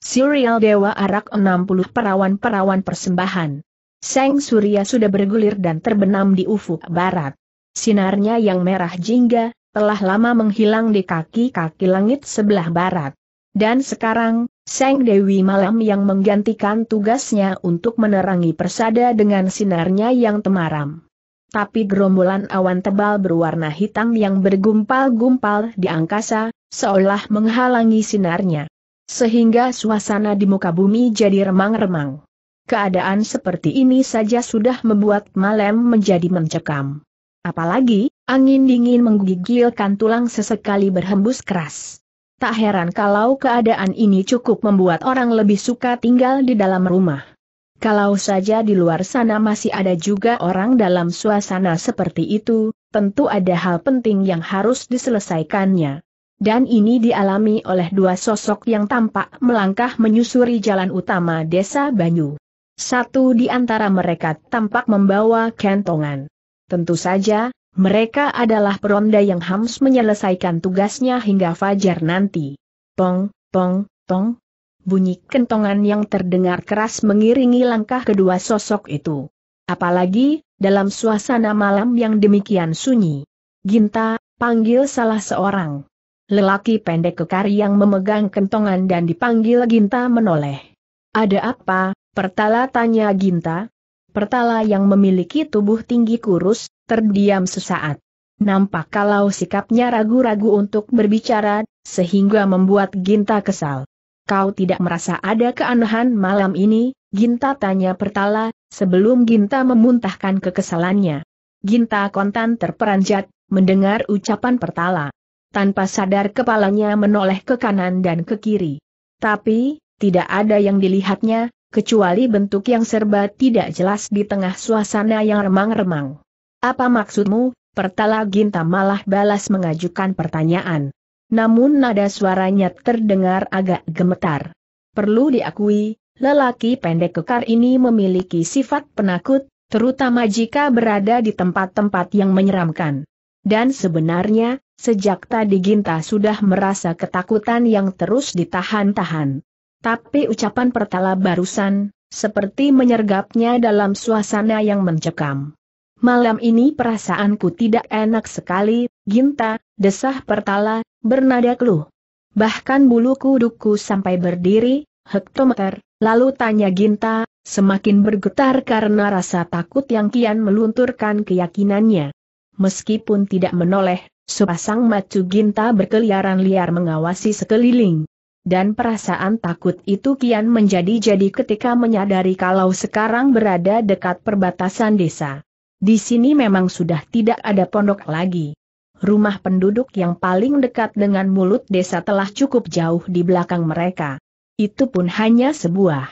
Surya Dewa Arak 60 Perawan-Perawan Persembahan Sang Surya sudah bergulir dan terbenam di ufuk barat. Sinarnya yang merah jingga, telah lama menghilang di kaki-kaki langit sebelah barat. Dan sekarang, sang Dewi Malam yang menggantikan tugasnya untuk menerangi persada dengan sinarnya yang temaram. Tapi gerombolan awan tebal berwarna hitam yang bergumpal-gumpal di angkasa, seolah menghalangi sinarnya. Sehingga suasana di muka bumi jadi remang-remang. Keadaan seperti ini saja sudah membuat malam menjadi mencekam. Apalagi, angin dingin menggigilkan tulang sesekali berhembus keras. Tak heran kalau keadaan ini cukup membuat orang lebih suka tinggal di dalam rumah. Kalau saja di luar sana masih ada juga orang dalam suasana seperti itu, tentu ada hal penting yang harus diselesaikannya. Dan ini dialami oleh dua sosok yang tampak melangkah menyusuri jalan utama desa Banyu. Satu di antara mereka tampak membawa kentongan. Tentu saja, mereka adalah peronda yang harus menyelesaikan tugasnya hingga fajar nanti. Tong, tong, tong. Bunyi kentongan yang terdengar keras mengiringi langkah kedua sosok itu. Apalagi, dalam suasana malam yang demikian sunyi. Ginta, panggil salah seorang. Lelaki pendek kekar yang memegang kentongan dan dipanggil Ginta menoleh. Ada apa, Pertala tanya Ginta. Pertala yang memiliki tubuh tinggi kurus, terdiam sesaat. Nampak kalau sikapnya ragu-ragu untuk berbicara, sehingga membuat Ginta kesal. Kau tidak merasa ada keanehan malam ini, Ginta tanya Pertala, sebelum Ginta memuntahkan kekesalannya. Ginta kontan terperanjat, mendengar ucapan Pertala tanpa sadar kepalanya menoleh ke kanan dan ke kiri. Tapi, tidak ada yang dilihatnya, kecuali bentuk yang serba tidak jelas di tengah suasana yang remang-remang. Apa maksudmu? Pertala Ginta malah balas mengajukan pertanyaan. Namun nada suaranya terdengar agak gemetar. Perlu diakui, lelaki pendek kekar ini memiliki sifat penakut, terutama jika berada di tempat-tempat yang menyeramkan. Dan sebenarnya, Sejak tadi Ginta sudah merasa ketakutan yang terus ditahan-tahan. Tapi ucapan pertala barusan, seperti menyergapnya dalam suasana yang mencekam. Malam ini perasaanku tidak enak sekali, Ginta, desah pertala, bernada keluh. Bahkan bulu kuduku sampai berdiri, hektometer, lalu tanya Ginta, semakin bergetar karena rasa takut yang kian melunturkan keyakinannya. Meskipun tidak menoleh, Sepasang matu ginta berkeliaran liar mengawasi sekeliling. Dan perasaan takut itu kian menjadi-jadi ketika menyadari kalau sekarang berada dekat perbatasan desa. Di sini memang sudah tidak ada pondok lagi. Rumah penduduk yang paling dekat dengan mulut desa telah cukup jauh di belakang mereka. Itu pun hanya sebuah.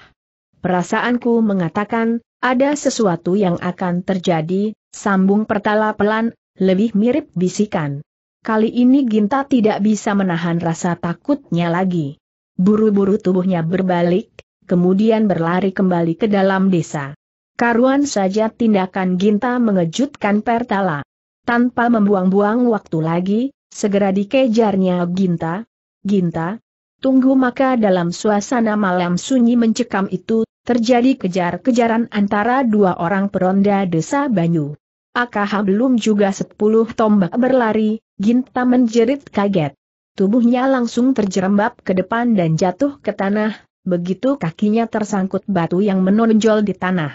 Perasaanku mengatakan, ada sesuatu yang akan terjadi, sambung pertala pelan, lebih mirip bisikan. Kali ini Ginta tidak bisa menahan rasa takutnya lagi. Buru-buru tubuhnya berbalik, kemudian berlari kembali ke dalam desa. Karuan saja tindakan Ginta mengejutkan Pertala. Tanpa membuang-buang waktu lagi, segera dikejarnya Ginta. Ginta, tunggu maka dalam suasana malam sunyi mencekam itu, terjadi kejar-kejaran antara dua orang peronda desa Banyu. Akaha belum juga sepuluh tombak berlari, Ginta menjerit kaget. Tubuhnya langsung terjerembab ke depan dan jatuh ke tanah, begitu kakinya tersangkut batu yang menonjol di tanah.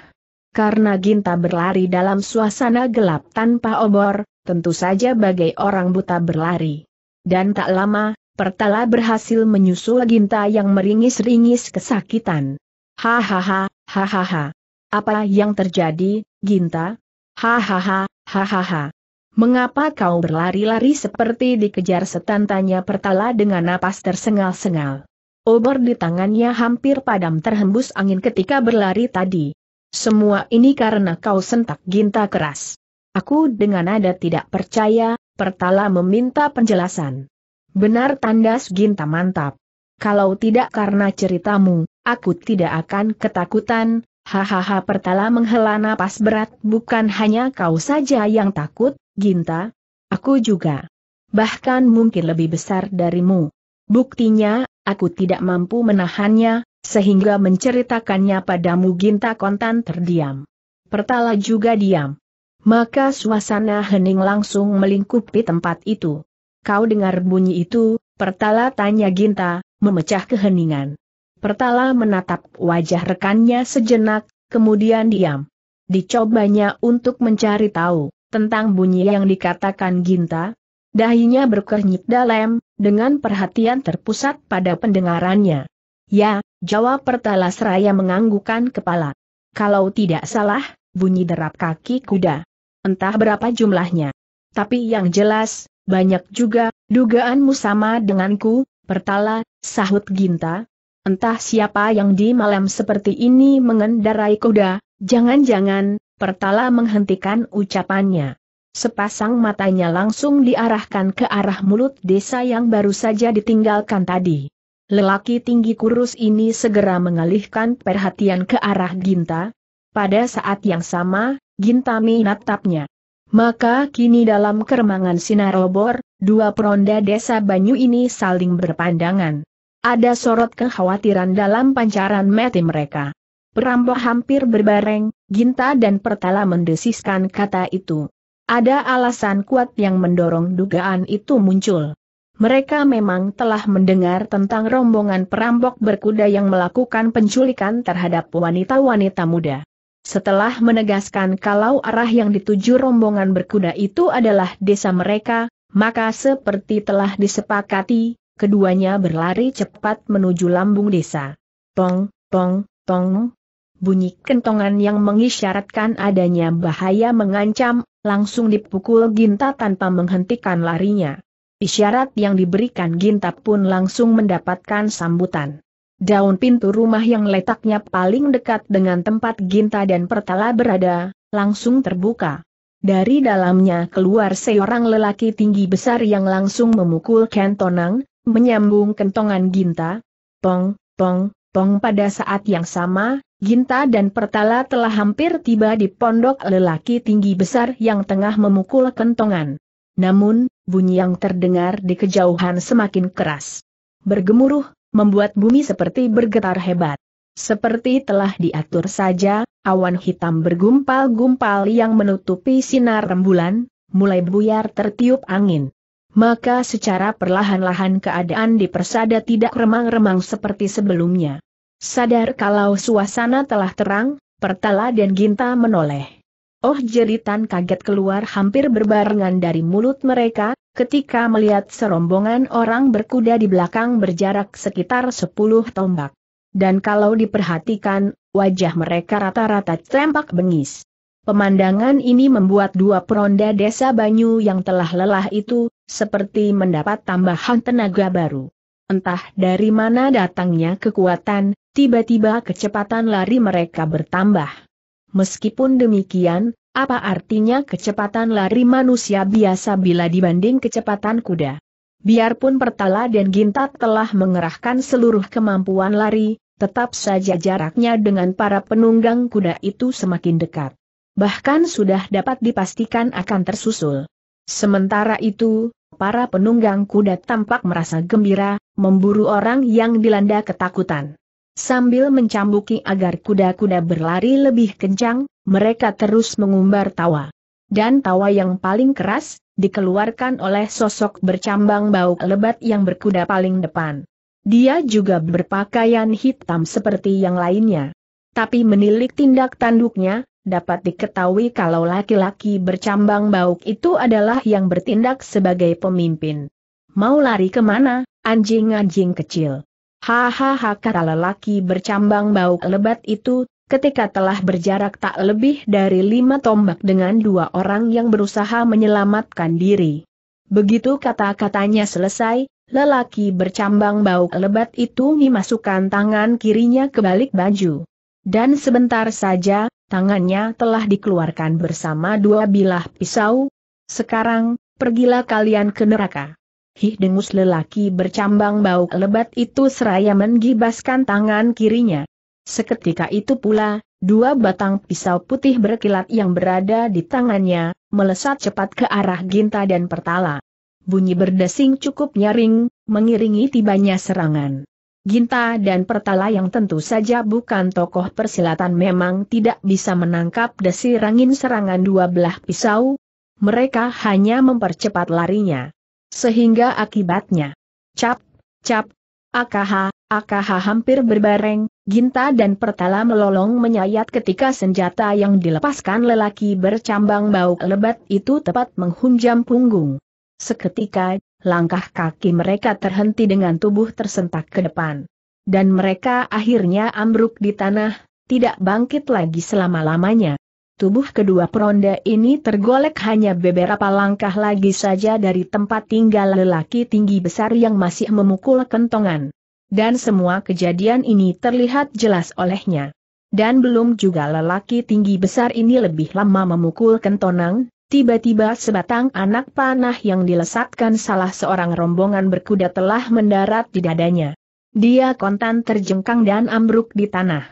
Karena Ginta berlari dalam suasana gelap tanpa obor, tentu saja bagai orang buta berlari. Dan tak lama, Pertala berhasil menyusul Ginta yang meringis-ringis kesakitan. Hahaha, hahaha. Apa yang terjadi, Ginta? Hahaha, hahaha. Mengapa kau berlari-lari seperti dikejar setan tanya pertala dengan napas tersengal-sengal. Obor di tangannya hampir padam terhembus angin ketika berlari tadi. Semua ini karena kau sentak ginta keras. Aku dengan nada tidak percaya, pertala meminta penjelasan. Benar tandas ginta mantap. Kalau tidak karena ceritamu, aku tidak akan ketakutan, Hahaha Pertala menghela napas berat, bukan hanya kau saja yang takut, Ginta. Aku juga. Bahkan mungkin lebih besar darimu. Buktinya, aku tidak mampu menahannya, sehingga menceritakannya padamu Ginta kontan terdiam. Pertala juga diam. Maka suasana hening langsung melingkupi tempat itu. Kau dengar bunyi itu, Pertala tanya Ginta, memecah keheningan. Pertala menatap wajah rekannya sejenak, kemudian diam. Dicobanya untuk mencari tahu tentang bunyi yang dikatakan Ginta. Dahinya berkernyit dalam, dengan perhatian terpusat pada pendengarannya. Ya, jawab Pertala seraya menganggukkan kepala. Kalau tidak salah, bunyi derap kaki kuda. Entah berapa jumlahnya. Tapi yang jelas, banyak juga, dugaanmu sama denganku, Pertala, sahut Ginta, Entah siapa yang di malam seperti ini mengendarai kuda, jangan-jangan, Pertala menghentikan ucapannya. Sepasang matanya langsung diarahkan ke arah mulut desa yang baru saja ditinggalkan tadi. Lelaki tinggi kurus ini segera mengalihkan perhatian ke arah Ginta. Pada saat yang sama, Ginta menatapnya. Maka kini dalam keremangan sinar obor, dua peronda desa Banyu ini saling berpandangan. Ada sorot kekhawatiran dalam pancaran mata mereka. Perampok hampir berbareng, Ginta dan Pertala mendesiskan kata itu. Ada alasan kuat yang mendorong dugaan itu muncul. Mereka memang telah mendengar tentang rombongan perampok berkuda yang melakukan penculikan terhadap wanita-wanita muda. Setelah menegaskan kalau arah yang dituju rombongan berkuda itu adalah desa mereka, maka seperti telah disepakati, Keduanya berlari cepat menuju lambung desa. Tong, tong, tong. Bunyi kentongan yang mengisyaratkan adanya bahaya mengancam, langsung dipukul Ginta tanpa menghentikan larinya. Isyarat yang diberikan Ginta pun langsung mendapatkan sambutan. Daun pintu rumah yang letaknya paling dekat dengan tempat Ginta dan Pertala berada, langsung terbuka. Dari dalamnya keluar seorang lelaki tinggi besar yang langsung memukul Kentonang, Menyambung kentongan Ginta, Tong, tong, tong pada saat yang sama, Ginta dan Pertala telah hampir tiba di pondok lelaki tinggi besar yang tengah memukul kentongan. Namun, bunyi yang terdengar di kejauhan semakin keras. Bergemuruh, membuat bumi seperti bergetar hebat. Seperti telah diatur saja, awan hitam bergumpal-gumpal yang menutupi sinar rembulan, mulai buyar tertiup angin maka secara perlahan-lahan keadaan di persada tidak remang-remang seperti sebelumnya. Sadar kalau suasana telah terang, Pertala dan Ginta menoleh. Oh jeritan kaget keluar hampir berbarengan dari mulut mereka, ketika melihat serombongan orang berkuda di belakang berjarak sekitar 10 tombak. Dan kalau diperhatikan, wajah mereka rata-rata tampak bengis. Pemandangan ini membuat dua peronda desa Banyu yang telah lelah itu, seperti mendapat tambahan tenaga baru. Entah dari mana datangnya kekuatan, tiba-tiba kecepatan lari mereka bertambah. Meskipun demikian, apa artinya kecepatan lari manusia biasa bila dibanding kecepatan kuda? Biarpun Pertala dan Gintat telah mengerahkan seluruh kemampuan lari, tetap saja jaraknya dengan para penunggang kuda itu semakin dekat. Bahkan sudah dapat dipastikan akan tersusul. Sementara itu, para penunggang kuda tampak merasa gembira, memburu orang yang dilanda ketakutan. Sambil mencambuki agar kuda-kuda berlari lebih kencang, mereka terus mengumbar tawa. Dan tawa yang paling keras, dikeluarkan oleh sosok bercambang bau lebat yang berkuda paling depan. Dia juga berpakaian hitam seperti yang lainnya. Tapi menilik tindak tanduknya, dapat diketahui kalau laki-laki bercambang bauk itu adalah yang bertindak sebagai pemimpin. Mau lari kemana, anjing-anjing kecil? Hahaha kata lelaki bercambang bauk lebat itu, ketika telah berjarak tak lebih dari lima tombak dengan dua orang yang berusaha menyelamatkan diri. Begitu kata-katanya selesai, lelaki bercambang bauk lebat itu memasukkan tangan kirinya ke balik baju. Dan sebentar saja, tangannya telah dikeluarkan bersama dua bilah pisau. Sekarang, pergilah kalian ke neraka. Hih dengus lelaki bercambang bau lebat itu seraya menggibaskan tangan kirinya. Seketika itu pula, dua batang pisau putih berkilat yang berada di tangannya, melesat cepat ke arah Ginta dan Pertala. Bunyi berdesing cukup nyaring, mengiringi tibanya serangan. Ginta dan Pertala yang tentu saja bukan tokoh persilatan memang tidak bisa menangkap desir angin serangan dua belah pisau, mereka hanya mempercepat larinya. Sehingga akibatnya, cap, cap, akaha, akaha hampir berbareng, Ginta dan Pertala melolong menyayat ketika senjata yang dilepaskan lelaki bercambang bau lebat itu tepat menghunjam punggung. Seketika, langkah kaki mereka terhenti dengan tubuh tersentak ke depan. Dan mereka akhirnya ambruk di tanah, tidak bangkit lagi selama-lamanya. Tubuh kedua peronda ini tergolek hanya beberapa langkah lagi saja dari tempat tinggal lelaki tinggi besar yang masih memukul kentongan. Dan semua kejadian ini terlihat jelas olehnya. Dan belum juga lelaki tinggi besar ini lebih lama memukul kentongan. Tiba-tiba sebatang anak panah yang dilesatkan salah seorang rombongan berkuda telah mendarat di dadanya. Dia kontan terjengkang dan ambruk di tanah.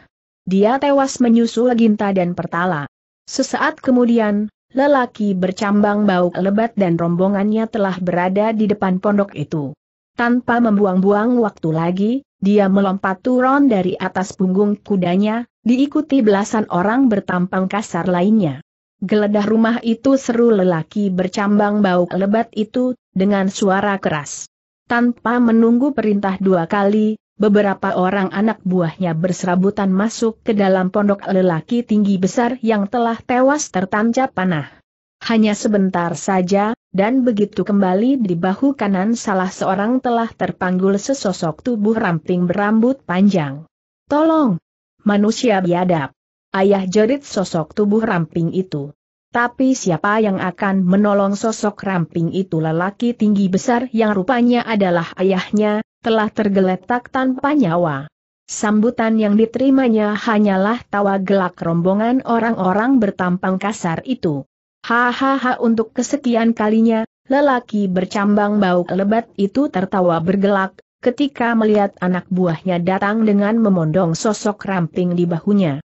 Dia tewas menyusul Ginta dan Pertala. Sesaat kemudian, lelaki bercambang bau lebat dan rombongannya telah berada di depan pondok itu. Tanpa membuang-buang waktu lagi, dia melompat turun dari atas punggung kudanya, diikuti belasan orang bertampang kasar lainnya. Geledah rumah itu seru lelaki bercambang bau lebat itu, dengan suara keras. Tanpa menunggu perintah dua kali, beberapa orang anak buahnya berserabutan masuk ke dalam pondok lelaki tinggi besar yang telah tewas tertancap panah. Hanya sebentar saja, dan begitu kembali di bahu kanan salah seorang telah terpanggul sesosok tubuh ramping berambut panjang. Tolong! Manusia biadab! Ayah jerit sosok tubuh ramping itu. Tapi siapa yang akan menolong sosok ramping itu lelaki tinggi besar yang rupanya adalah ayahnya, telah tergeletak tanpa nyawa. Sambutan yang diterimanya hanyalah tawa gelak rombongan orang-orang bertampang kasar itu. Hahaha untuk kesekian kalinya, lelaki bercambang bau lebat itu tertawa bergelak, ketika melihat anak buahnya datang dengan memondong sosok ramping di bahunya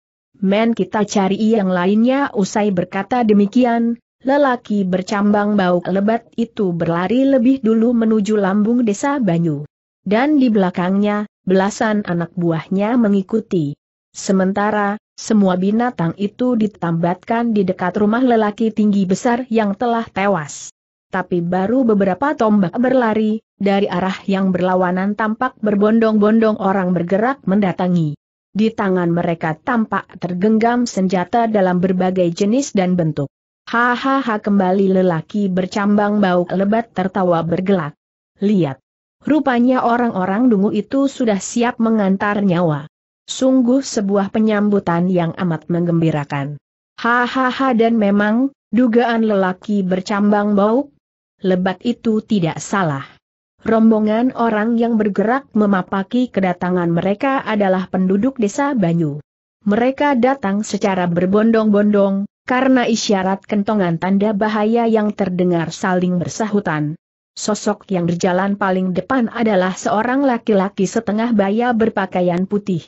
men kita cari yang lainnya usai berkata demikian, lelaki bercambang bau lebat itu berlari lebih dulu menuju lambung desa Banyu. Dan di belakangnya, belasan anak buahnya mengikuti. Sementara, semua binatang itu ditambatkan di dekat rumah lelaki tinggi besar yang telah tewas. Tapi baru beberapa tombak berlari, dari arah yang berlawanan tampak berbondong-bondong orang bergerak mendatangi. Di tangan mereka tampak tergenggam senjata dalam berbagai jenis dan bentuk. Hahaha kembali lelaki bercambang bau lebat tertawa bergelak. Lihat. Rupanya orang-orang dungu itu sudah siap mengantar nyawa. Sungguh sebuah penyambutan yang amat menggembirakan. Hahaha dan memang, dugaan lelaki bercambang bau lebat itu tidak salah. Rombongan orang yang bergerak memapaki kedatangan mereka adalah penduduk desa Banyu. Mereka datang secara berbondong-bondong, karena isyarat kentongan tanda bahaya yang terdengar saling bersahutan. Sosok yang berjalan paling depan adalah seorang laki-laki setengah baya berpakaian putih.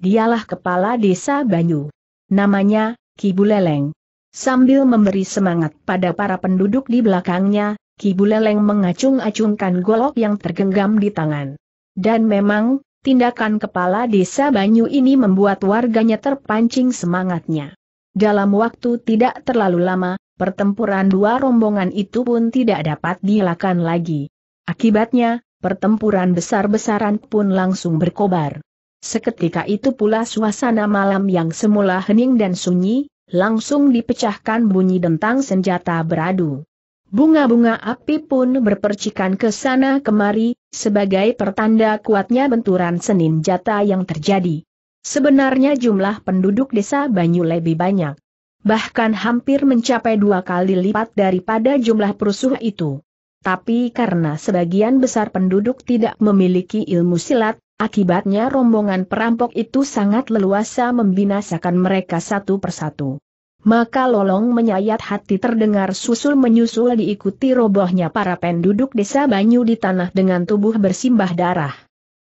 Dialah kepala desa Banyu. Namanya, Kibuleleng, Sambil memberi semangat pada para penduduk di belakangnya, Kibuleleng mengacung-acungkan golok yang tergenggam di tangan. Dan memang, tindakan kepala desa Banyu ini membuat warganya terpancing semangatnya. Dalam waktu tidak terlalu lama, pertempuran dua rombongan itu pun tidak dapat dilakukan lagi. Akibatnya, pertempuran besar-besaran pun langsung berkobar. Seketika itu pula suasana malam yang semula hening dan sunyi, langsung dipecahkan bunyi dentang senjata beradu. Bunga-bunga api pun berpercikan ke sana kemari, sebagai pertanda kuatnya benturan Senin Jata yang terjadi. Sebenarnya jumlah penduduk desa Banyu lebih banyak. Bahkan hampir mencapai dua kali lipat daripada jumlah perusuh itu. Tapi karena sebagian besar penduduk tidak memiliki ilmu silat, akibatnya rombongan perampok itu sangat leluasa membinasakan mereka satu persatu. Maka lolong menyayat hati terdengar susul-menyusul diikuti robohnya para penduduk desa Banyu di tanah dengan tubuh bersimbah darah.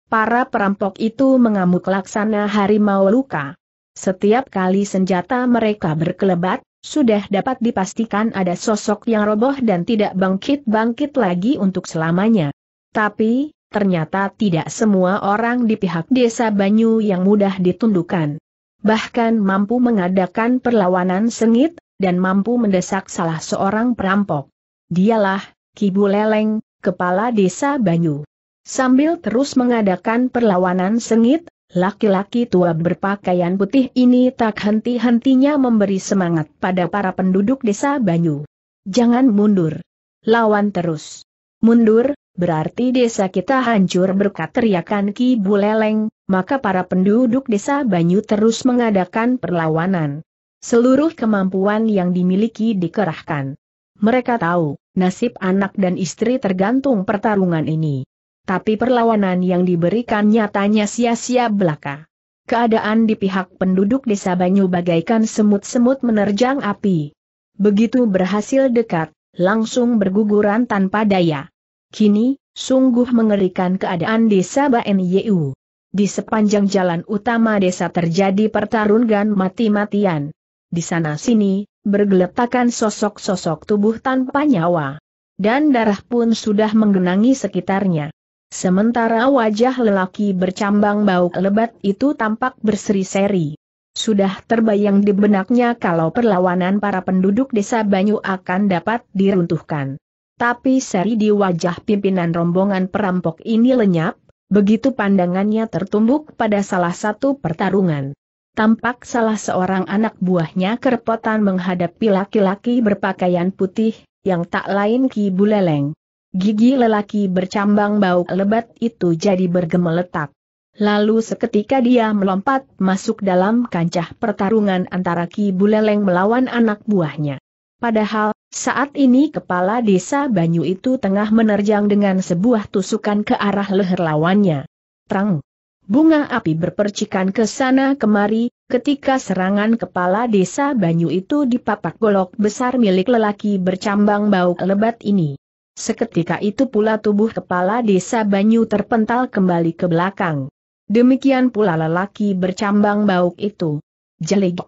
Para perampok itu mengamuk laksana harimau luka. Setiap kali senjata mereka berkelebat, sudah dapat dipastikan ada sosok yang roboh dan tidak bangkit-bangkit lagi untuk selamanya. Tapi, ternyata tidak semua orang di pihak desa Banyu yang mudah ditundukkan bahkan mampu mengadakan perlawanan sengit, dan mampu mendesak salah seorang perampok. Dialah, Kibu Leleng, kepala desa Banyu. Sambil terus mengadakan perlawanan sengit, laki-laki tua berpakaian putih ini tak henti-hentinya memberi semangat pada para penduduk desa Banyu. Jangan mundur. Lawan terus. Mundur, berarti desa kita hancur berkat teriakan Ki Buleleng, maka para penduduk desa Banyu terus mengadakan perlawanan. Seluruh kemampuan yang dimiliki dikerahkan. Mereka tahu, nasib anak dan istri tergantung pertarungan ini. Tapi perlawanan yang diberikan nyatanya sia-sia belaka. Keadaan di pihak penduduk desa Banyu bagaikan semut-semut menerjang api. Begitu berhasil dekat, langsung berguguran tanpa daya. Kini, sungguh mengerikan keadaan desa Baen Yeu. Di sepanjang jalan utama desa terjadi pertarungan mati-matian. Di sana-sini, bergeletakan sosok-sosok tubuh tanpa nyawa. Dan darah pun sudah menggenangi sekitarnya. Sementara wajah lelaki bercambang bau lebat itu tampak berseri-seri. Sudah terbayang di benaknya kalau perlawanan para penduduk desa Banyu akan dapat diruntuhkan. Tapi seri di wajah pimpinan rombongan perampok ini lenyap, begitu pandangannya tertumbuk pada salah satu pertarungan. Tampak salah seorang anak buahnya kerepotan menghadapi laki-laki berpakaian putih, yang tak lain Ki Buleleng. Gigi lelaki bercambang bau lebat itu jadi bergemeletak. Lalu seketika dia melompat masuk dalam kancah pertarungan antara Ki Buleleng melawan anak buahnya. Padahal, saat ini kepala desa Banyu itu tengah menerjang dengan sebuah tusukan ke arah leher lawannya. Terang. Bunga api berpercikan ke sana kemari, ketika serangan kepala desa Banyu itu dipapak golok besar milik lelaki bercambang bau lebat ini. Seketika itu pula tubuh kepala desa Banyu terpental kembali ke belakang. Demikian pula lelaki bercambang bau itu. Jelik.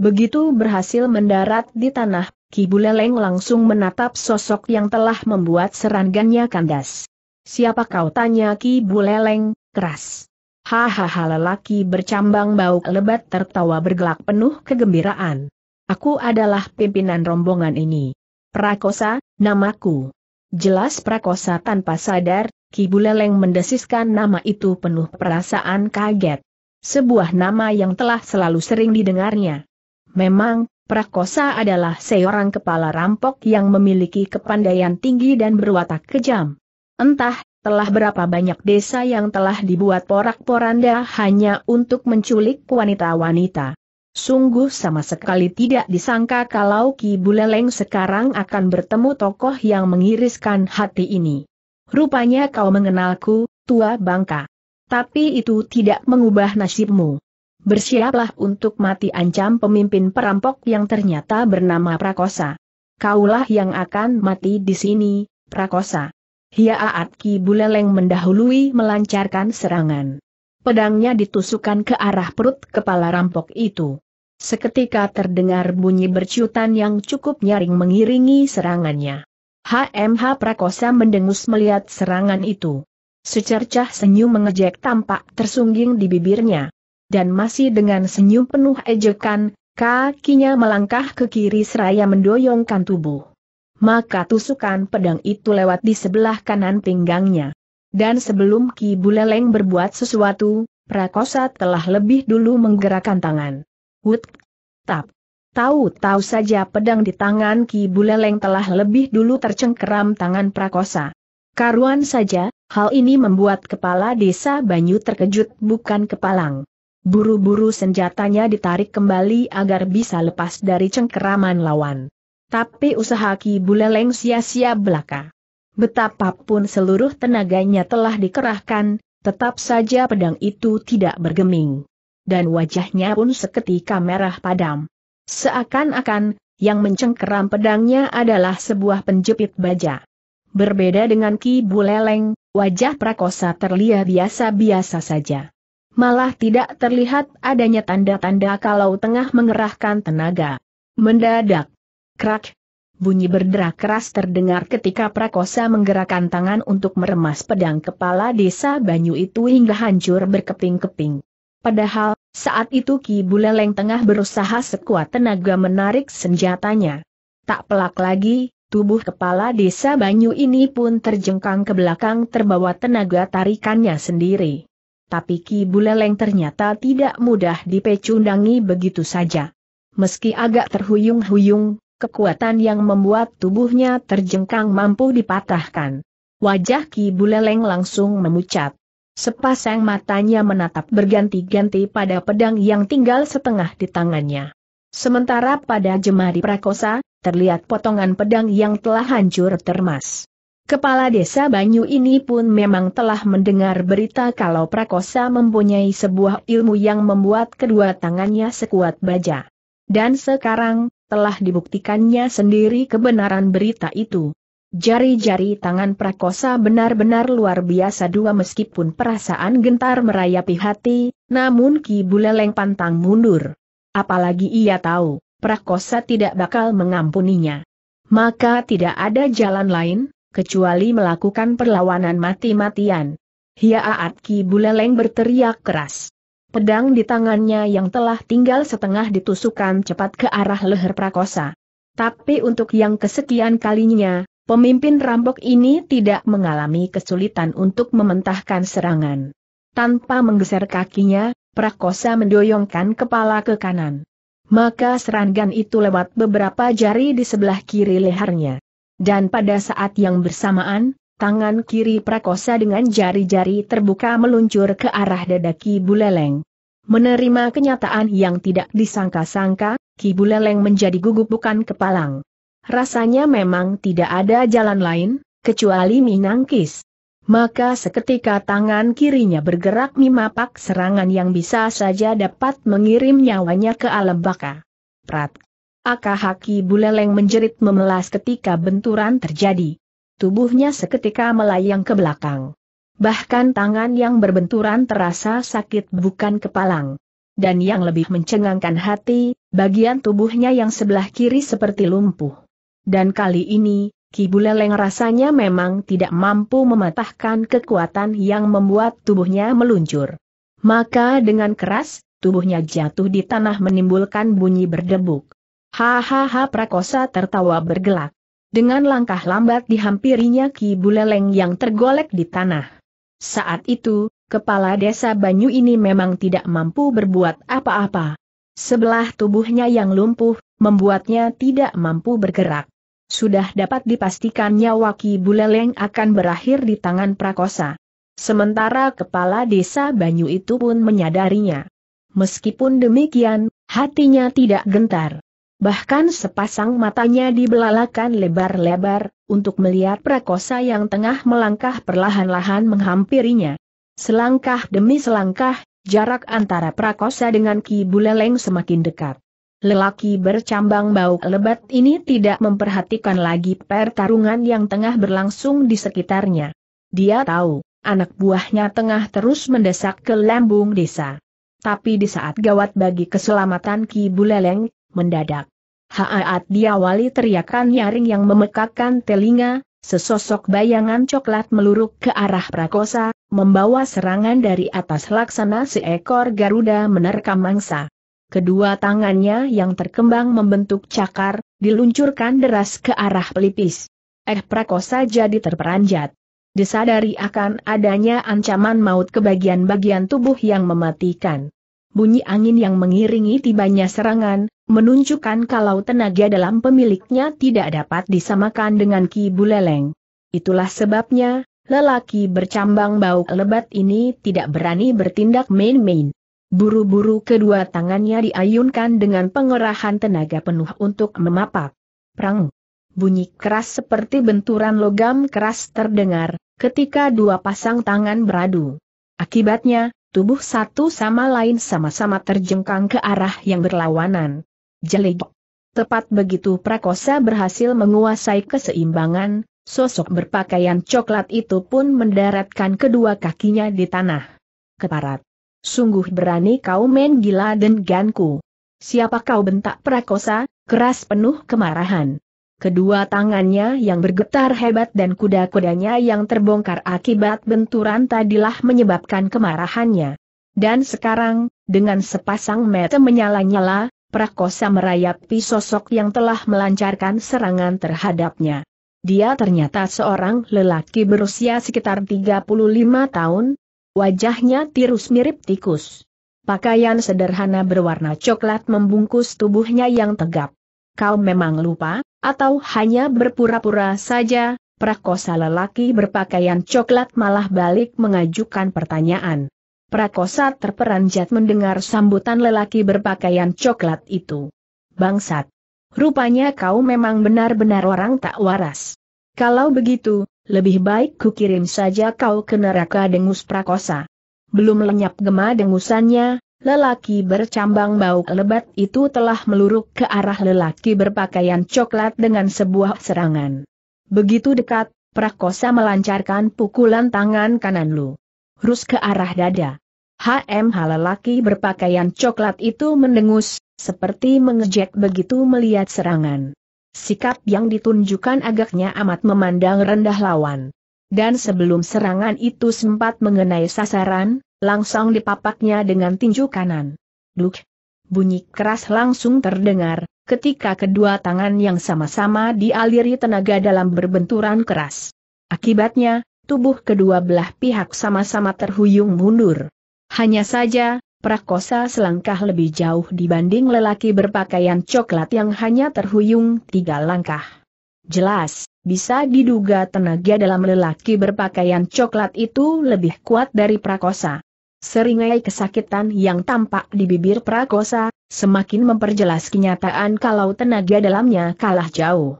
Begitu berhasil mendarat di tanah Ki Kibuleleng langsung menatap sosok yang telah membuat serangannya kandas. Siapa kau tanya Ki Kibuleleng, keras. Hahaha lelaki bercambang bau lebat tertawa bergelak penuh kegembiraan. Aku adalah pimpinan rombongan ini. Prakosa, namaku. Jelas Prakosa tanpa sadar, Ki Kibuleleng mendesiskan nama itu penuh perasaan kaget. Sebuah nama yang telah selalu sering didengarnya. Memang, Prakosa adalah seorang kepala rampok yang memiliki kepandaian tinggi dan berwatak kejam. Entah, telah berapa banyak desa yang telah dibuat porak-poranda hanya untuk menculik wanita-wanita. Sungguh sama sekali tidak disangka kalau Ki Buleleng sekarang akan bertemu tokoh yang mengiriskan hati ini. Rupanya kau mengenalku, tua bangka. Tapi itu tidak mengubah nasibmu bersiaplah untuk mati ancam pemimpin perampok yang ternyata bernama Prakosa. Kaulah yang akan mati di sini, Prakosa. Aat Ki Buleleng mendahului melancarkan serangan. Pedangnya ditusukkan ke arah perut kepala rampok itu. Seketika terdengar bunyi bercutan yang cukup nyaring mengiringi serangannya. HMH Prakosa mendengus melihat serangan itu. Secercah senyum mengejek tampak tersungging di bibirnya dan masih dengan senyum penuh ejekan, kakinya melangkah ke kiri seraya mendoyongkan tubuh. Maka tusukan pedang itu lewat di sebelah kanan pinggangnya. Dan sebelum Ki Buleleng berbuat sesuatu, Prakosa telah lebih dulu menggerakkan tangan. Wut, tap. Tahu-tahu saja pedang di tangan Ki Buleleng telah lebih dulu tercengkeram tangan Prakosa. Karuan saja, hal ini membuat kepala desa Banyu terkejut bukan kepalang. Buru-buru senjatanya ditarik kembali agar bisa lepas dari cengkeraman lawan. Tapi usaha Ki Buleleng sia-sia belaka. Betapapun seluruh tenaganya telah dikerahkan, tetap saja pedang itu tidak bergeming. Dan wajahnya pun seketika merah padam. Seakan-akan, yang mencengkeram pedangnya adalah sebuah penjepit baja. Berbeda dengan Ki Buleleng, wajah Prakosa terlihat biasa-biasa saja malah tidak terlihat adanya tanda-tanda kalau tengah mengerahkan tenaga. Mendadak. Krak. Bunyi berderak keras terdengar ketika Prakosa menggerakkan tangan untuk meremas pedang kepala desa Banyu itu hingga hancur berkeping-keping. Padahal, saat itu Ki Buleleng tengah berusaha sekuat tenaga menarik senjatanya. Tak pelak lagi, tubuh kepala desa Banyu ini pun terjengkang ke belakang terbawa tenaga tarikannya sendiri tapi Ki Buleleng ternyata tidak mudah dipecundangi begitu saja. Meski agak terhuyung-huyung, kekuatan yang membuat tubuhnya terjengkang mampu dipatahkan. Wajah Ki Buleleng langsung memucat. Sepasang matanya menatap berganti-ganti pada pedang yang tinggal setengah di tangannya. Sementara pada jemari prakosa, terlihat potongan pedang yang telah hancur termas. Kepala Desa Banyu ini pun memang telah mendengar berita kalau Prakosa mempunyai sebuah ilmu yang membuat kedua tangannya sekuat baja. Dan sekarang, telah dibuktikannya sendiri kebenaran berita itu. Jari-jari tangan Prakosa benar-benar luar biasa dua meskipun perasaan gentar merayapi hati, namun Ki Buleleng pantang mundur. Apalagi ia tahu, Prakosa tidak bakal mengampuninya. Maka tidak ada jalan lain, kecuali melakukan perlawanan mati-matian. Hiaat Ki Buleleng berteriak keras. Pedang di tangannya yang telah tinggal setengah ditusukkan cepat ke arah leher prakosa. Tapi untuk yang kesekian kalinya, pemimpin rampok ini tidak mengalami kesulitan untuk mementahkan serangan. Tanpa menggeser kakinya, prakosa mendoyongkan kepala ke kanan. Maka serangan itu lewat beberapa jari di sebelah kiri lehernya. Dan pada saat yang bersamaan, tangan kiri prakosa dengan jari-jari terbuka meluncur ke arah dada Ki Buleleng. Menerima kenyataan yang tidak disangka-sangka, Ki Buleleng menjadi gugup bukan kepalang. Rasanya memang tidak ada jalan lain, kecuali Minangkis. Maka seketika tangan kirinya bergerak mimapak serangan yang bisa saja dapat mengirim nyawanya ke alam baka. Prat Akahaki Buleleng menjerit memelas ketika benturan terjadi. Tubuhnya seketika melayang ke belakang. Bahkan tangan yang berbenturan terasa sakit bukan kepalang. Dan yang lebih mencengangkan hati, bagian tubuhnya yang sebelah kiri seperti lumpuh. Dan kali ini, Kibuleleng rasanya memang tidak mampu mematahkan kekuatan yang membuat tubuhnya meluncur. Maka dengan keras, tubuhnya jatuh di tanah menimbulkan bunyi berdebuk. Hahaha prakosa tertawa bergelak. Dengan langkah lambat dihampirinya Ki Buleleng yang tergolek di tanah. Saat itu, kepala desa Banyu ini memang tidak mampu berbuat apa-apa. Sebelah tubuhnya yang lumpuh, membuatnya tidak mampu bergerak. Sudah dapat dipastikan nyawa Ki Buleleng akan berakhir di tangan prakosa. Sementara kepala desa Banyu itu pun menyadarinya. Meskipun demikian, hatinya tidak gentar. Bahkan sepasang matanya dibelalakan lebar-lebar, untuk melihat prakosa yang tengah melangkah perlahan-lahan menghampirinya. Selangkah demi selangkah, jarak antara prakosa dengan Ki Buleleng semakin dekat. Lelaki bercambang bau lebat ini tidak memperhatikan lagi pertarungan yang tengah berlangsung di sekitarnya. Dia tahu, anak buahnya tengah terus mendesak ke lambung desa. Tapi di saat gawat bagi keselamatan Ki Buleleng, mendadak. Haat diawali teriakan nyaring yang memekakkan telinga, sesosok bayangan coklat meluruk ke arah prakosa, membawa serangan dari atas laksana seekor Garuda menerkam mangsa. Kedua tangannya yang terkembang membentuk cakar, diluncurkan deras ke arah pelipis. Eh prakosa jadi terperanjat. Disadari akan adanya ancaman maut ke bagian-bagian tubuh yang mematikan bunyi angin yang mengiringi tibanya serangan, menunjukkan kalau tenaga dalam pemiliknya tidak dapat disamakan dengan Ki Buleleng. Itulah sebabnya, lelaki bercambang bau lebat ini tidak berani bertindak main-main. Buru-buru kedua tangannya diayunkan dengan pengerahan tenaga penuh untuk memapak. Prang. Bunyi keras seperti benturan logam keras terdengar, ketika dua pasang tangan beradu. Akibatnya, Tubuh satu sama lain sama-sama terjengkang ke arah yang berlawanan. Jelek. Tepat begitu Prakosa berhasil menguasai keseimbangan, sosok berpakaian coklat itu pun mendaratkan kedua kakinya di tanah. Keparat. Sungguh berani kau men gila dan ganku. Siapa kau bentak Prakosa, keras penuh kemarahan. Kedua tangannya yang bergetar hebat dan kuda-kudanya yang terbongkar akibat benturan tadilah menyebabkan kemarahannya. Dan sekarang, dengan sepasang mata menyala-nyala, prakosa merayapi sosok yang telah melancarkan serangan terhadapnya. Dia ternyata seorang lelaki berusia sekitar 35 tahun, wajahnya tirus mirip tikus. Pakaian sederhana berwarna coklat membungkus tubuhnya yang tegap. Kau memang lupa, atau hanya berpura-pura saja, prakosa lelaki berpakaian coklat malah balik mengajukan pertanyaan. Prakosa terperanjat mendengar sambutan lelaki berpakaian coklat itu. Bangsat! Rupanya kau memang benar-benar orang tak waras. Kalau begitu, lebih baik kukirim saja kau ke neraka dengus prakosa. Belum lenyap gema dengusannya, Lelaki bercambang bau lebat itu telah meluruk ke arah lelaki berpakaian coklat dengan sebuah serangan. Begitu dekat, Prakosa melancarkan pukulan tangan kanan Lu. Rus ke arah dada. HMH lelaki berpakaian coklat itu mendengus, seperti mengejek begitu melihat serangan. Sikap yang ditunjukkan agaknya amat memandang rendah lawan. Dan sebelum serangan itu sempat mengenai sasaran, langsung dipapaknya dengan tinju kanan. Duk! Bunyi keras langsung terdengar, ketika kedua tangan yang sama-sama dialiri tenaga dalam berbenturan keras. Akibatnya, tubuh kedua belah pihak sama-sama terhuyung mundur. Hanya saja, Prakosa selangkah lebih jauh dibanding lelaki berpakaian coklat yang hanya terhuyung tiga langkah. Jelas, bisa diduga tenaga dalam lelaki berpakaian coklat itu lebih kuat dari Prakosa. Seringai kesakitan yang tampak di bibir Prakosa, semakin memperjelas kenyataan kalau tenaga dalamnya kalah jauh.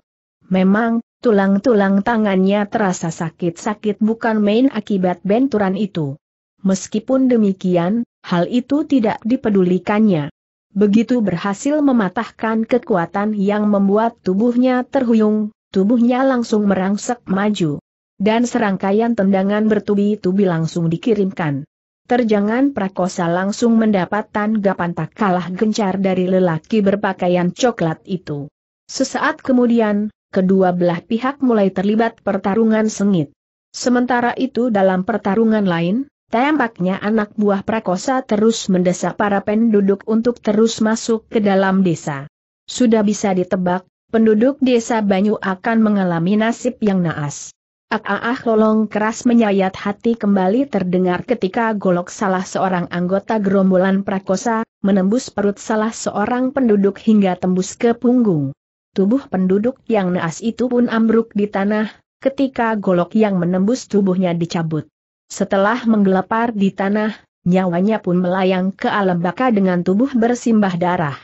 Memang, tulang-tulang tangannya terasa sakit-sakit bukan main akibat benturan itu. Meskipun demikian, hal itu tidak dipedulikannya. Begitu berhasil mematahkan kekuatan yang membuat tubuhnya terhuyung, tubuhnya langsung merangsek maju. Dan serangkaian tendangan bertubi-tubi langsung dikirimkan terjangan prakosa langsung mendapat tanggapan tak kalah gencar dari lelaki berpakaian coklat itu. Sesaat kemudian, kedua belah pihak mulai terlibat pertarungan sengit. Sementara itu dalam pertarungan lain, tampaknya anak buah prakosa terus mendesak para penduduk untuk terus masuk ke dalam desa. Sudah bisa ditebak, penduduk desa Banyu akan mengalami nasib yang naas. Ah, ah lolong keras menyayat hati kembali terdengar ketika golok salah seorang anggota gerombolan prakosa, menembus perut salah seorang penduduk hingga tembus ke punggung. Tubuh penduduk yang naas itu pun ambruk di tanah, ketika golok yang menembus tubuhnya dicabut. Setelah menggelapar di tanah, nyawanya pun melayang ke alam baka dengan tubuh bersimbah darah.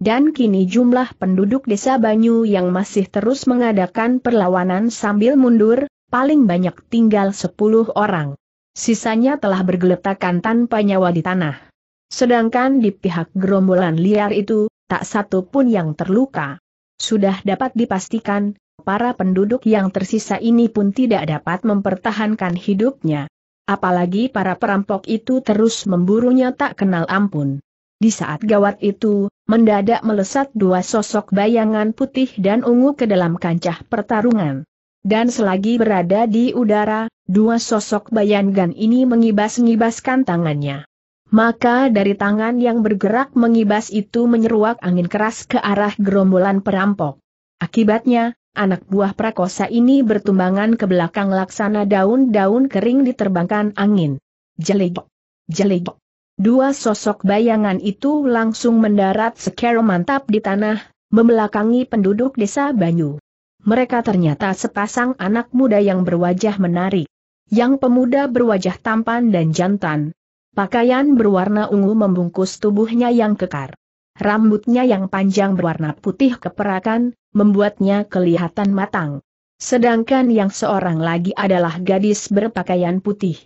Dan kini jumlah penduduk desa Banyu yang masih terus mengadakan perlawanan sambil mundur, paling banyak tinggal 10 orang. Sisanya telah bergeletakan tanpa nyawa di tanah. Sedangkan di pihak gerombolan liar itu, tak satu pun yang terluka. Sudah dapat dipastikan, para penduduk yang tersisa ini pun tidak dapat mempertahankan hidupnya. Apalagi para perampok itu terus memburunya tak kenal ampun. Di saat gawat itu, mendadak melesat dua sosok bayangan putih dan ungu ke dalam kancah pertarungan. Dan selagi berada di udara, dua sosok bayangan ini mengibas-ngibaskan tangannya. Maka dari tangan yang bergerak mengibas itu menyeruak angin keras ke arah gerombolan perampok. Akibatnya, anak buah prakosa ini bertumbangan ke belakang laksana daun-daun kering diterbangkan angin. Jeligok. Jeligok. Dua sosok bayangan itu langsung mendarat sekero mantap di tanah, membelakangi penduduk desa Banyu. Mereka ternyata sepasang anak muda yang berwajah menarik. Yang pemuda berwajah tampan dan jantan. Pakaian berwarna ungu membungkus tubuhnya yang kekar. Rambutnya yang panjang berwarna putih keperakan, membuatnya kelihatan matang. Sedangkan yang seorang lagi adalah gadis berpakaian putih.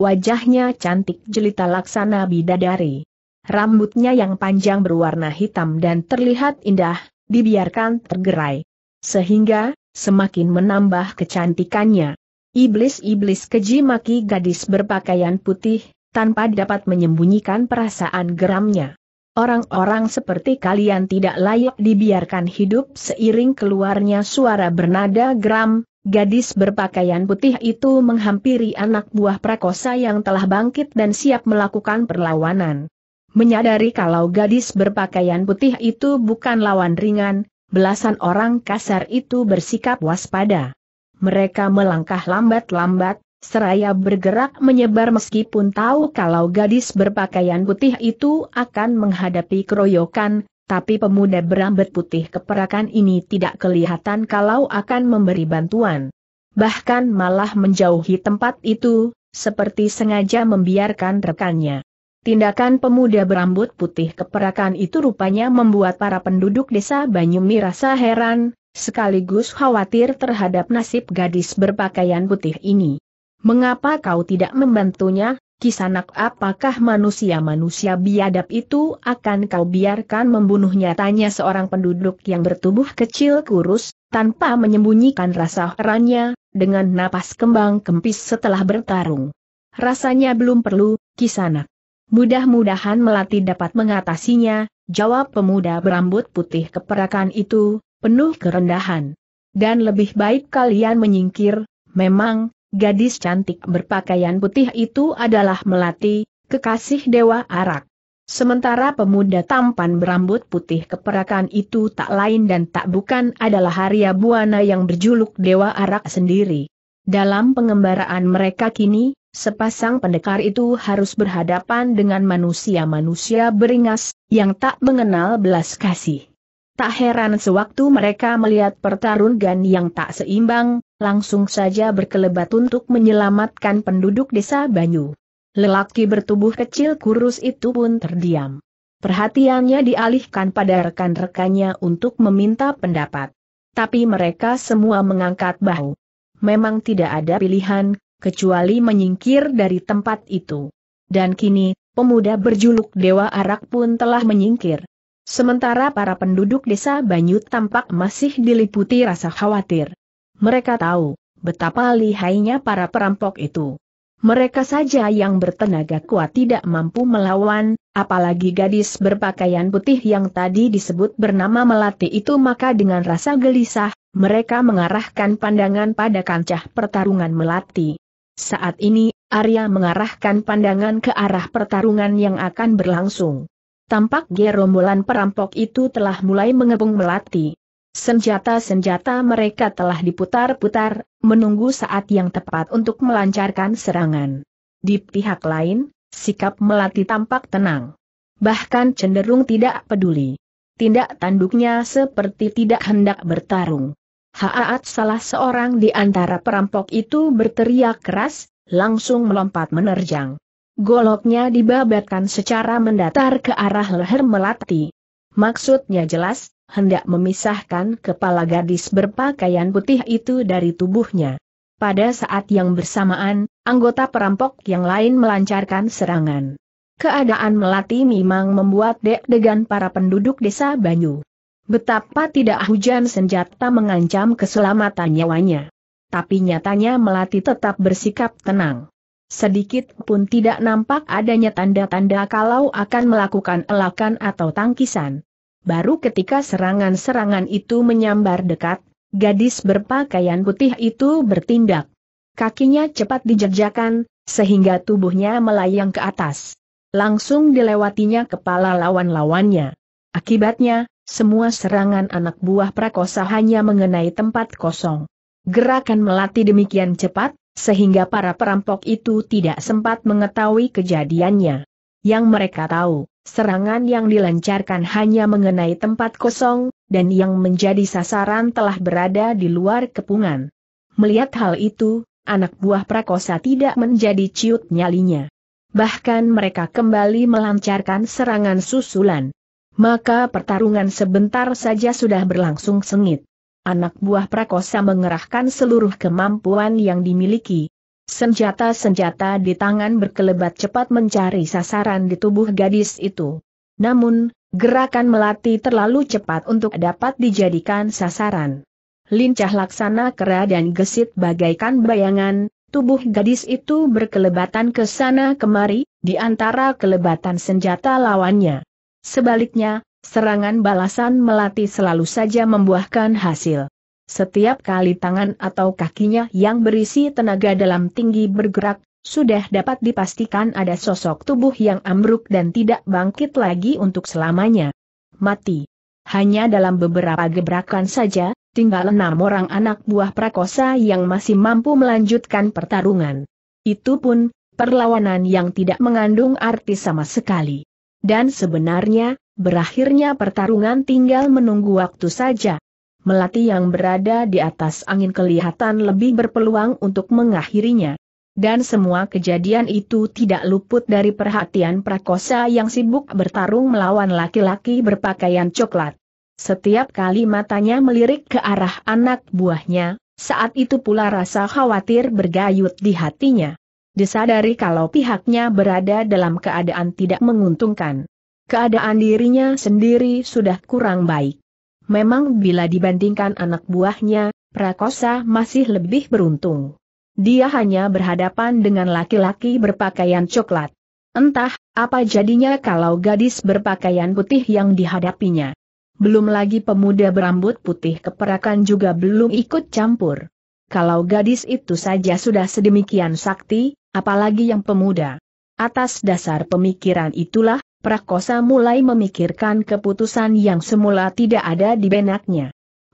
Wajahnya cantik jelita laksana bidadari. Rambutnya yang panjang berwarna hitam dan terlihat indah, dibiarkan tergerai. Sehingga, semakin menambah kecantikannya. Iblis-iblis keji maki gadis berpakaian putih, tanpa dapat menyembunyikan perasaan geramnya. Orang-orang seperti kalian tidak layak dibiarkan hidup seiring keluarnya suara bernada geram, gadis berpakaian putih itu menghampiri anak buah prakosa yang telah bangkit dan siap melakukan perlawanan. Menyadari kalau gadis berpakaian putih itu bukan lawan ringan, belasan orang kasar itu bersikap waspada. Mereka melangkah lambat-lambat, seraya bergerak menyebar meskipun tahu kalau gadis berpakaian putih itu akan menghadapi keroyokan, tapi pemuda berambut putih keperakan ini tidak kelihatan kalau akan memberi bantuan. Bahkan malah menjauhi tempat itu, seperti sengaja membiarkan rekannya. Tindakan pemuda berambut putih keperakan itu rupanya membuat para penduduk desa Banyumi rasa heran, sekaligus khawatir terhadap nasib gadis berpakaian putih ini. Mengapa kau tidak membantunya, Kisanak apakah manusia-manusia biadab itu akan kau biarkan membunuhnya tanya seorang penduduk yang bertubuh kecil kurus, tanpa menyembunyikan rasa herannya, dengan napas kembang kempis setelah bertarung. Rasanya belum perlu, Kisanak. Mudah-mudahan Melati dapat mengatasinya, jawab pemuda berambut putih keperakan itu, penuh kerendahan. Dan lebih baik kalian menyingkir, memang, gadis cantik berpakaian putih itu adalah Melati, kekasih Dewa Arak. Sementara pemuda tampan berambut putih keperakan itu tak lain dan tak bukan adalah Arya Buana yang berjuluk Dewa Arak sendiri. Dalam pengembaraan mereka kini, Sepasang pendekar itu harus berhadapan dengan manusia-manusia beringas, yang tak mengenal belas kasih. Tak heran sewaktu mereka melihat pertarungan yang tak seimbang, langsung saja berkelebat untuk menyelamatkan penduduk desa Banyu. Lelaki bertubuh kecil kurus itu pun terdiam. Perhatiannya dialihkan pada rekan-rekannya untuk meminta pendapat. Tapi mereka semua mengangkat bahu. Memang tidak ada pilihan, kecuali menyingkir dari tempat itu. Dan kini, pemuda berjuluk Dewa Arak pun telah menyingkir. Sementara para penduduk desa Banyu tampak masih diliputi rasa khawatir. Mereka tahu betapa lihainya para perampok itu. Mereka saja yang bertenaga kuat tidak mampu melawan, apalagi gadis berpakaian putih yang tadi disebut bernama Melati itu maka dengan rasa gelisah, mereka mengarahkan pandangan pada kancah pertarungan Melati. Saat ini, Arya mengarahkan pandangan ke arah pertarungan yang akan berlangsung. Tampak gerombolan perampok itu telah mulai mengepung melati. Senjata-senjata mereka telah diputar-putar, menunggu saat yang tepat untuk melancarkan serangan. Di pihak lain, sikap melati tampak tenang. Bahkan cenderung tidak peduli. Tindak tanduknya seperti tidak hendak bertarung. Haat salah seorang di antara perampok itu berteriak keras, langsung melompat menerjang. Goloknya dibabatkan secara mendatar ke arah leher melati. Maksudnya jelas, hendak memisahkan kepala gadis berpakaian putih itu dari tubuhnya. Pada saat yang bersamaan, anggota perampok yang lain melancarkan serangan. Keadaan melati memang membuat deg-degan para penduduk desa Banyu. Betapa tidak hujan senjata mengancam keselamatan nyawanya. Tapi nyatanya Melati tetap bersikap tenang. Sedikit pun tidak nampak adanya tanda-tanda kalau akan melakukan elakan atau tangkisan. Baru ketika serangan-serangan itu menyambar dekat, gadis berpakaian putih itu bertindak. Kakinya cepat dijejakan, sehingga tubuhnya melayang ke atas. Langsung dilewatinya kepala lawan-lawannya. Akibatnya, semua serangan anak buah prakosa hanya mengenai tempat kosong. Gerakan melati demikian cepat, sehingga para perampok itu tidak sempat mengetahui kejadiannya. Yang mereka tahu, serangan yang dilancarkan hanya mengenai tempat kosong, dan yang menjadi sasaran telah berada di luar kepungan. Melihat hal itu, anak buah prakosa tidak menjadi ciut nyalinya. Bahkan mereka kembali melancarkan serangan susulan maka pertarungan sebentar saja sudah berlangsung sengit. Anak buah prakosa mengerahkan seluruh kemampuan yang dimiliki. Senjata-senjata di tangan berkelebat cepat mencari sasaran di tubuh gadis itu. Namun, gerakan melati terlalu cepat untuk dapat dijadikan sasaran. Lincah laksana kera dan gesit bagaikan bayangan, tubuh gadis itu berkelebatan ke sana kemari, di antara kelebatan senjata lawannya. Sebaliknya, serangan balasan melati selalu saja membuahkan hasil. Setiap kali tangan atau kakinya yang berisi tenaga dalam tinggi bergerak, sudah dapat dipastikan ada sosok tubuh yang ambruk dan tidak bangkit lagi untuk selamanya. Mati. Hanya dalam beberapa gebrakan saja, tinggal enam orang anak buah prakosa yang masih mampu melanjutkan pertarungan. Itu pun, perlawanan yang tidak mengandung arti sama sekali. Dan sebenarnya, berakhirnya pertarungan tinggal menunggu waktu saja. Melati yang berada di atas angin kelihatan lebih berpeluang untuk mengakhirinya. Dan semua kejadian itu tidak luput dari perhatian prakosa yang sibuk bertarung melawan laki-laki berpakaian coklat. Setiap kali matanya melirik ke arah anak buahnya, saat itu pula rasa khawatir bergayut di hatinya disadari kalau pihaknya berada dalam keadaan tidak menguntungkan. Keadaan dirinya sendiri sudah kurang baik. Memang bila dibandingkan anak buahnya, Prakosa masih lebih beruntung. Dia hanya berhadapan dengan laki-laki berpakaian coklat. Entah, apa jadinya kalau gadis berpakaian putih yang dihadapinya. Belum lagi pemuda berambut putih keperakan juga belum ikut campur. Kalau gadis itu saja sudah sedemikian sakti, apalagi yang pemuda. Atas dasar pemikiran itulah, Prakosa mulai memikirkan keputusan yang semula tidak ada di benaknya.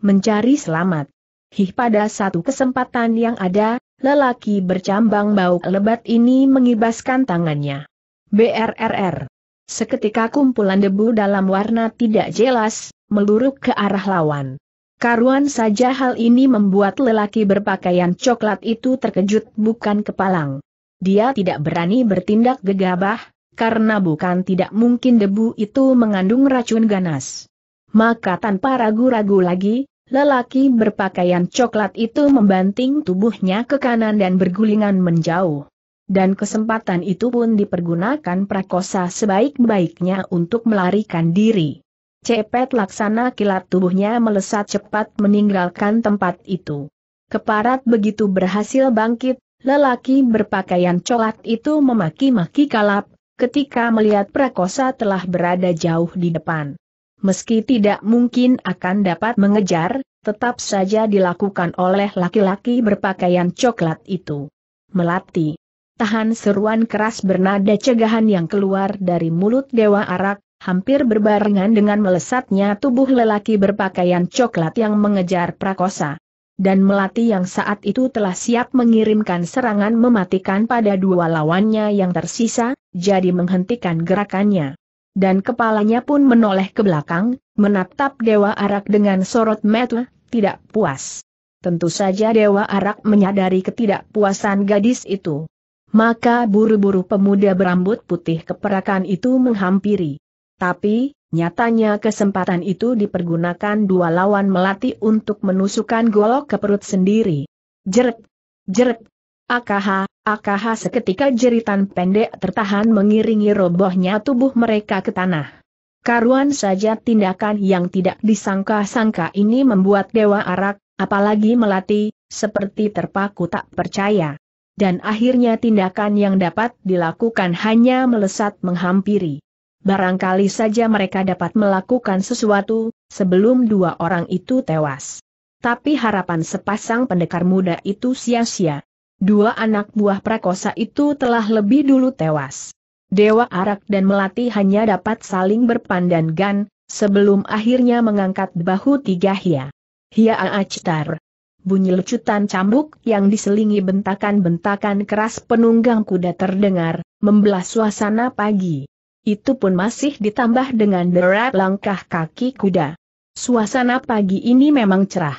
Mencari selamat. Hih pada satu kesempatan yang ada, lelaki bercambang bau lebat ini mengibaskan tangannya. BRRR. Seketika kumpulan debu dalam warna tidak jelas, meluruk ke arah lawan. Karuan saja hal ini membuat lelaki berpakaian coklat itu terkejut bukan kepalang dia tidak berani bertindak gegabah, karena bukan tidak mungkin debu itu mengandung racun ganas. Maka tanpa ragu-ragu lagi, lelaki berpakaian coklat itu membanting tubuhnya ke kanan dan bergulingan menjauh. Dan kesempatan itu pun dipergunakan prakosa sebaik-baiknya untuk melarikan diri. Cepet laksana kilat tubuhnya melesat cepat meninggalkan tempat itu. Keparat begitu berhasil bangkit, Lelaki berpakaian coklat itu memaki-maki kalap, ketika melihat prakosa telah berada jauh di depan. Meski tidak mungkin akan dapat mengejar, tetap saja dilakukan oleh laki-laki berpakaian coklat itu. Melati. Tahan seruan keras bernada cegahan yang keluar dari mulut Dewa Arak, hampir berbarengan dengan melesatnya tubuh lelaki berpakaian coklat yang mengejar prakosa dan Melati yang saat itu telah siap mengirimkan serangan mematikan pada dua lawannya yang tersisa, jadi menghentikan gerakannya. Dan kepalanya pun menoleh ke belakang, menatap Dewa Arak dengan sorot mata, tidak puas. Tentu saja Dewa Arak menyadari ketidakpuasan gadis itu. Maka buru-buru pemuda berambut putih keperakan itu menghampiri. Tapi, Nyatanya kesempatan itu dipergunakan dua lawan melati untuk menusukkan golok ke perut sendiri. Jeret! Jeret! Akaha, akaha seketika jeritan pendek tertahan mengiringi robohnya tubuh mereka ke tanah. Karuan saja tindakan yang tidak disangka-sangka ini membuat Dewa Arak, apalagi Melati, seperti terpaku tak percaya. Dan akhirnya tindakan yang dapat dilakukan hanya melesat menghampiri barangkali saja mereka dapat melakukan sesuatu, sebelum dua orang itu tewas. Tapi harapan sepasang pendekar muda itu sia-sia. Dua anak buah prakosa itu telah lebih dulu tewas. Dewa Arak dan Melati hanya dapat saling berpandangan, sebelum akhirnya mengangkat bahu tiga hia. Hia Aachtar. Bunyi lecutan cambuk yang diselingi bentakan-bentakan keras penunggang kuda terdengar, membelah suasana pagi. Itu pun masih ditambah dengan derap langkah kaki kuda. Suasana pagi ini memang cerah.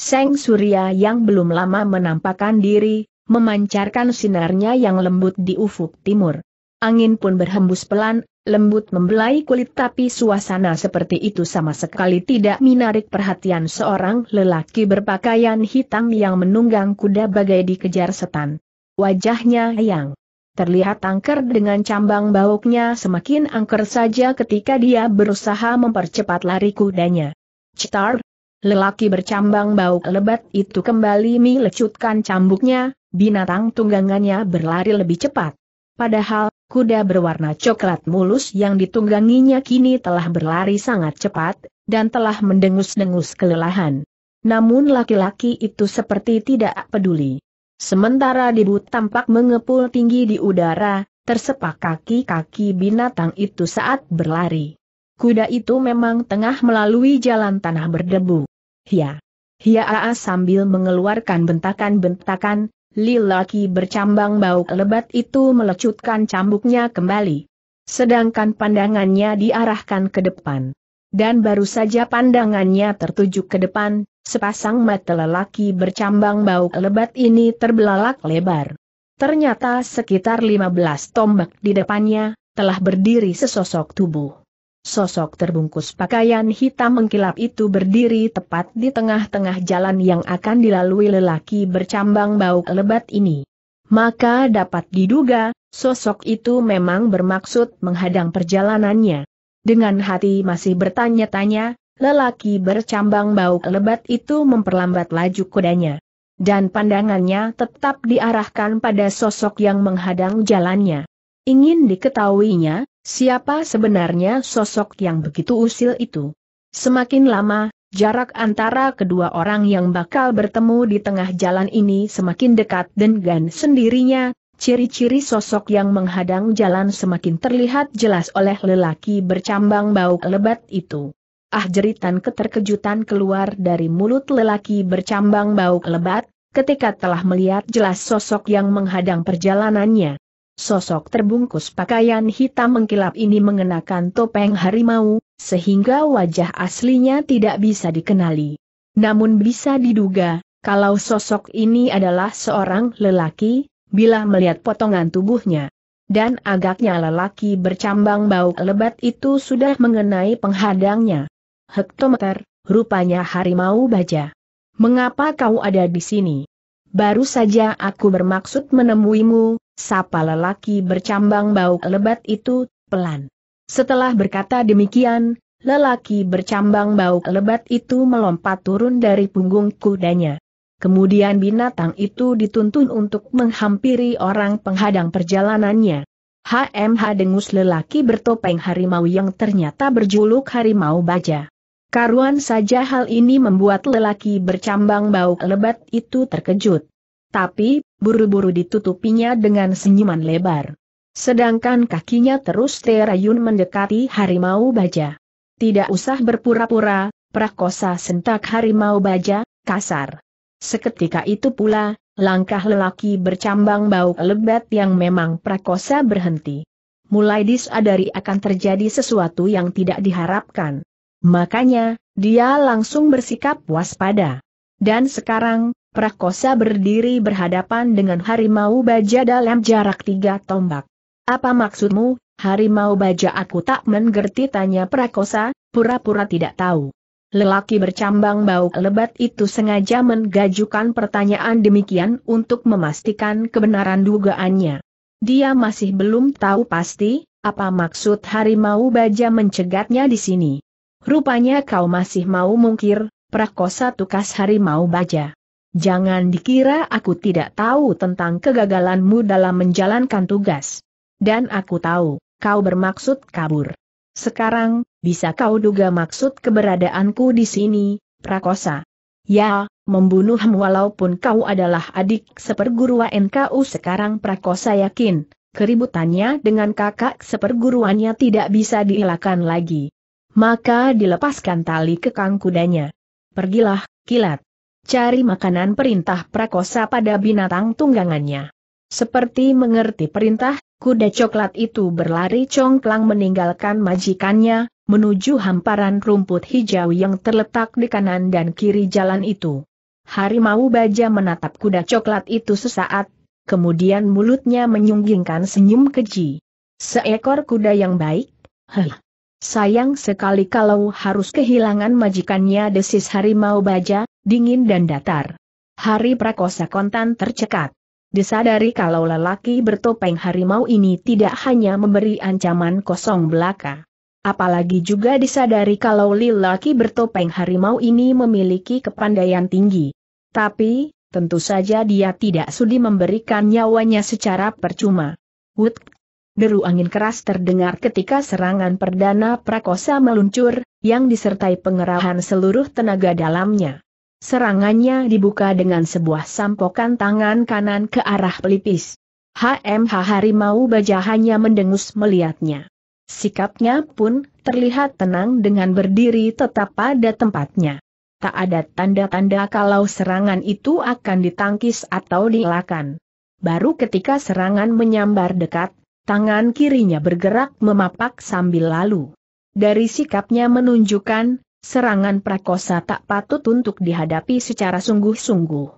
Seng Surya yang belum lama menampakkan diri, memancarkan sinarnya yang lembut di ufuk timur. Angin pun berhembus pelan, lembut membelai kulit tapi suasana seperti itu sama sekali tidak menarik perhatian seorang lelaki berpakaian hitam yang menunggang kuda bagai dikejar setan. Wajahnya yang Terlihat angker dengan cambang bauknya semakin angker saja ketika dia berusaha mempercepat lari kudanya. Citar! Lelaki bercambang bauk lebat itu kembali melecutkan cambuknya, binatang tunggangannya berlari lebih cepat. Padahal, kuda berwarna coklat mulus yang ditungganginya kini telah berlari sangat cepat, dan telah mendengus-dengus kelelahan. Namun laki-laki itu seperti tidak peduli. Sementara Dibu tampak mengepul tinggi di udara, tersepak kaki-kaki binatang itu saat berlari. Kuda itu memang tengah melalui jalan tanah berdebu. Hia! Hia aa sambil mengeluarkan bentakan-bentakan, lelaki bercambang bau lebat itu melecutkan cambuknya kembali. Sedangkan pandangannya diarahkan ke depan. Dan baru saja pandangannya tertuju ke depan, sepasang mata lelaki bercambang bau lebat ini terbelalak lebar. Ternyata sekitar 15 tombak di depannya, telah berdiri sesosok tubuh. Sosok terbungkus pakaian hitam mengkilap itu berdiri tepat di tengah-tengah jalan yang akan dilalui lelaki bercambang bau lebat ini. Maka dapat diduga, sosok itu memang bermaksud menghadang perjalanannya. Dengan hati masih bertanya-tanya, Lelaki bercambang bau lebat itu memperlambat laju kudanya. Dan pandangannya tetap diarahkan pada sosok yang menghadang jalannya. Ingin diketahuinya, siapa sebenarnya sosok yang begitu usil itu. Semakin lama, jarak antara kedua orang yang bakal bertemu di tengah jalan ini semakin dekat dan gan sendirinya Ciri-ciri sosok yang menghadang jalan semakin terlihat jelas oleh lelaki bercambang bau lebat itu. Ah jeritan keterkejutan keluar dari mulut lelaki bercambang bau lebat, ketika telah melihat jelas sosok yang menghadang perjalanannya. Sosok terbungkus pakaian hitam mengkilap ini mengenakan topeng harimau, sehingga wajah aslinya tidak bisa dikenali. Namun bisa diduga, kalau sosok ini adalah seorang lelaki, bila melihat potongan tubuhnya dan agaknya lelaki bercambang bau lebat itu sudah mengenai penghadangnya hektometer, rupanya harimau baja. Mengapa kau ada di sini? Baru saja aku bermaksud menemuimu, sapa lelaki bercambang bau lebat itu, pelan. Setelah berkata demikian, lelaki bercambang bau lebat itu melompat turun dari punggung kudanya. Kemudian binatang itu dituntun untuk menghampiri orang penghadang perjalanannya. HMH dengus lelaki bertopeng harimau yang ternyata berjuluk harimau baja. Karuan saja hal ini membuat lelaki bercambang bau lebat itu terkejut. Tapi, buru-buru ditutupinya dengan senyuman lebar. Sedangkan kakinya terus terayun mendekati harimau baja. Tidak usah berpura-pura, prakosa sentak harimau baja, kasar. Seketika itu pula, langkah lelaki bercambang bau lebat yang memang prakosa berhenti. Mulai disadari akan terjadi sesuatu yang tidak diharapkan. Makanya, dia langsung bersikap waspada. Dan sekarang, Prakosa berdiri berhadapan dengan harimau baja dalam jarak tiga tombak. Apa maksudmu, harimau baja aku tak mengerti tanya Prakosa, pura-pura tidak tahu. Lelaki bercambang bau lebat itu sengaja menggajukan pertanyaan demikian untuk memastikan kebenaran dugaannya. Dia masih belum tahu pasti, apa maksud harimau baja mencegatnya di sini. Rupanya kau masih mau mungkir, prakosa tukas harimau baja. Jangan dikira aku tidak tahu tentang kegagalanmu dalam menjalankan tugas. Dan aku tahu, kau bermaksud kabur. Sekarang, bisa kau duga maksud keberadaanku di sini, prakosa. Ya, membunuhmu walaupun kau adalah adik seperguruan NKU sekarang prakosa yakin, keributannya dengan kakak seperguruannya tidak bisa dielakkan lagi maka dilepaskan tali kekang kudanya. Pergilah, kilat. Cari makanan perintah prakosa pada binatang tunggangannya. Seperti mengerti perintah, kuda coklat itu berlari congklang meninggalkan majikannya, menuju hamparan rumput hijau yang terletak di kanan dan kiri jalan itu. Harimau baja menatap kuda coklat itu sesaat, kemudian mulutnya menyunggingkan senyum keji. Seekor kuda yang baik, heh. Sayang sekali kalau harus kehilangan majikannya desis harimau baja, dingin dan datar. Hari Prakosa kontan tercekat. Disadari kalau lelaki bertopeng harimau ini tidak hanya memberi ancaman kosong belaka. Apalagi juga disadari kalau lelaki bertopeng harimau ini memiliki kepandaian tinggi. Tapi, tentu saja dia tidak sudi memberikan nyawanya secara percuma. Wood deru angin keras terdengar ketika serangan perdana prakosa meluncur, yang disertai pengerahan seluruh tenaga dalamnya. Serangannya dibuka dengan sebuah sampokan tangan kanan ke arah pelipis. HMH Harimau Baja hanya mendengus melihatnya. Sikapnya pun terlihat tenang dengan berdiri tetap pada tempatnya. Tak ada tanda-tanda kalau serangan itu akan ditangkis atau dielakkan. Baru ketika serangan menyambar dekat, tangan kirinya bergerak memapak sambil lalu. Dari sikapnya menunjukkan, serangan prakosa tak patut untuk dihadapi secara sungguh-sungguh.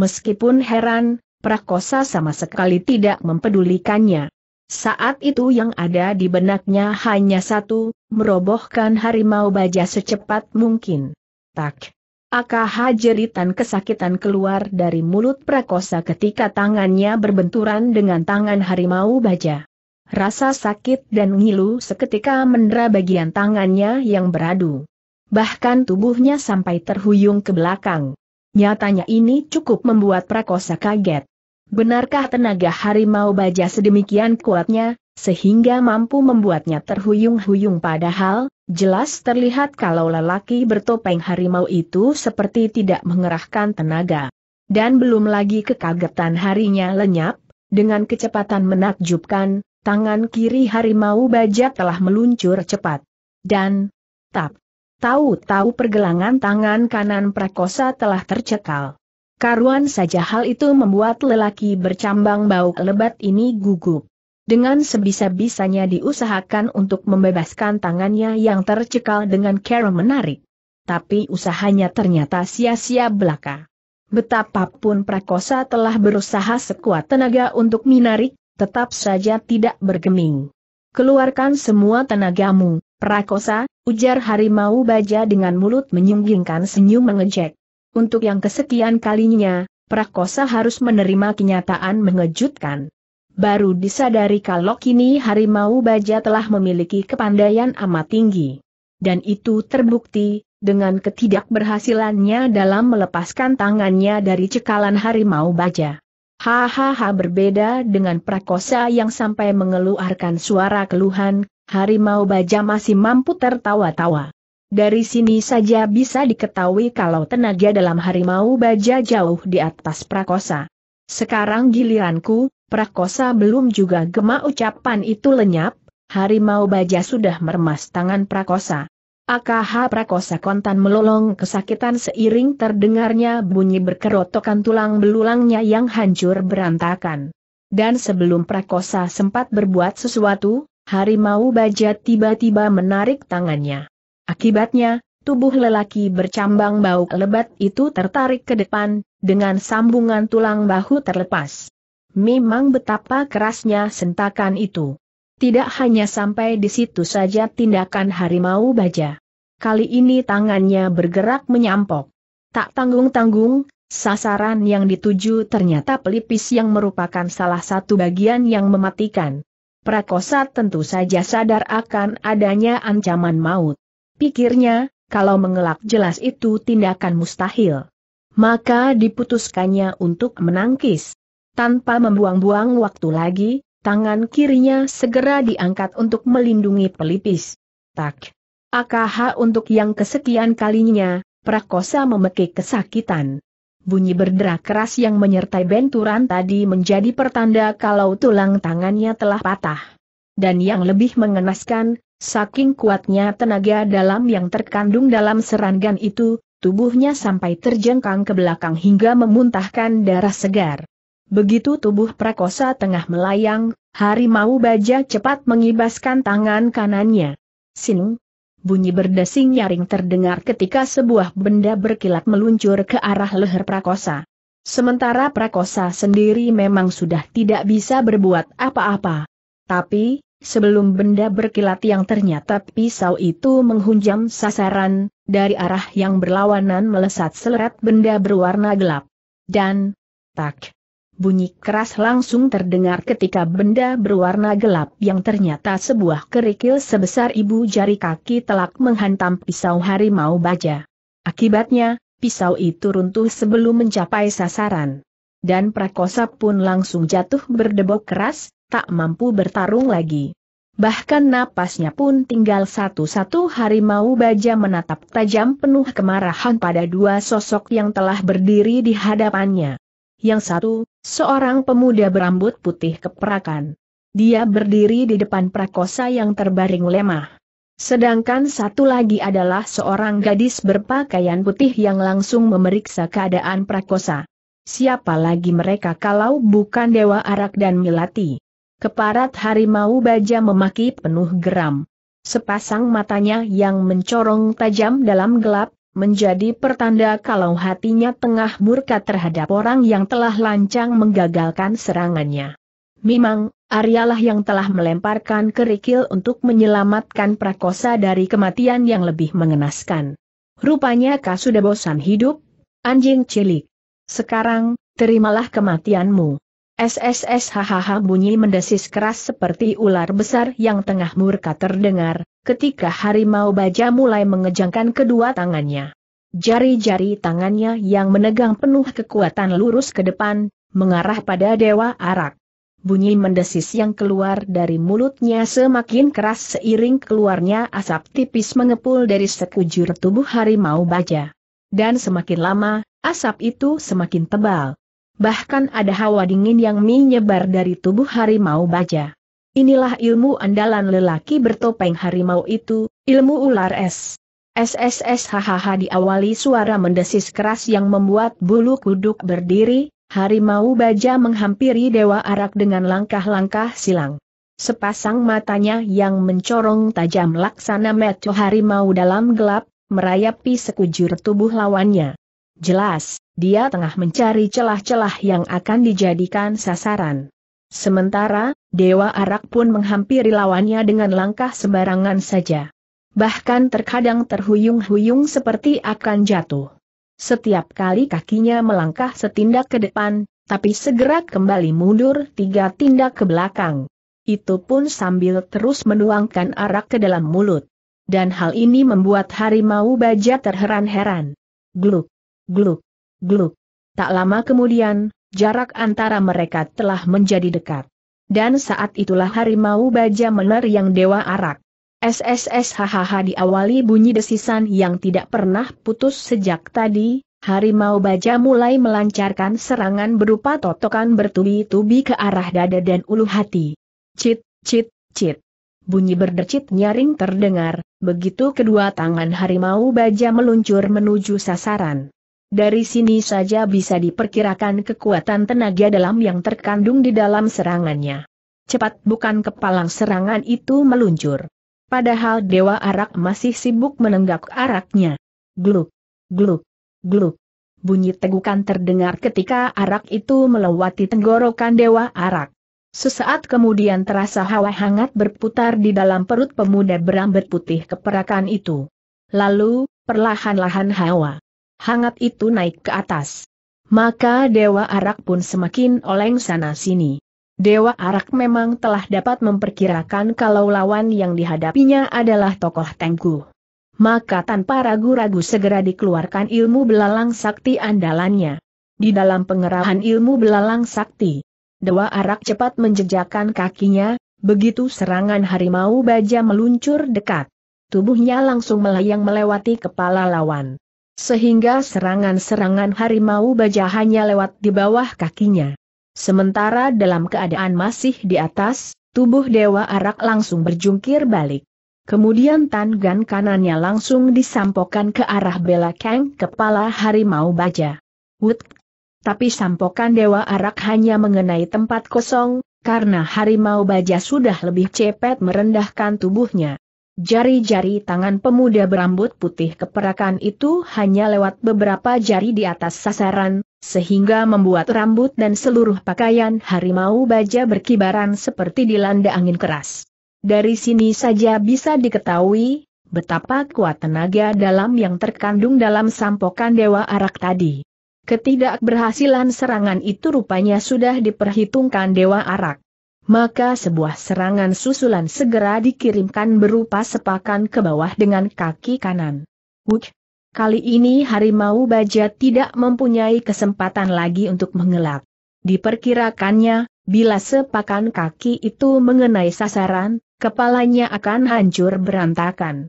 Meskipun heran, prakosa sama sekali tidak mempedulikannya. Saat itu yang ada di benaknya hanya satu, merobohkan harimau baja secepat mungkin. Tak. Akh jeritan kesakitan keluar dari mulut prakosa ketika tangannya berbenturan dengan tangan harimau baja. Rasa sakit dan ngilu seketika mendera bagian tangannya yang beradu. Bahkan tubuhnya sampai terhuyung ke belakang. Nyatanya ini cukup membuat prakosa kaget. Benarkah tenaga harimau baja sedemikian kuatnya? sehingga mampu membuatnya terhuyung-huyung padahal, jelas terlihat kalau lelaki bertopeng harimau itu seperti tidak mengerahkan tenaga. Dan belum lagi kekagetan harinya lenyap, dengan kecepatan menakjubkan, tangan kiri harimau baja telah meluncur cepat. Dan, tap, tahu-tahu pergelangan tangan kanan prakosa telah tercekal. Karuan saja hal itu membuat lelaki bercambang bau lebat ini gugup dengan sebisa-bisanya diusahakan untuk membebaskan tangannya yang tercekal dengan cara menarik. Tapi usahanya ternyata sia-sia belaka. Betapapun Prakosa telah berusaha sekuat tenaga untuk menarik, tetap saja tidak bergeming. Keluarkan semua tenagamu, Prakosa, ujar harimau baja dengan mulut menyunggingkan senyum mengejek. Untuk yang kesekian kalinya, Prakosa harus menerima kenyataan mengejutkan baru disadari kalau kini harimau baja telah memiliki kepandaian amat tinggi. Dan itu terbukti, dengan ketidakberhasilannya dalam melepaskan tangannya dari cekalan harimau baja. Hahaha berbeda dengan prakosa yang sampai mengeluarkan suara keluhan, harimau baja masih mampu tertawa-tawa. Dari sini saja bisa diketahui kalau tenaga dalam harimau baja jauh di atas prakosa. Sekarang giliranku, Prakosa belum juga gema ucapan itu lenyap, harimau baja sudah meremas tangan Prakosa. AKH Prakosa kontan melolong kesakitan seiring terdengarnya bunyi berkerotokan tulang belulangnya yang hancur berantakan. Dan sebelum Prakosa sempat berbuat sesuatu, harimau baja tiba-tiba menarik tangannya. Akibatnya, tubuh lelaki bercambang bau lebat itu tertarik ke depan, dengan sambungan tulang bahu terlepas. Memang betapa kerasnya sentakan itu. Tidak hanya sampai di situ saja tindakan harimau baja. Kali ini tangannya bergerak menyampok. Tak tanggung-tanggung, sasaran yang dituju ternyata pelipis yang merupakan salah satu bagian yang mematikan. Prakosa tentu saja sadar akan adanya ancaman maut. Pikirnya, kalau mengelak jelas itu tindakan mustahil. Maka diputuskannya untuk menangkis. Tanpa membuang-buang waktu lagi, tangan kirinya segera diangkat untuk melindungi pelipis. Tak. AKH untuk yang kesekian kalinya, Prakosa memekik kesakitan. Bunyi berderak keras yang menyertai benturan tadi menjadi pertanda kalau tulang tangannya telah patah. Dan yang lebih mengenaskan, saking kuatnya tenaga dalam yang terkandung dalam serangan itu, tubuhnya sampai terjengkang ke belakang hingga memuntahkan darah segar. Begitu tubuh prakosa tengah melayang, harimau baja cepat mengibaskan tangan kanannya. Sinu. Bunyi berdesing nyaring terdengar ketika sebuah benda berkilat meluncur ke arah leher prakosa. Sementara prakosa sendiri memang sudah tidak bisa berbuat apa-apa. Tapi, sebelum benda berkilat yang ternyata pisau itu menghunjam sasaran, dari arah yang berlawanan melesat seleret benda berwarna gelap. Dan, tak. Bunyi keras langsung terdengar ketika benda berwarna gelap yang ternyata sebuah kerikil sebesar ibu jari kaki telak menghantam pisau harimau baja. Akibatnya, pisau itu runtuh sebelum mencapai sasaran. Dan prakosa pun langsung jatuh berdebok keras, tak mampu bertarung lagi. Bahkan napasnya pun tinggal satu-satu harimau baja menatap tajam penuh kemarahan pada dua sosok yang telah berdiri di hadapannya yang satu, seorang pemuda berambut putih keperakan. Dia berdiri di depan prakosa yang terbaring lemah. Sedangkan satu lagi adalah seorang gadis berpakaian putih yang langsung memeriksa keadaan prakosa. Siapa lagi mereka kalau bukan Dewa Arak dan Milati? Keparat harimau baja memaki penuh geram. Sepasang matanya yang mencorong tajam dalam gelap menjadi pertanda kalau hatinya tengah murka terhadap orang yang telah lancang menggagalkan serangannya. Memang, Aryalah yang telah melemparkan kerikil untuk menyelamatkan prakosa dari kematian yang lebih mengenaskan. Rupanya kau sudah bosan hidup, anjing cilik. Sekarang, terimalah kematianmu. SSS hahaha bunyi mendesis keras seperti ular besar yang tengah murka terdengar, ketika harimau baja mulai mengejangkan kedua tangannya. Jari-jari tangannya yang menegang penuh kekuatan lurus ke depan, mengarah pada Dewa Arak. Bunyi mendesis yang keluar dari mulutnya semakin keras seiring keluarnya asap tipis mengepul dari sekujur tubuh harimau baja. Dan semakin lama, asap itu semakin tebal. Bahkan ada hawa dingin yang menyebar dari tubuh harimau baja. Inilah ilmu andalan lelaki bertopeng harimau itu, ilmu ular es. SSS hahaha diawali suara mendesis keras yang membuat bulu kuduk berdiri, harimau baja menghampiri Dewa Arak dengan langkah-langkah silang. Sepasang matanya yang mencorong tajam laksana metu harimau dalam gelap, merayapi sekujur tubuh lawannya. Jelas, dia tengah mencari celah-celah yang akan dijadikan sasaran. Sementara, Dewa Arak pun menghampiri lawannya dengan langkah sembarangan saja. Bahkan terkadang terhuyung-huyung seperti akan jatuh. Setiap kali kakinya melangkah setindak ke depan, tapi segera kembali mundur tiga tindak ke belakang. Itu pun sambil terus menuangkan arak ke dalam mulut. Dan hal ini membuat harimau baja terheran-heran. Gluk. Gluk, gluk. Tak lama kemudian, jarak antara mereka telah menjadi dekat. Dan saat itulah harimau baja mener yang dewa arak. SSS hahaha diawali bunyi desisan yang tidak pernah putus sejak tadi, harimau baja mulai melancarkan serangan berupa totokan bertubi-tubi ke arah dada dan ulu hati. Cit, cit, cit. Bunyi berdecit nyaring terdengar, begitu kedua tangan harimau baja meluncur menuju sasaran. Dari sini saja bisa diperkirakan kekuatan tenaga dalam yang terkandung di dalam serangannya. Cepat bukan kepalang serangan itu meluncur. Padahal Dewa Arak masih sibuk menenggak araknya. Gluk, gluk, gluk. Bunyi tegukan terdengar ketika arak itu melewati tenggorokan Dewa Arak. Sesaat kemudian terasa hawa hangat berputar di dalam perut pemuda berambut putih keperakan itu. Lalu, perlahan-lahan hawa hangat itu naik ke atas. Maka Dewa Arak pun semakin oleng sana-sini. Dewa Arak memang telah dapat memperkirakan kalau lawan yang dihadapinya adalah tokoh tengku. Maka tanpa ragu-ragu segera dikeluarkan ilmu belalang sakti andalannya. Di dalam pengerahan ilmu belalang sakti, Dewa Arak cepat menjejakkan kakinya, begitu serangan harimau baja meluncur dekat. Tubuhnya langsung melayang melewati kepala lawan. Sehingga serangan-serangan harimau baja hanya lewat di bawah kakinya. Sementara dalam keadaan masih di atas, tubuh Dewa Arak langsung berjungkir balik. Kemudian tangan kanannya langsung disampokan ke arah belakang kepala harimau baja. Wut! Tapi sampokan Dewa Arak hanya mengenai tempat kosong, karena harimau baja sudah lebih cepat merendahkan tubuhnya. Jari-jari tangan pemuda berambut putih keperakan itu hanya lewat beberapa jari di atas sasaran, sehingga membuat rambut dan seluruh pakaian harimau baja berkibaran seperti dilanda angin keras. Dari sini saja bisa diketahui, betapa kuat tenaga dalam yang terkandung dalam sampokan Dewa Arak tadi. Ketidakberhasilan serangan itu rupanya sudah diperhitungkan Dewa Arak maka sebuah serangan susulan segera dikirimkan berupa sepakan ke bawah dengan kaki kanan. Wuch! Kali ini harimau baja tidak mempunyai kesempatan lagi untuk mengelak. Diperkirakannya, bila sepakan kaki itu mengenai sasaran, kepalanya akan hancur berantakan.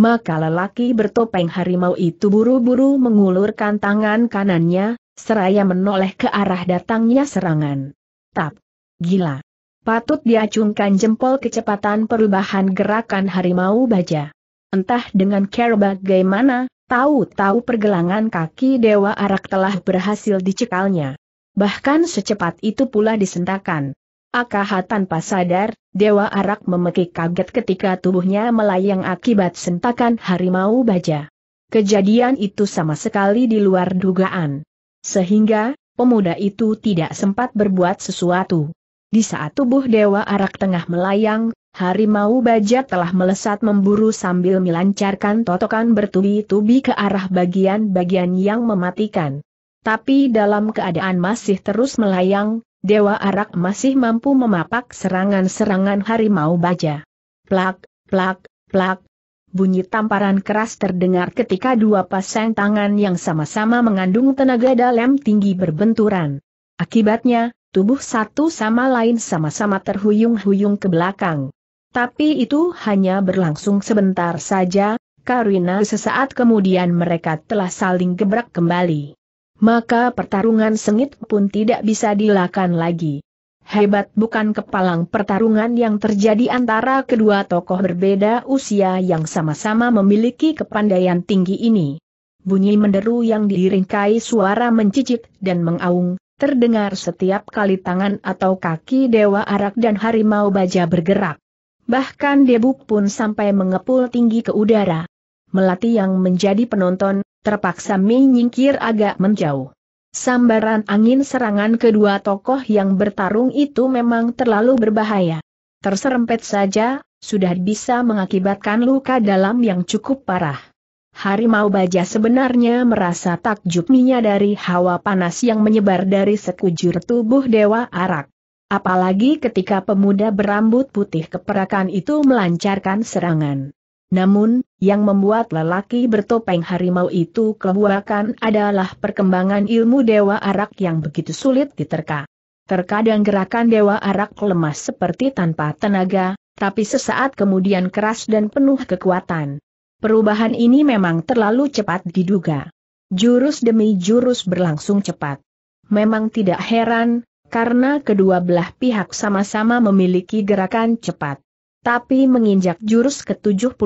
Maka lelaki bertopeng harimau itu buru-buru mengulurkan tangan kanannya, seraya menoleh ke arah datangnya serangan. Tap! Gila! Patut diacungkan jempol kecepatan perubahan gerakan harimau baja. Entah dengan care bagaimana, tahu-tahu pergelangan kaki Dewa Arak telah berhasil dicekalnya. Bahkan secepat itu pula disentakan. Akaha tanpa sadar, Dewa Arak memekik kaget ketika tubuhnya melayang akibat sentakan harimau baja. Kejadian itu sama sekali di luar dugaan. Sehingga, pemuda itu tidak sempat berbuat sesuatu. Di saat tubuh Dewa Arak tengah melayang, harimau baja telah melesat memburu sambil melancarkan totokan bertubi-tubi ke arah bagian-bagian yang mematikan. Tapi dalam keadaan masih terus melayang, Dewa Arak masih mampu memapak serangan-serangan harimau baja. Plak, plak, plak, Bunyi tamparan keras terdengar ketika dua pasang tangan yang sama-sama mengandung tenaga dalam tinggi berbenturan. Akibatnya, Tubuh satu sama lain sama-sama terhuyung-huyung ke belakang. Tapi itu hanya berlangsung sebentar saja, karena sesaat kemudian mereka telah saling gebrak kembali. Maka pertarungan sengit pun tidak bisa dilakukan lagi. Hebat bukan kepalang pertarungan yang terjadi antara kedua tokoh berbeda usia yang sama-sama memiliki kepandaian tinggi ini. Bunyi menderu yang diringkai suara mencicit dan mengaung, Terdengar setiap kali tangan atau kaki Dewa Arak dan Harimau Baja bergerak. Bahkan debu pun sampai mengepul tinggi ke udara. Melati yang menjadi penonton, terpaksa menyingkir agak menjauh. Sambaran angin serangan kedua tokoh yang bertarung itu memang terlalu berbahaya. Terserempet saja, sudah bisa mengakibatkan luka dalam yang cukup parah. Harimau Baja sebenarnya merasa takjub menyadari hawa panas yang menyebar dari sekujur tubuh Dewa Arak. Apalagi ketika pemuda berambut putih keperakan itu melancarkan serangan. Namun, yang membuat lelaki bertopeng harimau itu kebuakan adalah perkembangan ilmu Dewa Arak yang begitu sulit diterka. Terkadang gerakan Dewa Arak lemas seperti tanpa tenaga, tapi sesaat kemudian keras dan penuh kekuatan. Perubahan ini memang terlalu cepat diduga. Jurus demi jurus berlangsung cepat. Memang tidak heran, karena kedua belah pihak sama-sama memiliki gerakan cepat. Tapi menginjak jurus ke-71,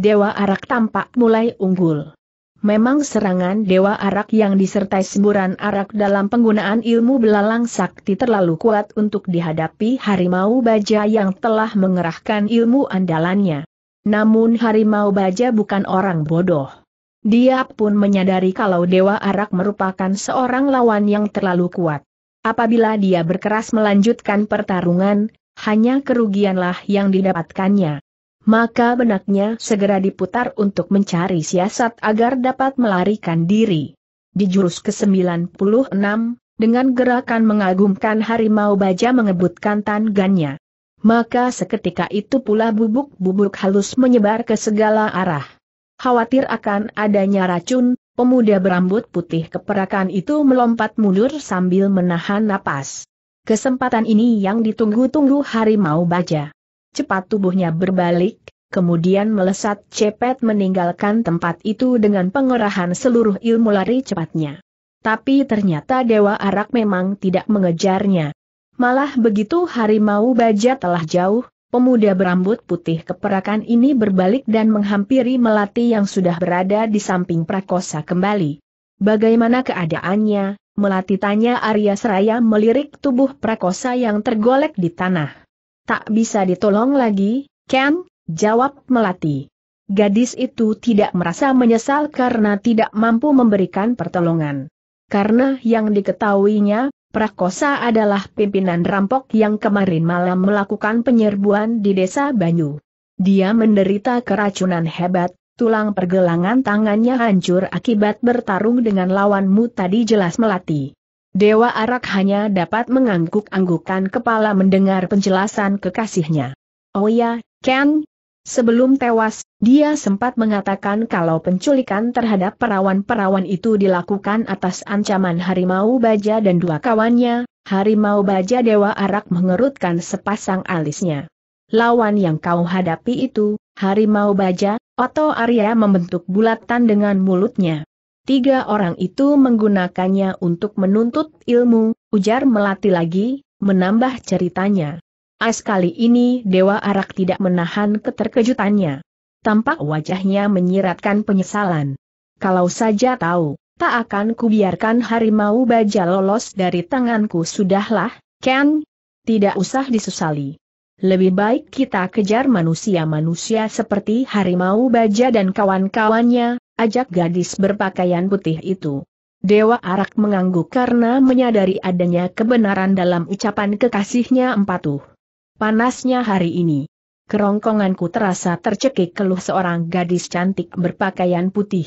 Dewa Arak tampak mulai unggul. Memang serangan Dewa Arak yang disertai semburan arak dalam penggunaan ilmu belalang sakti terlalu kuat untuk dihadapi harimau baja yang telah mengerahkan ilmu andalannya. Namun harimau baja bukan orang bodoh. Dia pun menyadari kalau Dewa Arak merupakan seorang lawan yang terlalu kuat. Apabila dia berkeras melanjutkan pertarungan, hanya kerugianlah yang didapatkannya. Maka benaknya segera diputar untuk mencari siasat agar dapat melarikan diri. Di jurus ke-96, dengan gerakan mengagumkan harimau baja mengebutkan tangannya. Maka seketika itu pula bubuk-bubuk halus menyebar ke segala arah. Khawatir akan adanya racun, pemuda berambut putih keperakan itu melompat mundur sambil menahan napas. Kesempatan ini yang ditunggu-tunggu harimau baja. Cepat tubuhnya berbalik, kemudian melesat cepet meninggalkan tempat itu dengan pengerahan seluruh ilmu lari cepatnya. Tapi ternyata Dewa Arak memang tidak mengejarnya. Malah begitu harimau baja telah jauh, pemuda berambut putih keperakan ini berbalik dan menghampiri Melati yang sudah berada di samping prakosa kembali. Bagaimana keadaannya? Melati tanya Arya Seraya melirik tubuh prakosa yang tergolek di tanah. Tak bisa ditolong lagi, Ken, jawab Melati. Gadis itu tidak merasa menyesal karena tidak mampu memberikan pertolongan. Karena yang diketahuinya, Prakosa adalah pimpinan rampok yang kemarin malam melakukan penyerbuan di desa Banyu. Dia menderita keracunan hebat, tulang pergelangan tangannya hancur akibat bertarung dengan lawanmu tadi jelas melati. Dewa Arak hanya dapat mengangguk-anggukan kepala mendengar penjelasan kekasihnya. Oh ya, Ken, Sebelum tewas, dia sempat mengatakan kalau penculikan terhadap perawan-perawan itu dilakukan atas ancaman harimau baja dan dua kawannya, harimau baja Dewa Arak mengerutkan sepasang alisnya. Lawan yang kau hadapi itu, harimau baja, Oto Arya membentuk bulatan dengan mulutnya. Tiga orang itu menggunakannya untuk menuntut ilmu, ujar Melati lagi, menambah ceritanya. As kali ini Dewa Arak tidak menahan keterkejutannya. Tampak wajahnya menyiratkan penyesalan. Kalau saja tahu, tak akan kubiarkan harimau baja lolos dari tanganku sudahlah, Ken. Tidak usah disusali. Lebih baik kita kejar manusia-manusia seperti harimau baja dan kawan-kawannya, ajak gadis berpakaian putih itu. Dewa Arak mengangguk karena menyadari adanya kebenaran dalam ucapan kekasihnya Empatuh. Panasnya hari ini. Kerongkonganku terasa tercekik keluh seorang gadis cantik berpakaian putih.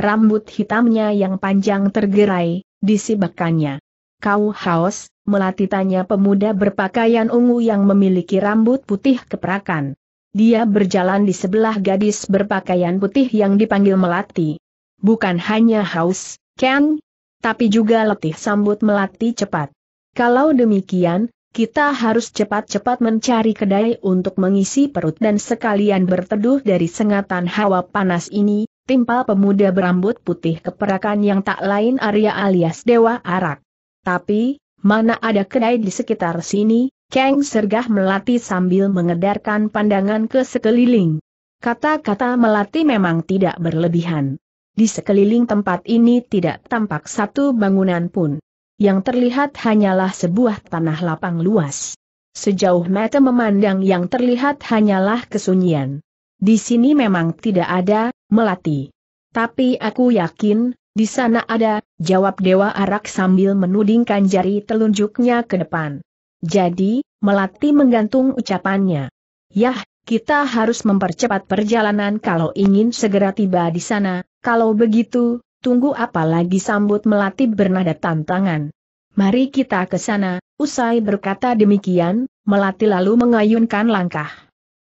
Rambut hitamnya yang panjang tergerai, disibakannya. Kau haus, melati tanya pemuda berpakaian ungu yang memiliki rambut putih keperakan. Dia berjalan di sebelah gadis berpakaian putih yang dipanggil Melati. Bukan hanya haus, Ken, tapi juga letih sambut Melati cepat. Kalau demikian, kita harus cepat-cepat mencari kedai untuk mengisi perut dan sekalian berteduh dari sengatan hawa panas ini, timpal pemuda berambut putih keperakan yang tak lain Arya alias Dewa Arak. Tapi, mana ada kedai di sekitar sini, Kang Sergah Melati sambil mengedarkan pandangan ke sekeliling. Kata-kata Melati memang tidak berlebihan. Di sekeliling tempat ini tidak tampak satu bangunan pun yang terlihat hanyalah sebuah tanah lapang luas. Sejauh mata memandang yang terlihat hanyalah kesunyian. Di sini memang tidak ada, melati. Tapi aku yakin, di sana ada, jawab Dewa Arak sambil menudingkan jari telunjuknya ke depan. Jadi, melati menggantung ucapannya. Yah, kita harus mempercepat perjalanan kalau ingin segera tiba di sana, kalau begitu, Tunggu apa lagi sambut melati bernada tantangan. Mari kita ke sana, usai berkata demikian, melati lalu mengayunkan langkah.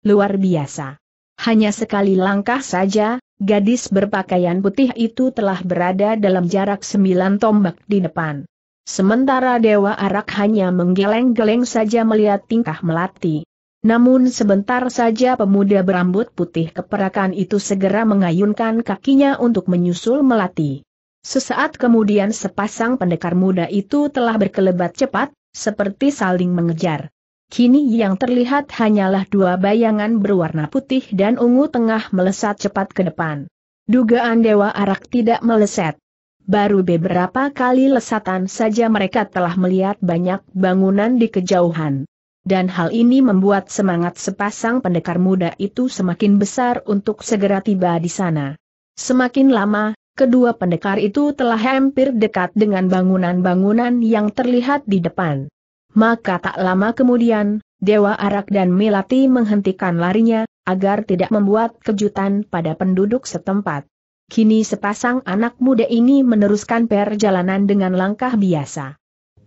Luar biasa. Hanya sekali langkah saja, gadis berpakaian putih itu telah berada dalam jarak sembilan tombak di depan. Sementara Dewa Arak hanya menggeleng-geleng saja melihat tingkah melati. Namun sebentar saja pemuda berambut putih keperakan itu segera mengayunkan kakinya untuk menyusul Melati. Sesaat kemudian sepasang pendekar muda itu telah berkelebat cepat, seperti saling mengejar. Kini yang terlihat hanyalah dua bayangan berwarna putih dan ungu tengah melesat cepat ke depan. Dugaan Dewa Arak tidak meleset. Baru beberapa kali lesatan saja mereka telah melihat banyak bangunan di kejauhan dan hal ini membuat semangat sepasang pendekar muda itu semakin besar untuk segera tiba di sana. Semakin lama, kedua pendekar itu telah hampir dekat dengan bangunan-bangunan yang terlihat di depan. Maka tak lama kemudian, Dewa Arak dan Melati menghentikan larinya, agar tidak membuat kejutan pada penduduk setempat. Kini sepasang anak muda ini meneruskan perjalanan dengan langkah biasa.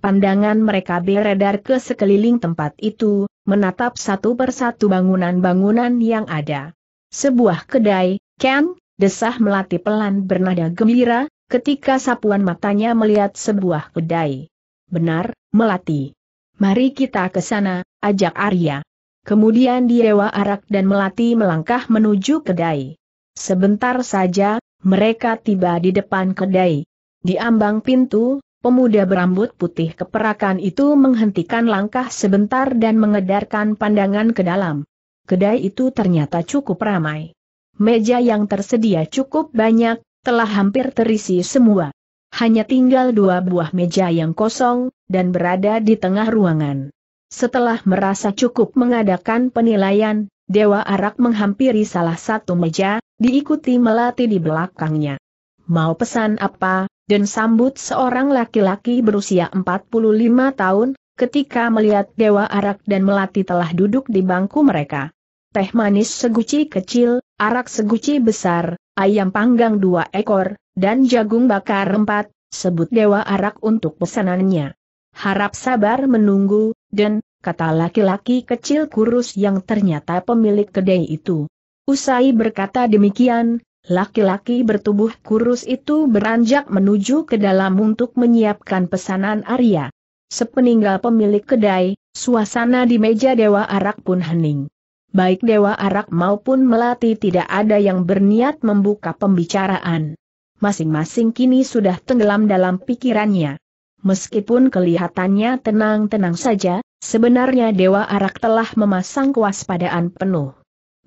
Pandangan mereka beredar ke sekeliling tempat itu, menatap satu persatu bangunan-bangunan yang ada. Sebuah kedai, Ken, desah melati pelan bernada gembira, ketika sapuan matanya melihat sebuah kedai. Benar, melati. Mari kita ke sana, ajak Arya. Kemudian direwa Arak dan Melati melangkah menuju kedai. Sebentar saja, mereka tiba di depan kedai. Di ambang pintu, Pemuda berambut putih keperakan itu menghentikan langkah sebentar dan mengedarkan pandangan ke dalam. Kedai itu ternyata cukup ramai. Meja yang tersedia cukup banyak, telah hampir terisi semua. Hanya tinggal dua buah meja yang kosong, dan berada di tengah ruangan. Setelah merasa cukup mengadakan penilaian, Dewa Arak menghampiri salah satu meja, diikuti Melati di belakangnya. Mau pesan apa, dan sambut seorang laki-laki berusia 45 tahun, ketika melihat Dewa Arak dan Melati telah duduk di bangku mereka. Teh manis seguci kecil, arak seguci besar, ayam panggang dua ekor, dan jagung bakar empat, sebut Dewa Arak untuk pesanannya. Harap sabar menunggu, dan, kata laki-laki kecil kurus yang ternyata pemilik kedai itu. Usai berkata demikian, Laki-laki bertubuh kurus itu beranjak menuju ke dalam untuk menyiapkan pesanan Arya. Sepeninggal pemilik kedai, suasana di meja Dewa Arak pun hening. Baik Dewa Arak maupun Melati tidak ada yang berniat membuka pembicaraan. Masing-masing kini sudah tenggelam dalam pikirannya. Meskipun kelihatannya tenang-tenang saja, sebenarnya Dewa Arak telah memasang kewaspadaan penuh.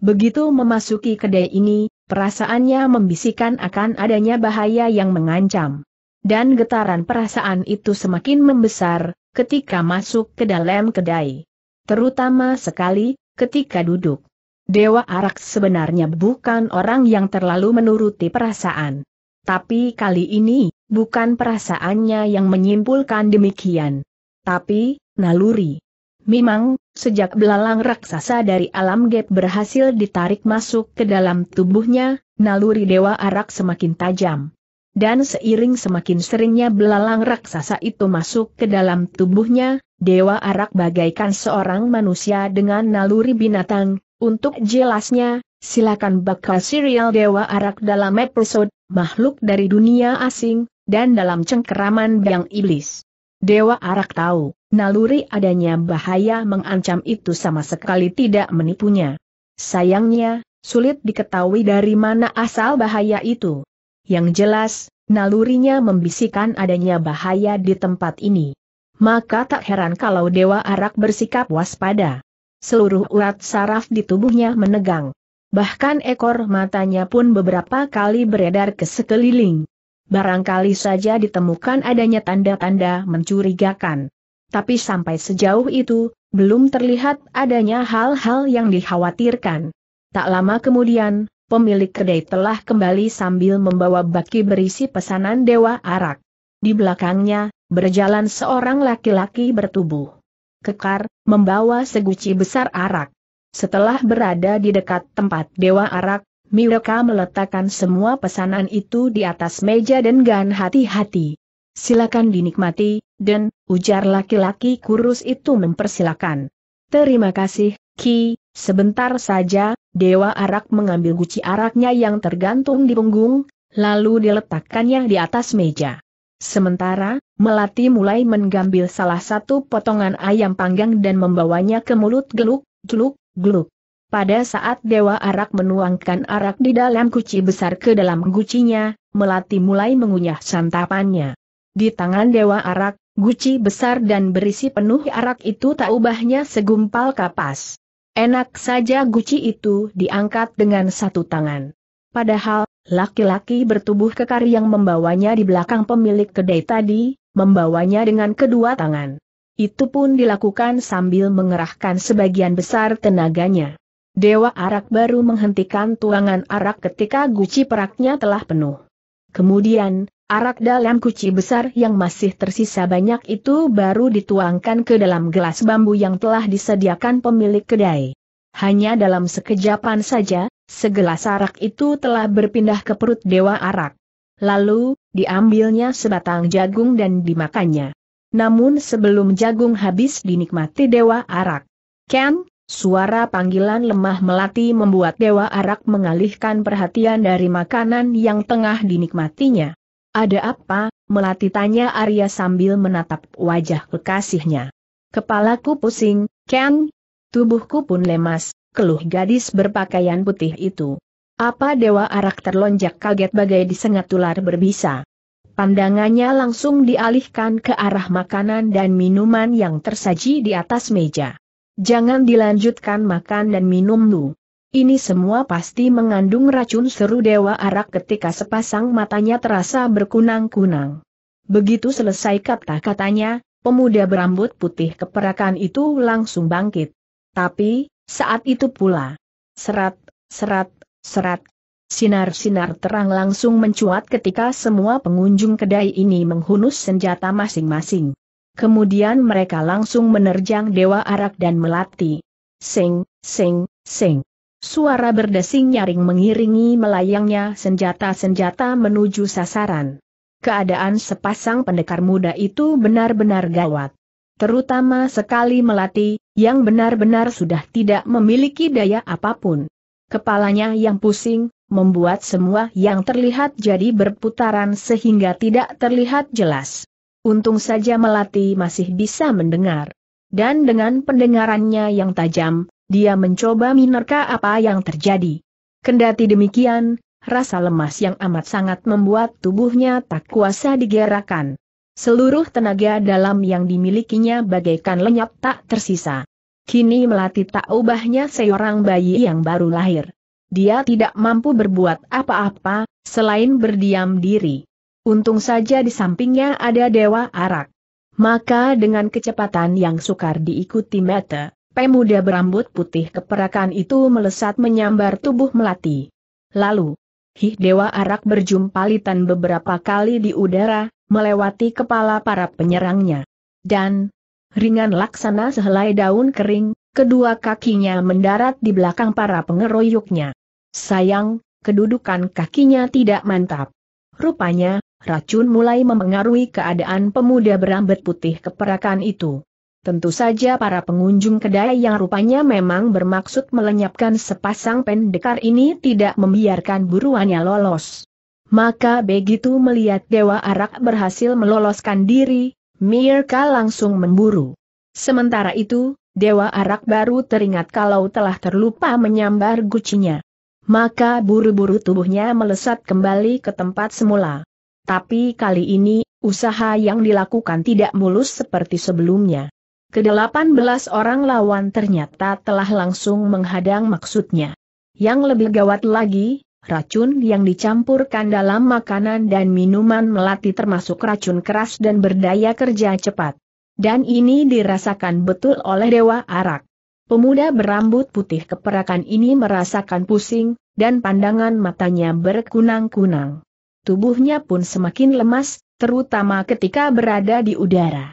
Begitu memasuki kedai ini, Perasaannya membisikkan akan adanya bahaya yang mengancam. Dan getaran perasaan itu semakin membesar, ketika masuk ke dalam kedai. Terutama sekali, ketika duduk. Dewa Arak sebenarnya bukan orang yang terlalu menuruti perasaan. Tapi kali ini, bukan perasaannya yang menyimpulkan demikian. Tapi, naluri. Memang, sejak belalang raksasa dari alam gap berhasil ditarik masuk ke dalam tubuhnya, naluri Dewa Arak semakin tajam. Dan seiring semakin seringnya belalang raksasa itu masuk ke dalam tubuhnya, Dewa Arak bagaikan seorang manusia dengan naluri binatang. Untuk jelasnya, silakan bakal serial Dewa Arak dalam episode Makhluk dari Dunia Asing, dan dalam Cengkeraman Biang Iblis. Dewa Arak tahu Naluri adanya bahaya mengancam itu sama sekali tidak menipunya. Sayangnya, sulit diketahui dari mana asal bahaya itu. Yang jelas, nalurinya membisikkan adanya bahaya di tempat ini. Maka tak heran kalau Dewa Arak bersikap waspada. Seluruh urat saraf di tubuhnya menegang. Bahkan ekor matanya pun beberapa kali beredar ke sekeliling. Barangkali saja ditemukan adanya tanda-tanda mencurigakan. Tapi sampai sejauh itu, belum terlihat adanya hal-hal yang dikhawatirkan. Tak lama kemudian, pemilik kedai telah kembali sambil membawa baki berisi pesanan dewa arak. Di belakangnya, berjalan seorang laki-laki bertubuh kekar, membawa seguci besar arak. Setelah berada di dekat tempat dewa arak, mereka meletakkan semua pesanan itu di atas meja dan gan hati-hati. Silakan dinikmati, dan, ujar laki-laki kurus itu mempersilakan. Terima kasih, Ki, sebentar saja, Dewa Arak mengambil guci araknya yang tergantung di punggung, lalu diletakkannya di atas meja. Sementara, Melati mulai mengambil salah satu potongan ayam panggang dan membawanya ke mulut geluk, geluk, geluk. Pada saat Dewa Arak menuangkan arak di dalam guci besar ke dalam gucinya, Melati mulai mengunyah santapannya. Di tangan Dewa Arak, Guci besar dan berisi penuh arak itu tak ubahnya segumpal kapas. Enak saja guci itu diangkat dengan satu tangan. Padahal, laki-laki bertubuh kekar yang membawanya di belakang pemilik kedai tadi, membawanya dengan kedua tangan. Itu pun dilakukan sambil mengerahkan sebagian besar tenaganya. Dewa Arak baru menghentikan tuangan arak ketika guci peraknya telah penuh. Kemudian, Arak dalam kuci besar yang masih tersisa banyak itu baru dituangkan ke dalam gelas bambu yang telah disediakan pemilik kedai. Hanya dalam sekejapan saja, segelas arak itu telah berpindah ke perut Dewa Arak. Lalu, diambilnya sebatang jagung dan dimakannya. Namun sebelum jagung habis dinikmati Dewa Arak. Ken, suara panggilan lemah melati membuat Dewa Arak mengalihkan perhatian dari makanan yang tengah dinikmatinya. Ada apa, Melati tanya Arya sambil menatap wajah kekasihnya. Kepalaku pusing, Ken. Tubuhku pun lemas, keluh gadis berpakaian putih itu. Apa Dewa Arak terlonjak kaget bagai disengat ular berbisa. Pandangannya langsung dialihkan ke arah makanan dan minuman yang tersaji di atas meja. Jangan dilanjutkan makan dan minum lu. Ini semua pasti mengandung racun seru Dewa Arak ketika sepasang matanya terasa berkunang-kunang. Begitu selesai kata-katanya, pemuda berambut putih keperakan itu langsung bangkit. Tapi, saat itu pula, serat, serat, serat, sinar-sinar terang langsung mencuat ketika semua pengunjung kedai ini menghunus senjata masing-masing. Kemudian mereka langsung menerjang Dewa Arak dan melatih. Sing, sing, sing. Suara berdesing nyaring mengiringi melayangnya senjata-senjata menuju sasaran. Keadaan sepasang pendekar muda itu benar-benar gawat. Terutama sekali Melati, yang benar-benar sudah tidak memiliki daya apapun. Kepalanya yang pusing, membuat semua yang terlihat jadi berputaran sehingga tidak terlihat jelas. Untung saja Melati masih bisa mendengar. Dan dengan pendengarannya yang tajam, dia mencoba menerka apa yang terjadi. Kendati demikian, rasa lemas yang amat sangat membuat tubuhnya tak kuasa digerakkan. Seluruh tenaga dalam yang dimilikinya bagaikan lenyap tak tersisa. Kini melati tak ubahnya seorang bayi yang baru lahir. Dia tidak mampu berbuat apa-apa, selain berdiam diri. Untung saja di sampingnya ada Dewa Arak. Maka dengan kecepatan yang sukar diikuti mata, Pemuda berambut putih keperakan itu melesat menyambar tubuh Melati. Lalu, Hih Dewa Arak berjumpa litan beberapa kali di udara, melewati kepala para penyerangnya. Dan, ringan laksana sehelai daun kering, kedua kakinya mendarat di belakang para pengeroyoknya. Sayang, kedudukan kakinya tidak mantap. Rupanya, racun mulai memengaruhi keadaan pemuda berambut putih keperakan itu. Tentu saja para pengunjung kedai yang rupanya memang bermaksud melenyapkan sepasang pendekar ini tidak membiarkan buruannya lolos. Maka begitu melihat Dewa Arak berhasil meloloskan diri, Mirka langsung memburu. Sementara itu, Dewa Arak baru teringat kalau telah terlupa menyambar gucinya. Maka buru-buru tubuhnya melesat kembali ke tempat semula. Tapi kali ini, usaha yang dilakukan tidak mulus seperti sebelumnya. Kedelapan belas orang lawan ternyata telah langsung menghadang maksudnya. Yang lebih gawat lagi, racun yang dicampurkan dalam makanan dan minuman melati termasuk racun keras dan berdaya kerja cepat. Dan ini dirasakan betul oleh Dewa Arak. Pemuda berambut putih keperakan ini merasakan pusing, dan pandangan matanya berkunang-kunang. Tubuhnya pun semakin lemas, terutama ketika berada di udara.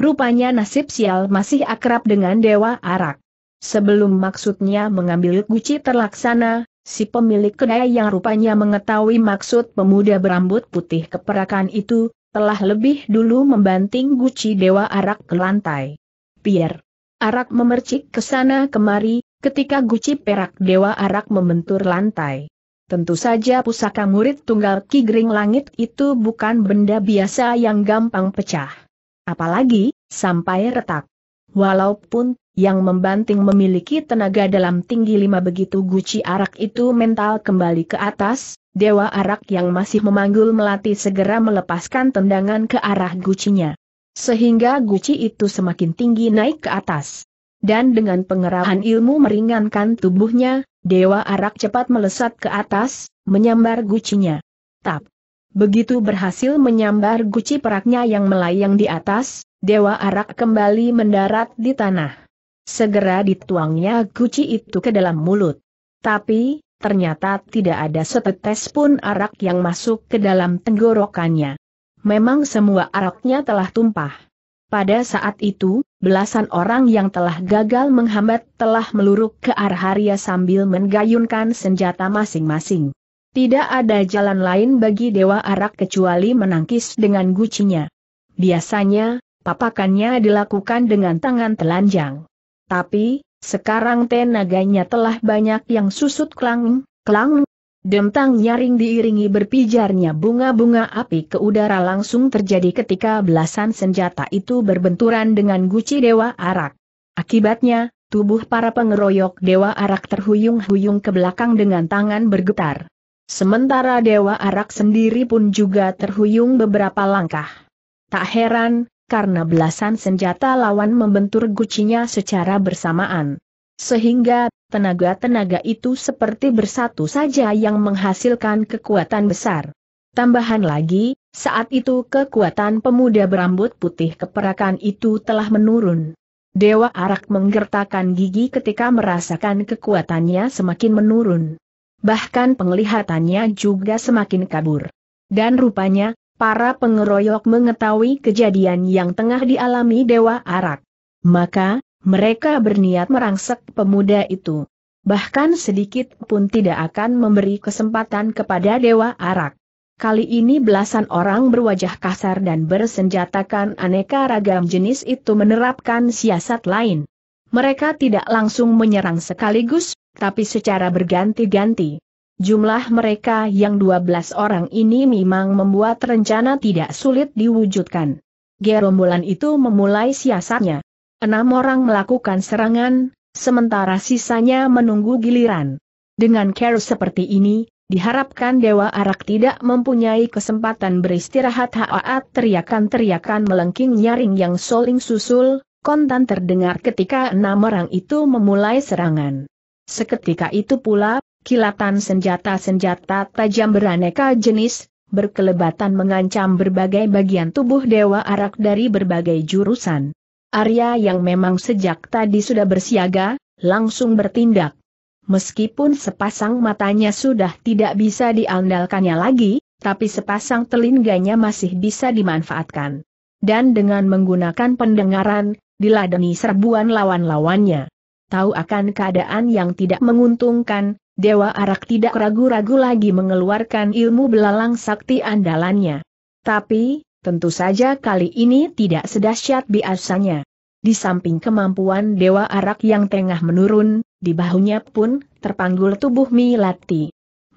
Rupanya nasib sial masih akrab dengan Dewa Arak. Sebelum maksudnya mengambil guci terlaksana, si pemilik kedai yang rupanya mengetahui maksud pemuda berambut putih keperakan itu, telah lebih dulu membanting guci Dewa Arak ke lantai. Pierre. Arak memercik ke sana kemari, ketika guci perak Dewa Arak membentur lantai. Tentu saja pusaka murid tunggal Ki Gering Langit itu bukan benda biasa yang gampang pecah. Apalagi, sampai retak. Walaupun, yang membanting memiliki tenaga dalam tinggi lima begitu guci arak itu mental kembali ke atas, dewa arak yang masih memanggul melati segera melepaskan tendangan ke arah gucinya. Sehingga guci itu semakin tinggi naik ke atas. Dan dengan pengerahan ilmu meringankan tubuhnya, dewa arak cepat melesat ke atas, menyambar gucinya. Tap! Begitu berhasil menyambar guci peraknya yang melayang di atas, Dewa Arak kembali mendarat di tanah. Segera dituangnya guci itu ke dalam mulut. Tapi, ternyata tidak ada setetes pun arak yang masuk ke dalam tenggorokannya. Memang semua araknya telah tumpah. Pada saat itu, belasan orang yang telah gagal menghambat telah meluruk ke arah Arya sambil menggayunkan senjata masing-masing. Tidak ada jalan lain bagi Dewa Arak kecuali menangkis dengan gucinya. Biasanya, papakannya dilakukan dengan tangan telanjang. Tapi, sekarang tenaganya telah banyak yang susut klang, klang. Dentang nyaring diiringi berpijarnya bunga-bunga api ke udara langsung terjadi ketika belasan senjata itu berbenturan dengan guci Dewa Arak. Akibatnya, tubuh para pengeroyok Dewa Arak terhuyung-huyung ke belakang dengan tangan bergetar. Sementara Dewa Arak sendiri pun juga terhuyung beberapa langkah. Tak heran, karena belasan senjata lawan membentur gucinya secara bersamaan. Sehingga, tenaga-tenaga itu seperti bersatu saja yang menghasilkan kekuatan besar. Tambahan lagi, saat itu kekuatan pemuda berambut putih keperakan itu telah menurun. Dewa Arak menggertakkan gigi ketika merasakan kekuatannya semakin menurun bahkan penglihatannya juga semakin kabur. Dan rupanya, para pengeroyok mengetahui kejadian yang tengah dialami Dewa Arak. Maka, mereka berniat merangsek pemuda itu. Bahkan sedikit pun tidak akan memberi kesempatan kepada Dewa Arak. Kali ini belasan orang berwajah kasar dan bersenjatakan aneka ragam jenis itu menerapkan siasat lain. Mereka tidak langsung menyerang sekaligus, tapi secara berganti-ganti. Jumlah mereka yang 12 orang ini memang membuat rencana tidak sulit diwujudkan. Gerombolan itu memulai siasatnya. Enam orang melakukan serangan, sementara sisanya menunggu giliran. Dengan care seperti ini, diharapkan Dewa Arak tidak mempunyai kesempatan beristirahat haat teriakan-teriakan melengking nyaring yang soling susul, kontan terdengar ketika enam orang itu memulai serangan. Seketika itu pula, kilatan senjata-senjata tajam beraneka jenis, berkelebatan mengancam berbagai bagian tubuh Dewa Arak dari berbagai jurusan. Arya yang memang sejak tadi sudah bersiaga, langsung bertindak. Meskipun sepasang matanya sudah tidak bisa diandalkannya lagi, tapi sepasang telinganya masih bisa dimanfaatkan. Dan dengan menggunakan pendengaran, diladeni serbuan lawan-lawannya. Tahu akan keadaan yang tidak menguntungkan, Dewa Arak tidak ragu-ragu lagi mengeluarkan ilmu belalang sakti andalannya. Tapi, tentu saja kali ini tidak sedahsyat biasanya. Di samping kemampuan Dewa Arak yang tengah menurun, di bahunya pun terpanggul tubuh Milati.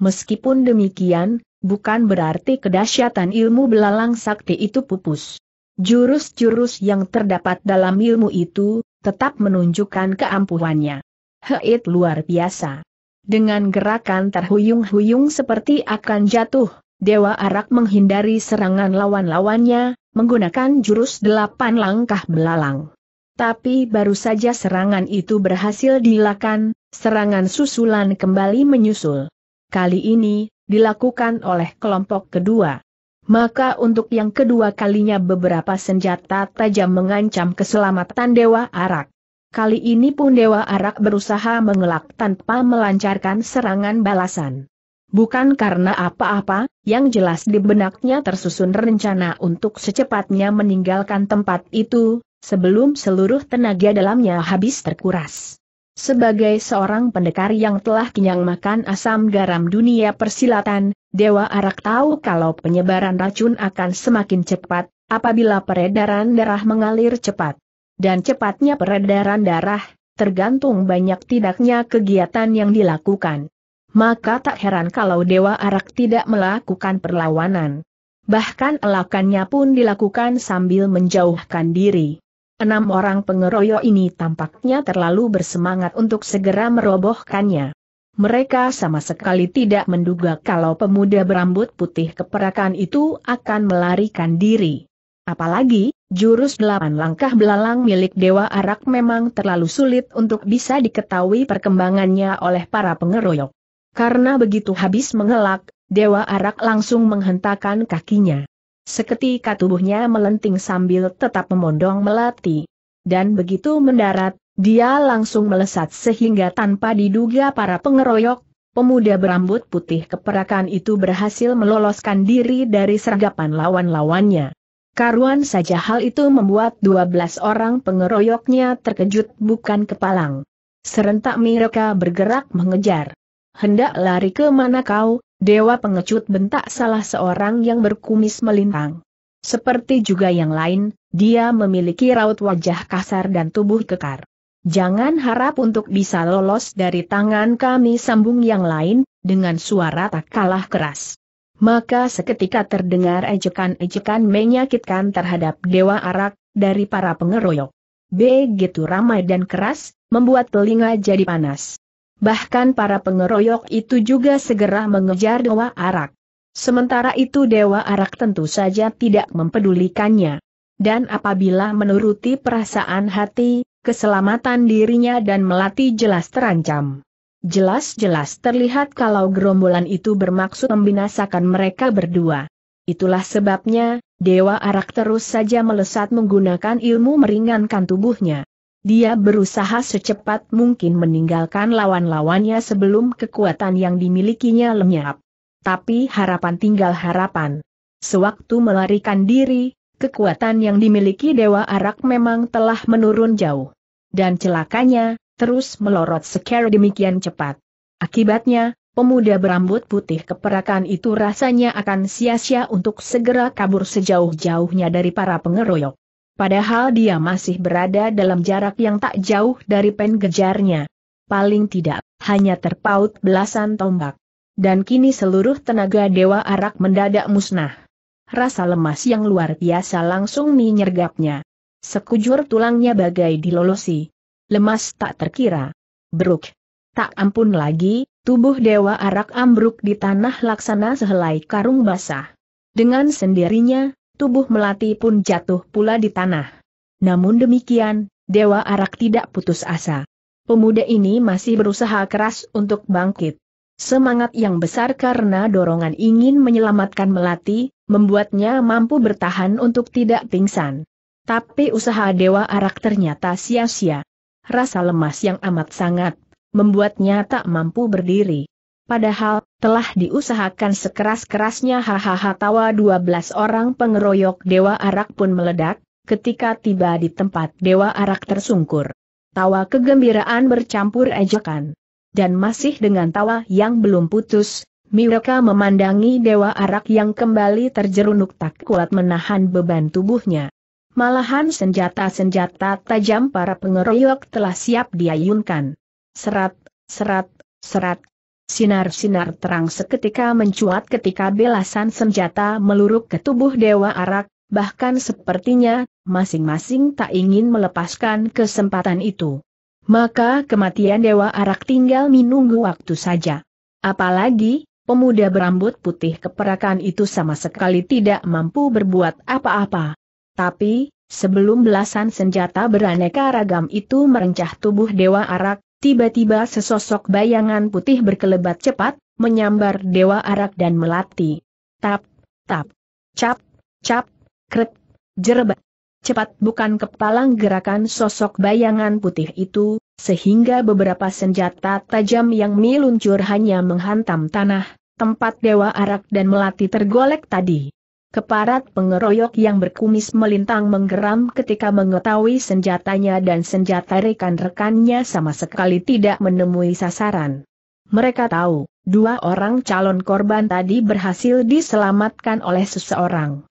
Meskipun demikian, bukan berarti kedahsyatan ilmu belalang sakti itu pupus. Jurus-jurus yang terdapat dalam ilmu itu, tetap menunjukkan keampuhannya. Heit luar biasa. Dengan gerakan terhuyung-huyung seperti akan jatuh, Dewa Arak menghindari serangan lawan-lawannya, menggunakan jurus delapan langkah belalang. Tapi baru saja serangan itu berhasil dilakukan, serangan susulan kembali menyusul. Kali ini, dilakukan oleh kelompok kedua. Maka untuk yang kedua kalinya beberapa senjata tajam mengancam keselamatan Dewa Arak. Kali ini pun Dewa Arak berusaha mengelak tanpa melancarkan serangan balasan. Bukan karena apa-apa, yang jelas di benaknya tersusun rencana untuk secepatnya meninggalkan tempat itu, sebelum seluruh tenaga dalamnya habis terkuras. Sebagai seorang pendekar yang telah kenyang makan asam garam dunia persilatan, Dewa Arak tahu kalau penyebaran racun akan semakin cepat, apabila peredaran darah mengalir cepat. Dan cepatnya peredaran darah, tergantung banyak tidaknya kegiatan yang dilakukan. Maka tak heran kalau Dewa Arak tidak melakukan perlawanan. Bahkan elakannya pun dilakukan sambil menjauhkan diri. Enam orang pengeroyok ini tampaknya terlalu bersemangat untuk segera merobohkannya. Mereka sama sekali tidak menduga kalau pemuda berambut putih keperakan itu akan melarikan diri. Apalagi, jurus delapan langkah belalang milik Dewa Arak memang terlalu sulit untuk bisa diketahui perkembangannya oleh para pengeroyok. Karena begitu habis mengelak, Dewa Arak langsung menghentakkan kakinya. Seketika tubuhnya melenting sambil tetap memondong melati. Dan begitu mendarat, dia langsung melesat sehingga tanpa diduga para pengeroyok, pemuda berambut putih keperakan itu berhasil meloloskan diri dari sergapan lawan-lawannya. Karuan saja hal itu membuat 12 orang pengeroyoknya terkejut bukan kepalang. Serentak mereka bergerak mengejar. Hendak lari ke mana kau, Dewa pengecut bentak salah seorang yang berkumis melintang. Seperti juga yang lain, dia memiliki raut wajah kasar dan tubuh kekar. Jangan harap untuk bisa lolos dari tangan kami sambung yang lain, dengan suara tak kalah keras. Maka seketika terdengar ejekan-ejekan menyakitkan terhadap Dewa Arak, dari para pengeroyok. Begitu ramai dan keras, membuat telinga jadi panas. Bahkan para pengeroyok itu juga segera mengejar Dewa Arak. Sementara itu Dewa Arak tentu saja tidak mempedulikannya. Dan apabila menuruti perasaan hati, keselamatan dirinya dan melati jelas terancam. Jelas-jelas terlihat kalau gerombolan itu bermaksud membinasakan mereka berdua. Itulah sebabnya, Dewa Arak terus saja melesat menggunakan ilmu meringankan tubuhnya. Dia berusaha secepat mungkin meninggalkan lawan-lawannya sebelum kekuatan yang dimilikinya lenyap. Tapi harapan tinggal harapan. Sewaktu melarikan diri, kekuatan yang dimiliki Dewa Arak memang telah menurun jauh. Dan celakanya, terus melorot secara demikian cepat. Akibatnya, pemuda berambut putih keperakan itu rasanya akan sia-sia untuk segera kabur sejauh-jauhnya dari para pengeroyok. Padahal dia masih berada dalam jarak yang tak jauh dari pengejarnya. Paling tidak, hanya terpaut belasan tombak. Dan kini seluruh tenaga Dewa Arak mendadak musnah. Rasa lemas yang luar biasa langsung menyergapnya. Sekujur tulangnya bagai dilolosi. Lemas tak terkira. Bruk. Tak ampun lagi, tubuh Dewa Arak ambruk di tanah laksana sehelai karung basah. Dengan sendirinya, tubuh Melati pun jatuh pula di tanah. Namun demikian, Dewa Arak tidak putus asa. Pemuda ini masih berusaha keras untuk bangkit. Semangat yang besar karena dorongan ingin menyelamatkan Melati, membuatnya mampu bertahan untuk tidak pingsan. Tapi usaha Dewa Arak ternyata sia-sia. Rasa lemas yang amat sangat, membuatnya tak mampu berdiri. Padahal, telah diusahakan sekeras-kerasnya hahaha tawa 12 orang pengeroyok Dewa Arak pun meledak, ketika tiba di tempat Dewa Arak tersungkur. Tawa kegembiraan bercampur ejekan. Dan masih dengan tawa yang belum putus, mereka memandangi Dewa Arak yang kembali terjerunuk tak kuat menahan beban tubuhnya. Malahan senjata-senjata tajam para pengeroyok telah siap diayunkan. Serat, serat, serat, Sinar-sinar terang seketika mencuat ketika belasan senjata meluruk ke tubuh Dewa Arak, bahkan sepertinya, masing-masing tak ingin melepaskan kesempatan itu. Maka kematian Dewa Arak tinggal menunggu waktu saja. Apalagi, pemuda berambut putih keperakan itu sama sekali tidak mampu berbuat apa-apa. Tapi, sebelum belasan senjata beraneka ragam itu merencah tubuh Dewa Arak, Tiba-tiba sesosok bayangan putih berkelebat cepat, menyambar Dewa Arak dan Melati. Tap, tap, cap, cap, kret, jerebat. Cepat bukan kepalang gerakan sosok bayangan putih itu, sehingga beberapa senjata tajam yang meluncur hanya menghantam tanah, tempat Dewa Arak dan Melati tergolek tadi. Keparat pengeroyok yang berkumis melintang menggeram ketika mengetahui senjatanya dan senjata rekan-rekannya sama sekali tidak menemui sasaran. Mereka tahu, dua orang calon korban tadi berhasil diselamatkan oleh seseorang.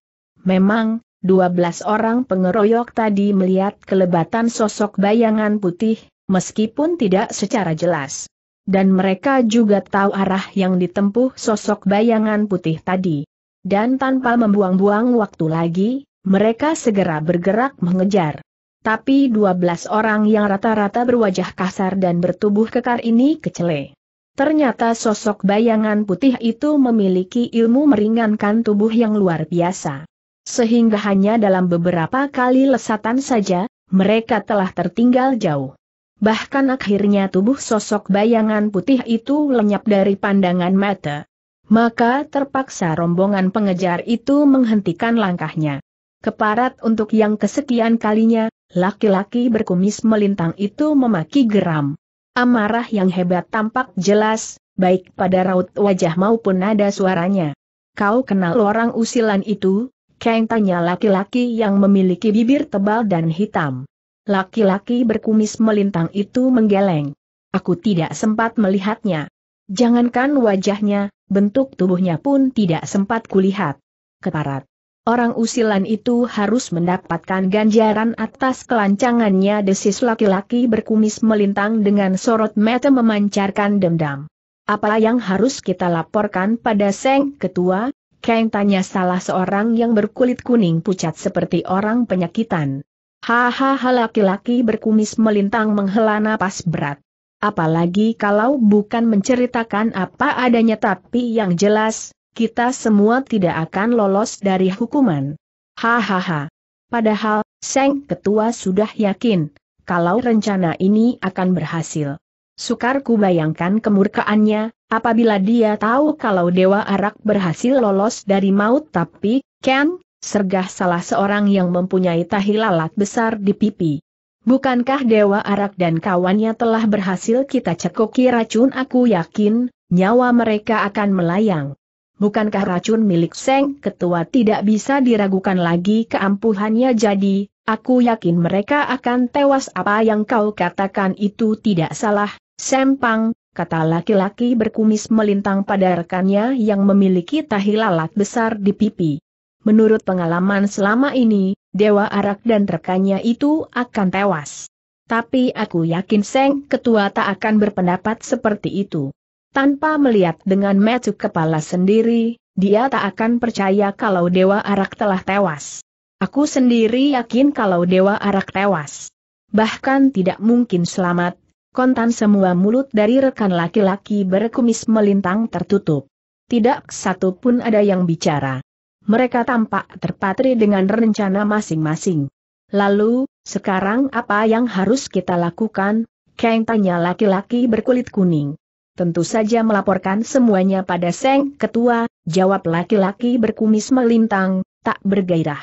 Memang, dua belas orang pengeroyok tadi melihat kelebatan sosok bayangan putih, meskipun tidak secara jelas. Dan mereka juga tahu arah yang ditempuh sosok bayangan putih tadi. Dan tanpa membuang-buang waktu lagi, mereka segera bergerak mengejar. Tapi 12 orang yang rata-rata berwajah kasar dan bertubuh kekar ini kecele. Ternyata sosok bayangan putih itu memiliki ilmu meringankan tubuh yang luar biasa. Sehingga hanya dalam beberapa kali lesatan saja, mereka telah tertinggal jauh. Bahkan akhirnya tubuh sosok bayangan putih itu lenyap dari pandangan mata maka terpaksa rombongan pengejar itu menghentikan langkahnya. Keparat untuk yang kesekian kalinya, laki-laki berkumis melintang itu memaki geram. Amarah yang hebat tampak jelas, baik pada raut wajah maupun nada suaranya. Kau kenal orang usilan itu? Kang tanya laki-laki yang memiliki bibir tebal dan hitam. Laki-laki berkumis melintang itu menggeleng. Aku tidak sempat melihatnya. Jangankan wajahnya, bentuk tubuhnya pun tidak sempat kulihat. Keparat. Orang usilan itu harus mendapatkan ganjaran atas kelancangannya desis laki-laki berkumis melintang dengan sorot mata memancarkan dendam. Apa yang harus kita laporkan pada Seng Ketua? Kang tanya salah seorang yang berkulit kuning pucat seperti orang penyakitan. Hahaha laki-laki berkumis melintang menghela napas berat. Apalagi kalau bukan menceritakan apa adanya tapi yang jelas, kita semua tidak akan lolos dari hukuman. Hahaha. Padahal, Seng Ketua sudah yakin, kalau rencana ini akan berhasil. Sukar ku bayangkan kemurkaannya, apabila dia tahu kalau Dewa Arak berhasil lolos dari maut tapi, Ken, sergah salah seorang yang mempunyai tahi lalat besar di pipi. Bukankah Dewa Arak dan kawannya telah berhasil kita cekoki racun aku yakin, nyawa mereka akan melayang. Bukankah racun milik Seng Ketua tidak bisa diragukan lagi keampuhannya jadi, aku yakin mereka akan tewas apa yang kau katakan itu tidak salah, Sempang, kata laki-laki berkumis melintang pada rekannya yang memiliki tahi lalat besar di pipi. Menurut pengalaman selama ini, Dewa Arak dan rekannya itu akan tewas. Tapi aku yakin Seng Ketua tak akan berpendapat seperti itu. Tanpa melihat dengan metu kepala sendiri, dia tak akan percaya kalau Dewa Arak telah tewas. Aku sendiri yakin kalau Dewa Arak tewas. Bahkan tidak mungkin selamat, kontan semua mulut dari rekan laki-laki berkumis melintang tertutup. Tidak satu pun ada yang bicara. Mereka tampak terpatri dengan rencana masing-masing. Lalu, sekarang apa yang harus kita lakukan? Kang tanya laki-laki berkulit kuning. Tentu saja melaporkan semuanya pada Seng Ketua, jawab laki-laki berkumis melintang, tak bergairah.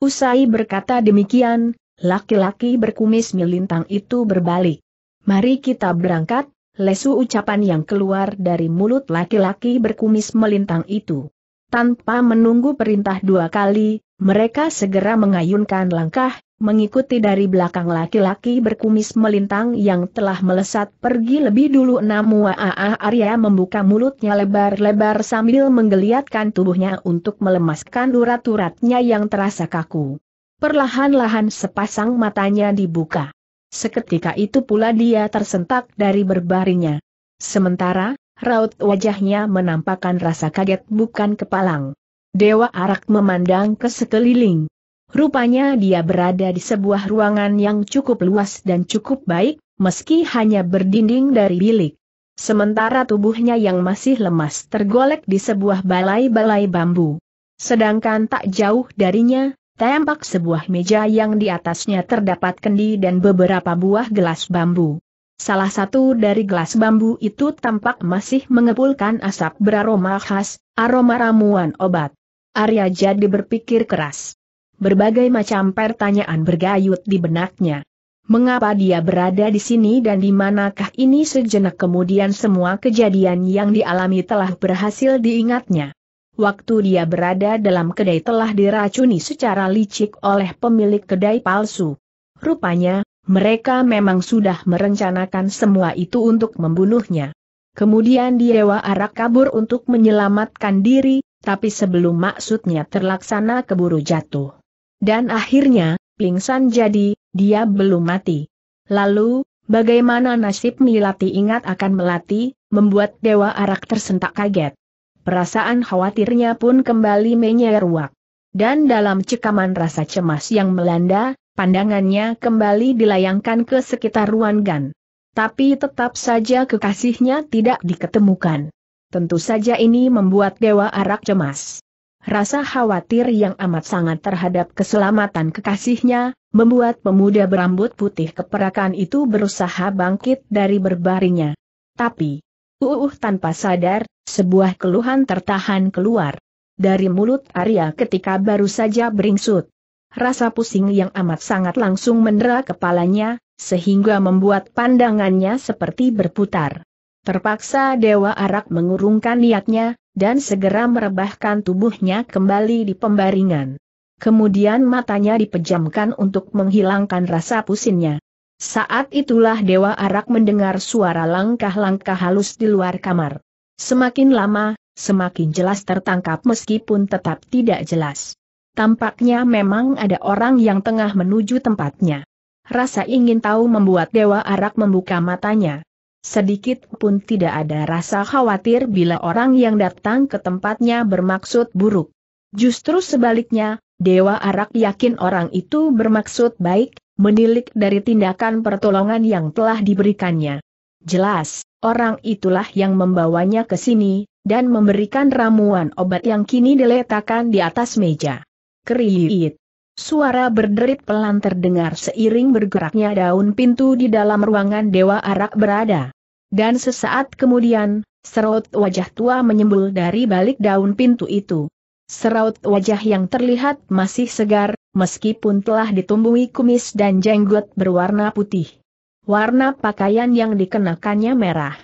Usai berkata demikian, laki-laki berkumis melintang itu berbalik. Mari kita berangkat, lesu ucapan yang keluar dari mulut laki-laki berkumis melintang itu. Tanpa menunggu perintah dua kali, mereka segera mengayunkan langkah, mengikuti dari belakang laki-laki berkumis melintang yang telah melesat pergi lebih dulu namun Aa Arya membuka mulutnya lebar-lebar sambil menggeliatkan tubuhnya untuk melemaskan urat-uratnya yang terasa kaku. Perlahan-lahan sepasang matanya dibuka. Seketika itu pula dia tersentak dari berbaringnya. Sementara, Raut wajahnya menampakkan rasa kaget bukan kepalang. Dewa Arak memandang ke sekeliling. Rupanya dia berada di sebuah ruangan yang cukup luas dan cukup baik, meski hanya berdinding dari bilik. Sementara tubuhnya yang masih lemas tergolek di sebuah balai-balai bambu. Sedangkan tak jauh darinya, tampak sebuah meja yang di atasnya terdapat kendi dan beberapa buah gelas bambu. Salah satu dari gelas bambu itu tampak masih mengepulkan asap beraroma khas, aroma ramuan obat. Arya jadi berpikir keras. Berbagai macam pertanyaan bergayut di benaknya. Mengapa dia berada di sini dan di manakah ini sejenak kemudian semua kejadian yang dialami telah berhasil diingatnya. Waktu dia berada dalam kedai telah diracuni secara licik oleh pemilik kedai palsu. Rupanya, mereka memang sudah merencanakan semua itu untuk membunuhnya. Kemudian Dewa Arak kabur untuk menyelamatkan diri, tapi sebelum maksudnya terlaksana keburu jatuh. Dan akhirnya, pingsan jadi, dia belum mati. Lalu, bagaimana nasib Milati ingat akan Melati, membuat Dewa Arak tersentak kaget. Perasaan khawatirnya pun kembali menyeruak. Dan dalam cekaman rasa cemas yang melanda, Pandangannya kembali dilayangkan ke sekitar Ruangan. Tapi tetap saja kekasihnya tidak diketemukan. Tentu saja ini membuat Dewa Arak cemas. Rasa khawatir yang amat sangat terhadap keselamatan kekasihnya, membuat pemuda berambut putih keperakan itu berusaha bangkit dari berbaringnya. Tapi, uuh tanpa sadar, sebuah keluhan tertahan keluar. Dari mulut Arya ketika baru saja beringsut. Rasa pusing yang amat sangat langsung mendera kepalanya, sehingga membuat pandangannya seperti berputar. Terpaksa Dewa Arak mengurungkan niatnya, dan segera merebahkan tubuhnya kembali di pembaringan. Kemudian matanya dipejamkan untuk menghilangkan rasa pusingnya. Saat itulah Dewa Arak mendengar suara langkah-langkah halus di luar kamar. Semakin lama, semakin jelas tertangkap meskipun tetap tidak jelas. Tampaknya memang ada orang yang tengah menuju tempatnya. Rasa ingin tahu membuat Dewa Arak membuka matanya. Sedikit pun tidak ada rasa khawatir bila orang yang datang ke tempatnya bermaksud buruk. Justru sebaliknya, Dewa Arak yakin orang itu bermaksud baik, menilik dari tindakan pertolongan yang telah diberikannya. Jelas, orang itulah yang membawanya ke sini, dan memberikan ramuan obat yang kini diletakkan di atas meja. Kriit. Suara berderit pelan terdengar seiring bergeraknya daun pintu di dalam ruangan Dewa Arak berada. Dan sesaat kemudian, seraut wajah tua menyembul dari balik daun pintu itu. Seraut wajah yang terlihat masih segar, meskipun telah ditumbuhi kumis dan jenggot berwarna putih. Warna pakaian yang dikenakannya merah.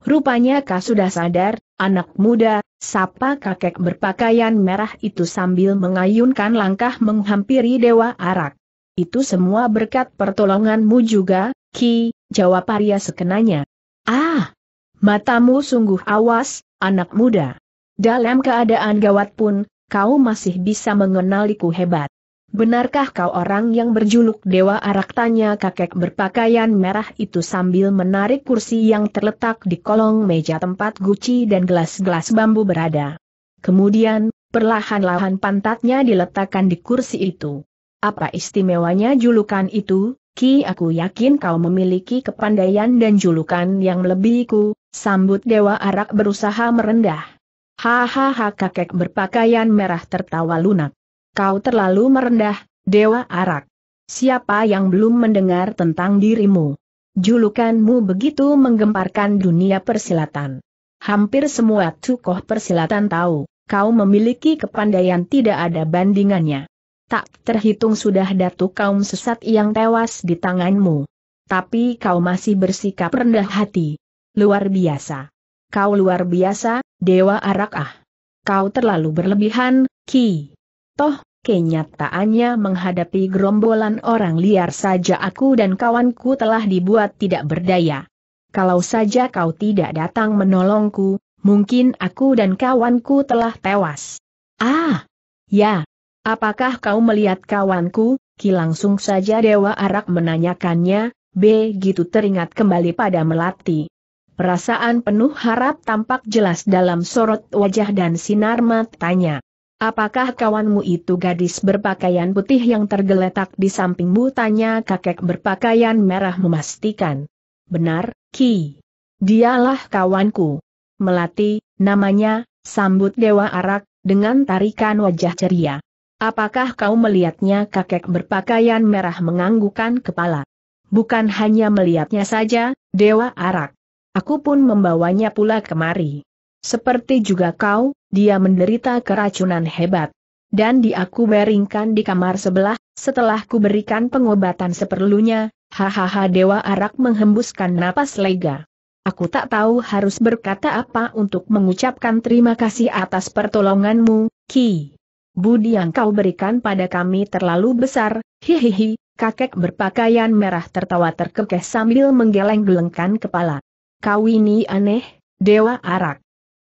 Rupanya kau sudah sadar, anak muda, sapa kakek berpakaian merah itu sambil mengayunkan langkah menghampiri Dewa Arak. Itu semua berkat pertolonganmu juga, Ki, jawab Arya sekenanya. Ah, matamu sungguh awas, anak muda. Dalam keadaan gawat pun, kau masih bisa mengenaliku hebat. Benarkah kau orang yang berjuluk Dewa Arak? Tanya kakek berpakaian merah itu sambil menarik kursi yang terletak di kolong meja tempat guci dan gelas-gelas bambu berada. Kemudian, perlahan-lahan pantatnya diletakkan di kursi itu. Apa istimewanya julukan itu? Ki aku yakin kau memiliki kepandaian dan julukan yang lebih ku. sambut Dewa Arak berusaha merendah. Hahaha kakek berpakaian merah tertawa lunak. Kau terlalu merendah, Dewa Arak. Siapa yang belum mendengar tentang dirimu? Julukanmu begitu menggemparkan dunia persilatan. Hampir semua tokoh persilatan tahu, kau memiliki kepandaian tidak ada bandingannya. Tak terhitung sudah datu kaum sesat yang tewas di tanganmu. Tapi kau masih bersikap rendah hati. Luar biasa. Kau luar biasa, Dewa Arak ah. Kau terlalu berlebihan, Ki. Toh, kenyataannya menghadapi gerombolan orang liar saja aku dan kawanku telah dibuat tidak berdaya. Kalau saja kau tidak datang menolongku, mungkin aku dan kawanku telah tewas. Ah! Ya! Apakah kau melihat kawanku? Ki langsung saja Dewa Arak menanyakannya, begitu teringat kembali pada Melati. Perasaan penuh harap tampak jelas dalam sorot wajah dan sinar matanya. Apakah kawanmu itu gadis berpakaian putih yang tergeletak di sampingmu? Tanya kakek berpakaian merah memastikan. Benar, Ki. Dialah kawanku. Melati, namanya, sambut Dewa Arak, dengan tarikan wajah ceria. Apakah kau melihatnya kakek berpakaian merah menganggukan kepala? Bukan hanya melihatnya saja, Dewa Arak. Aku pun membawanya pula kemari. Seperti juga kau, dia menderita keracunan hebat. Dan diaku beringkan di kamar sebelah, setelah ku berikan pengobatan seperlunya, hahaha Dewa Arak menghembuskan napas lega. Aku tak tahu harus berkata apa untuk mengucapkan terima kasih atas pertolonganmu, Ki. Budi yang kau berikan pada kami terlalu besar, hihihi, kakek berpakaian merah tertawa terkekeh sambil menggeleng-gelengkan kepala. Kau ini aneh, Dewa Arak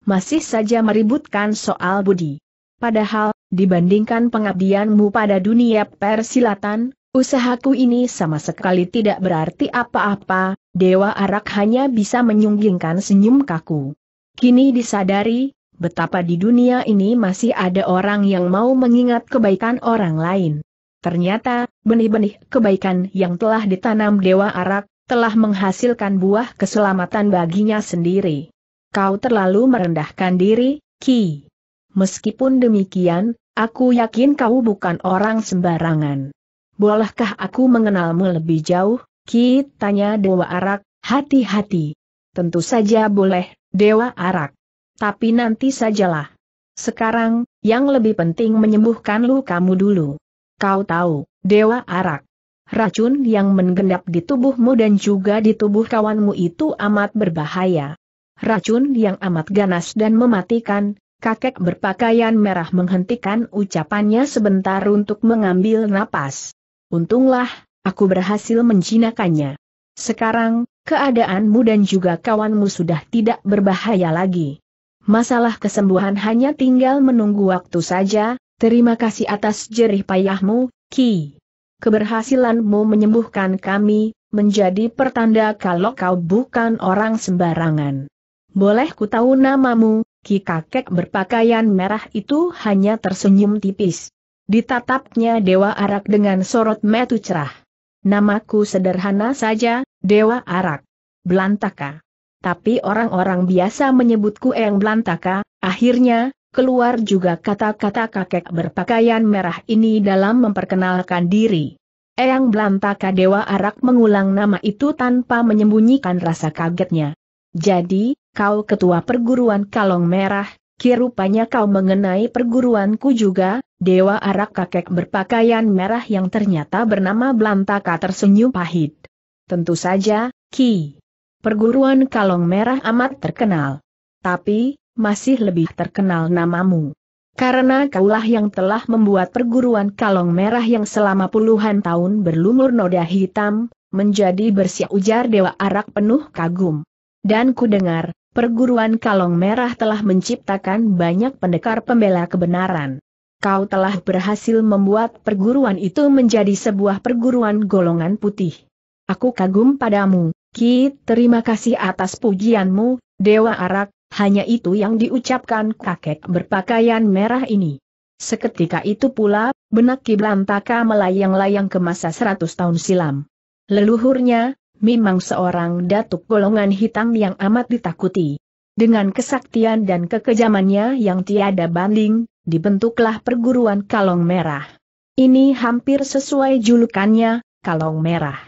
masih saja meributkan soal budi. Padahal, dibandingkan pengabdianmu pada dunia persilatan, usahaku ini sama sekali tidak berarti apa-apa, Dewa Arak hanya bisa menyunggingkan senyum kaku. Kini disadari, betapa di dunia ini masih ada orang yang mau mengingat kebaikan orang lain. Ternyata, benih-benih kebaikan yang telah ditanam Dewa Arak, telah menghasilkan buah keselamatan baginya sendiri. Kau terlalu merendahkan diri, Ki. Meskipun demikian, aku yakin kau bukan orang sembarangan. Bolehkah aku mengenalmu lebih jauh, Ki? Tanya Dewa Arak, hati-hati. Tentu saja boleh, Dewa Arak. Tapi nanti sajalah. Sekarang, yang lebih penting menyembuhkan lu kamu dulu. Kau tahu, Dewa Arak. Racun yang menggendap di tubuhmu dan juga di tubuh kawanmu itu amat berbahaya racun yang amat ganas dan mematikan, kakek berpakaian merah menghentikan ucapannya sebentar untuk mengambil napas. Untunglah, aku berhasil menjinakannya. Sekarang, keadaanmu dan juga kawanmu sudah tidak berbahaya lagi. Masalah kesembuhan hanya tinggal menunggu waktu saja, terima kasih atas jerih payahmu, Ki. Keberhasilanmu menyembuhkan kami, menjadi pertanda kalau kau bukan orang sembarangan boleh ku tahu namamu, ki kakek berpakaian merah itu hanya tersenyum tipis. Ditatapnya Dewa Arak dengan sorot metu cerah. Namaku sederhana saja, Dewa Arak. Belantaka. Tapi orang-orang biasa menyebutku Eyang Belantaka, akhirnya, keluar juga kata-kata kakek berpakaian merah ini dalam memperkenalkan diri. Eyang Belantaka Dewa Arak mengulang nama itu tanpa menyembunyikan rasa kagetnya. Jadi, kau ketua perguruan Kalong Merah, kirupanya kau mengenai perguruanku juga, Dewa Arak kakek berpakaian merah yang ternyata bernama Blantaka tersenyum pahit. Tentu saja, Ki. Perguruan Kalong Merah amat terkenal. Tapi, masih lebih terkenal namamu. Karena kaulah yang telah membuat perguruan Kalong Merah yang selama puluhan tahun berlumur noda hitam, menjadi bersih ujar Dewa Arak penuh kagum. Dan ku dengar, perguruan Kalong Merah telah menciptakan banyak pendekar pembela kebenaran. Kau telah berhasil membuat perguruan itu menjadi sebuah perguruan golongan putih. Aku kagum padamu, Ki, terima kasih atas pujianmu, Dewa Arak, hanya itu yang diucapkan kakek berpakaian merah ini. Seketika itu pula, benak Kiblantaka melayang-layang ke masa seratus tahun silam. Leluhurnya, memang seorang datuk golongan hitam yang amat ditakuti. Dengan kesaktian dan kekejamannya yang tiada banding, dibentuklah perguruan Kalong Merah. Ini hampir sesuai julukannya, Kalong Merah.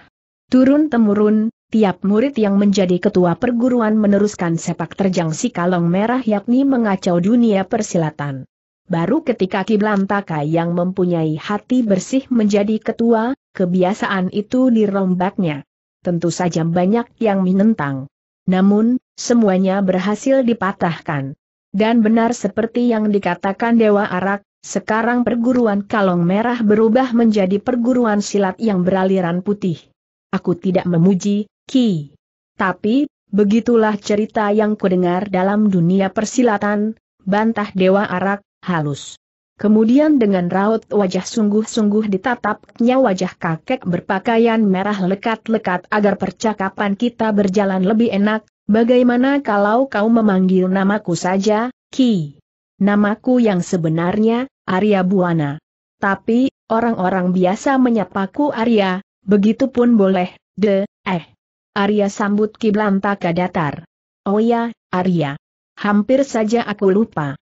Turun-temurun, tiap murid yang menjadi ketua perguruan meneruskan sepak terjang si Kalong Merah yakni mengacau dunia persilatan. Baru ketika Kiblantaka yang mempunyai hati bersih menjadi ketua, kebiasaan itu dirombaknya tentu saja banyak yang menentang. Namun, semuanya berhasil dipatahkan. Dan benar seperti yang dikatakan Dewa Arak, sekarang perguruan Kalong Merah berubah menjadi perguruan silat yang beraliran putih. Aku tidak memuji, Ki. Tapi, begitulah cerita yang kudengar dalam dunia persilatan, bantah Dewa Arak, halus. Kemudian dengan raut wajah sungguh-sungguh ditatapnya wajah kakek berpakaian merah lekat-lekat agar percakapan kita berjalan lebih enak, bagaimana kalau kau memanggil namaku saja, Ki? Namaku yang sebenarnya, Arya Buana. Tapi, orang-orang biasa menyapaku Arya, begitu pun boleh, de, eh. Arya sambut Ki Blantaka datar. Oh ya, Arya. Hampir saja aku lupa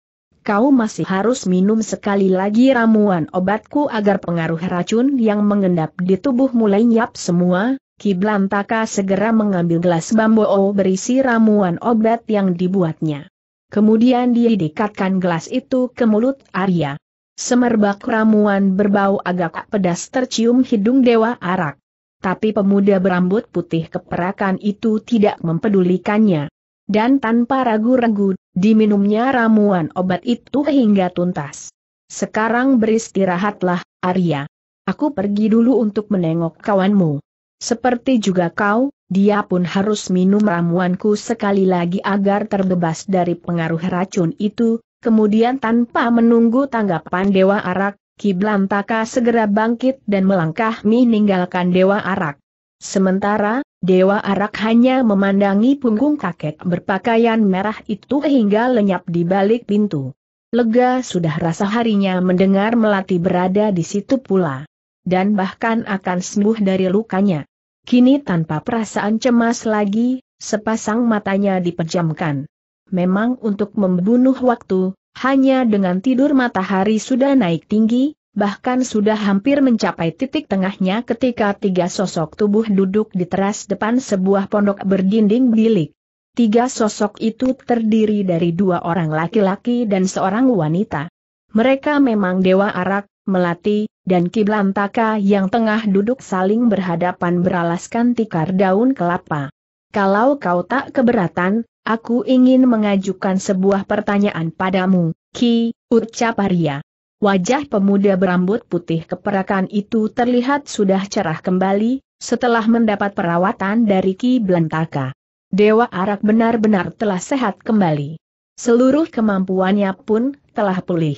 kau masih harus minum sekali lagi ramuan obatku agar pengaruh racun yang mengendap di tubuh mulai nyap semua. Kiblantaka segera mengambil gelas bambu berisi ramuan obat yang dibuatnya. Kemudian dia dekatkan gelas itu ke mulut Arya. Semerbak ramuan berbau agak pedas tercium hidung Dewa Arak. Tapi pemuda berambut putih keperakan itu tidak mempedulikannya. Dan tanpa ragu-ragu, Diminumnya ramuan obat itu hingga tuntas. Sekarang beristirahatlah, Arya. Aku pergi dulu untuk menengok kawanmu. Seperti juga kau, dia pun harus minum ramuanku sekali lagi agar terbebas dari pengaruh racun itu, kemudian tanpa menunggu tanggapan Dewa Arak, Kiblantaka segera bangkit dan melangkah meninggalkan Dewa Arak. Sementara, Dewa Arak hanya memandangi punggung kakek berpakaian merah itu hingga lenyap di balik pintu. Lega sudah rasa harinya mendengar Melati berada di situ pula. Dan bahkan akan sembuh dari lukanya. Kini tanpa perasaan cemas lagi, sepasang matanya dipejamkan. Memang untuk membunuh waktu, hanya dengan tidur matahari sudah naik tinggi, bahkan sudah hampir mencapai titik tengahnya ketika tiga sosok tubuh duduk di teras depan sebuah pondok berdinding bilik. Tiga sosok itu terdiri dari dua orang laki-laki dan seorang wanita. Mereka memang Dewa Arak, Melati, dan Kiblantaka yang tengah duduk saling berhadapan beralaskan tikar daun kelapa. Kalau kau tak keberatan, aku ingin mengajukan sebuah pertanyaan padamu, Ki, ucap Arya. Wajah pemuda berambut putih keperakan itu terlihat sudah cerah kembali, setelah mendapat perawatan dari Ki Blentaka. Dewa Arak benar-benar telah sehat kembali. Seluruh kemampuannya pun telah pulih.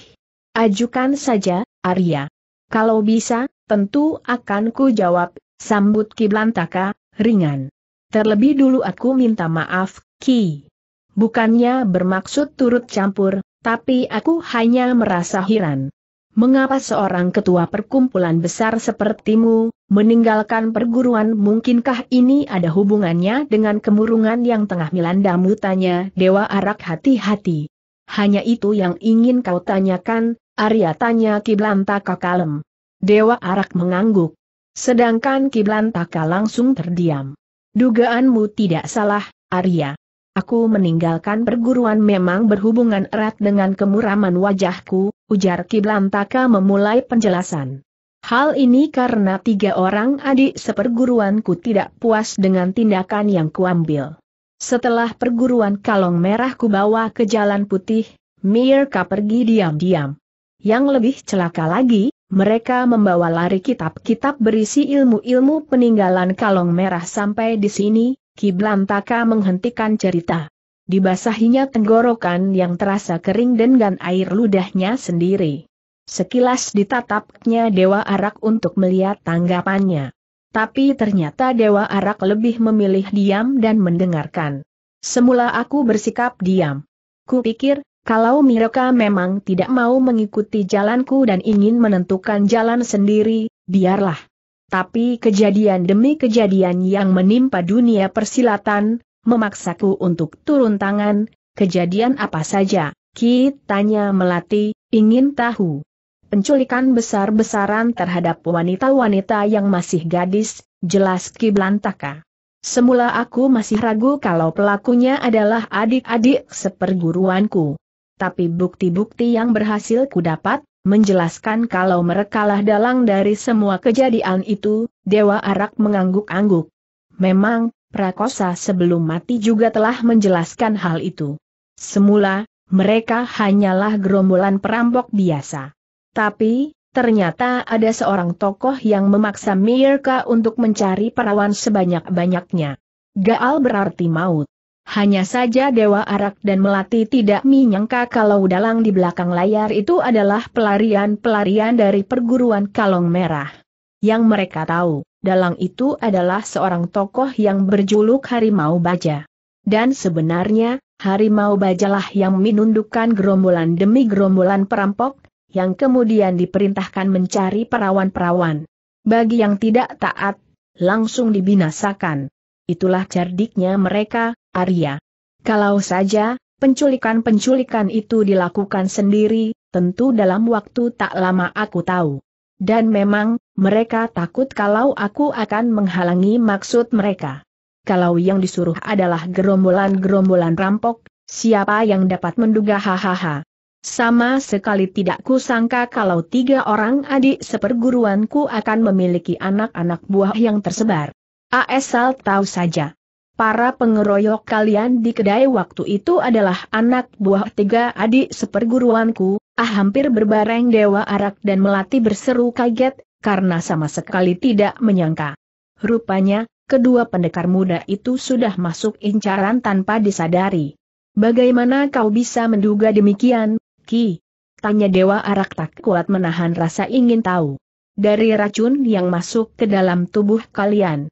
Ajukan saja, Arya. Kalau bisa, tentu akan ku jawab, sambut Ki Blantaka, ringan. Terlebih dulu aku minta maaf, Ki. Bukannya bermaksud turut campur, tapi aku hanya merasa heran. Mengapa seorang ketua perkumpulan besar sepertimu, meninggalkan perguruan mungkinkah ini ada hubungannya dengan kemurungan yang tengah milandamu tanya Dewa Arak hati-hati. Hanya itu yang ingin kau tanyakan, Arya tanya Kiblantaka kalem. Dewa Arak mengangguk. Sedangkan Kiblantaka langsung terdiam. Dugaanmu tidak salah, Arya. Aku meninggalkan perguruan memang berhubungan erat dengan kemuraman wajahku, ujar Kiblantaka memulai penjelasan. Hal ini karena tiga orang adik seperguruanku tidak puas dengan tindakan yang kuambil. Setelah perguruan kalong merah kubawa ke jalan putih, Mirka pergi diam-diam. Yang lebih celaka lagi, mereka membawa lari kitab-kitab berisi ilmu-ilmu peninggalan kalong merah sampai di sini, Ki Blantaka menghentikan cerita. Dibasahinya tenggorokan yang terasa kering dengan air ludahnya sendiri. Sekilas ditatapnya Dewa Arak untuk melihat tanggapannya. Tapi ternyata Dewa Arak lebih memilih diam dan mendengarkan. Semula aku bersikap diam. Kupikir, kalau Miroka memang tidak mau mengikuti jalanku dan ingin menentukan jalan sendiri, biarlah. Tapi kejadian demi kejadian yang menimpa dunia persilatan, memaksaku untuk turun tangan, kejadian apa saja, kita tanya Melati, ingin tahu. Penculikan besar-besaran terhadap wanita-wanita yang masih gadis, jelas Ki Blantaka. Semula aku masih ragu kalau pelakunya adalah adik-adik seperguruanku. Tapi bukti-bukti yang berhasil ku dapat menjelaskan kalau merekalah dalang dari semua kejadian itu, Dewa Arak mengangguk-angguk. Memang, Prakosa sebelum mati juga telah menjelaskan hal itu. Semula, mereka hanyalah gerombolan perampok biasa. Tapi, ternyata ada seorang tokoh yang memaksa Mirka untuk mencari perawan sebanyak-banyaknya. Gaal berarti maut. Hanya saja Dewa Arak dan Melati tidak menyangka kalau dalang di belakang layar itu adalah pelarian-pelarian dari perguruan Kalong Merah. Yang mereka tahu, dalang itu adalah seorang tokoh yang berjuluk Harimau Baja. Dan sebenarnya, Harimau Bajalah yang menundukkan gerombolan demi gerombolan perampok, yang kemudian diperintahkan mencari perawan-perawan. Bagi yang tidak taat, langsung dibinasakan. Itulah cerdiknya mereka, Arya. Kalau saja, penculikan-penculikan itu dilakukan sendiri, tentu dalam waktu tak lama aku tahu. Dan memang, mereka takut kalau aku akan menghalangi maksud mereka. Kalau yang disuruh adalah gerombolan-gerombolan rampok, siapa yang dapat menduga hahaha. Sama sekali tidak kusangka kalau tiga orang adik seperguruanku akan memiliki anak-anak buah yang tersebar. Asal tahu saja. Para pengeroyok kalian di kedai waktu itu adalah anak buah tiga adik seperguruanku, ah hampir berbareng Dewa Arak dan Melati berseru kaget, karena sama sekali tidak menyangka. Rupanya, kedua pendekar muda itu sudah masuk incaran tanpa disadari. Bagaimana kau bisa menduga demikian, Ki? Tanya Dewa Arak tak kuat menahan rasa ingin tahu. Dari racun yang masuk ke dalam tubuh kalian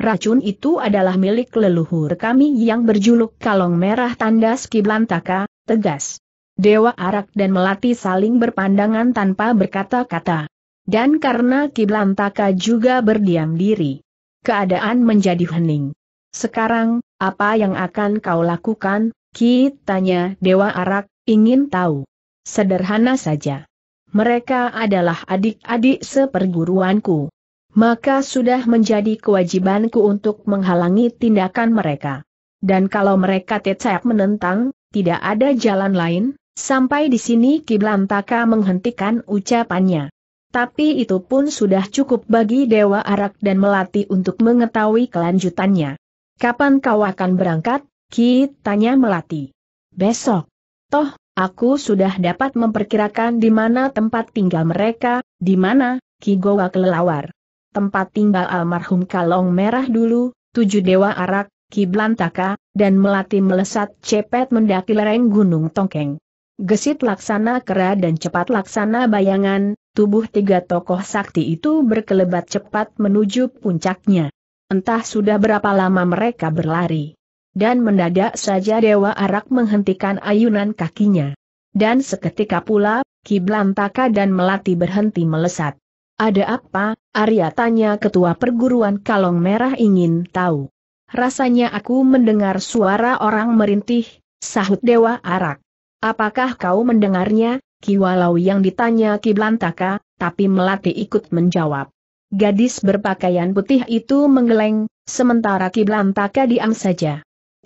Racun itu adalah milik leluhur kami yang berjuluk kalong merah tandas kiblantaka, tegas. Dewa Arak dan Melati saling berpandangan tanpa berkata-kata. Dan karena kiblantaka juga berdiam diri. Keadaan menjadi hening. Sekarang, apa yang akan kau lakukan, Kitanya Tanya Dewa Arak, ingin tahu. Sederhana saja. Mereka adalah adik-adik seperguruanku maka sudah menjadi kewajibanku untuk menghalangi tindakan mereka. Dan kalau mereka tetap menentang, tidak ada jalan lain, sampai di sini Kiblantaka menghentikan ucapannya. Tapi itu pun sudah cukup bagi Dewa Arak dan Melati untuk mengetahui kelanjutannya. Kapan kau akan berangkat? Ki tanya Melati. Besok. Toh, aku sudah dapat memperkirakan di mana tempat tinggal mereka, di mana, Ki Gowa kelelawar tempat tinggal almarhum Kalong Merah dulu, tujuh dewa arak, Kiblantaka, dan melati melesat cepet mendaki lereng Gunung Tongkeng. Gesit laksana kera dan cepat laksana bayangan, tubuh tiga tokoh sakti itu berkelebat cepat menuju puncaknya. Entah sudah berapa lama mereka berlari. Dan mendadak saja Dewa Arak menghentikan ayunan kakinya. Dan seketika pula, Kiblantaka dan Melati berhenti melesat. Ada apa? Arya tanya ketua perguruan Kalong Merah ingin tahu. Rasanya aku mendengar suara orang merintih, sahut Dewa Arak. Apakah kau mendengarnya, Kiwalau yang ditanya Kiblantaka, tapi Melati ikut menjawab. Gadis berpakaian putih itu menggeleng, sementara Kiblantaka Blantaka diam saja.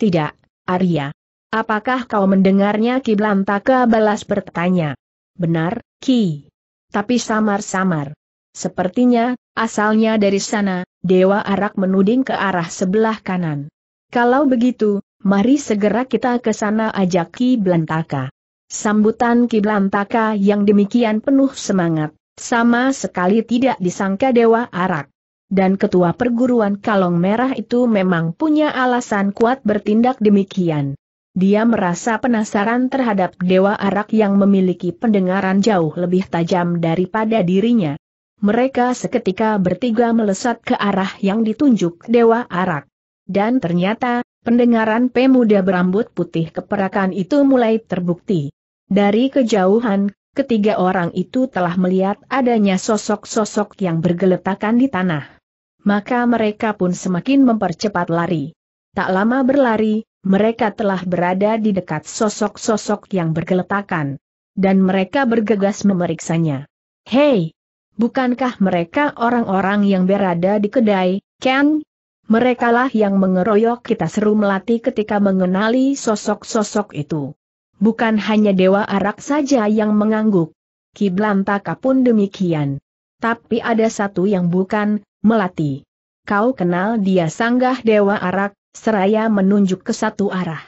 Tidak, Arya. Apakah kau mendengarnya Kiblantaka balas bertanya. Benar, Ki. Tapi samar-samar. Sepertinya, asalnya dari sana, Dewa Arak menuding ke arah sebelah kanan. Kalau begitu, mari segera kita ke sana ajak Ki Blantaka. Sambutan Ki Blantaka yang demikian penuh semangat, sama sekali tidak disangka Dewa Arak. Dan ketua perguruan Kalong Merah itu memang punya alasan kuat bertindak demikian. Dia merasa penasaran terhadap Dewa Arak yang memiliki pendengaran jauh lebih tajam daripada dirinya mereka seketika bertiga melesat ke arah yang ditunjuk Dewa Arak. Dan ternyata, pendengaran pemuda berambut putih keperakan itu mulai terbukti. Dari kejauhan, ketiga orang itu telah melihat adanya sosok-sosok yang bergeletakan di tanah. Maka mereka pun semakin mempercepat lari. Tak lama berlari, mereka telah berada di dekat sosok-sosok yang bergeletakan. Dan mereka bergegas memeriksanya. Hei, Bukankah mereka orang-orang yang berada di kedai, Ken? Merekalah yang mengeroyok kita seru melati ketika mengenali sosok-sosok itu. Bukan hanya Dewa Arak saja yang mengangguk. Ki Blantaka pun demikian. Tapi ada satu yang bukan, Melati. Kau kenal dia sanggah Dewa Arak, seraya menunjuk ke satu arah.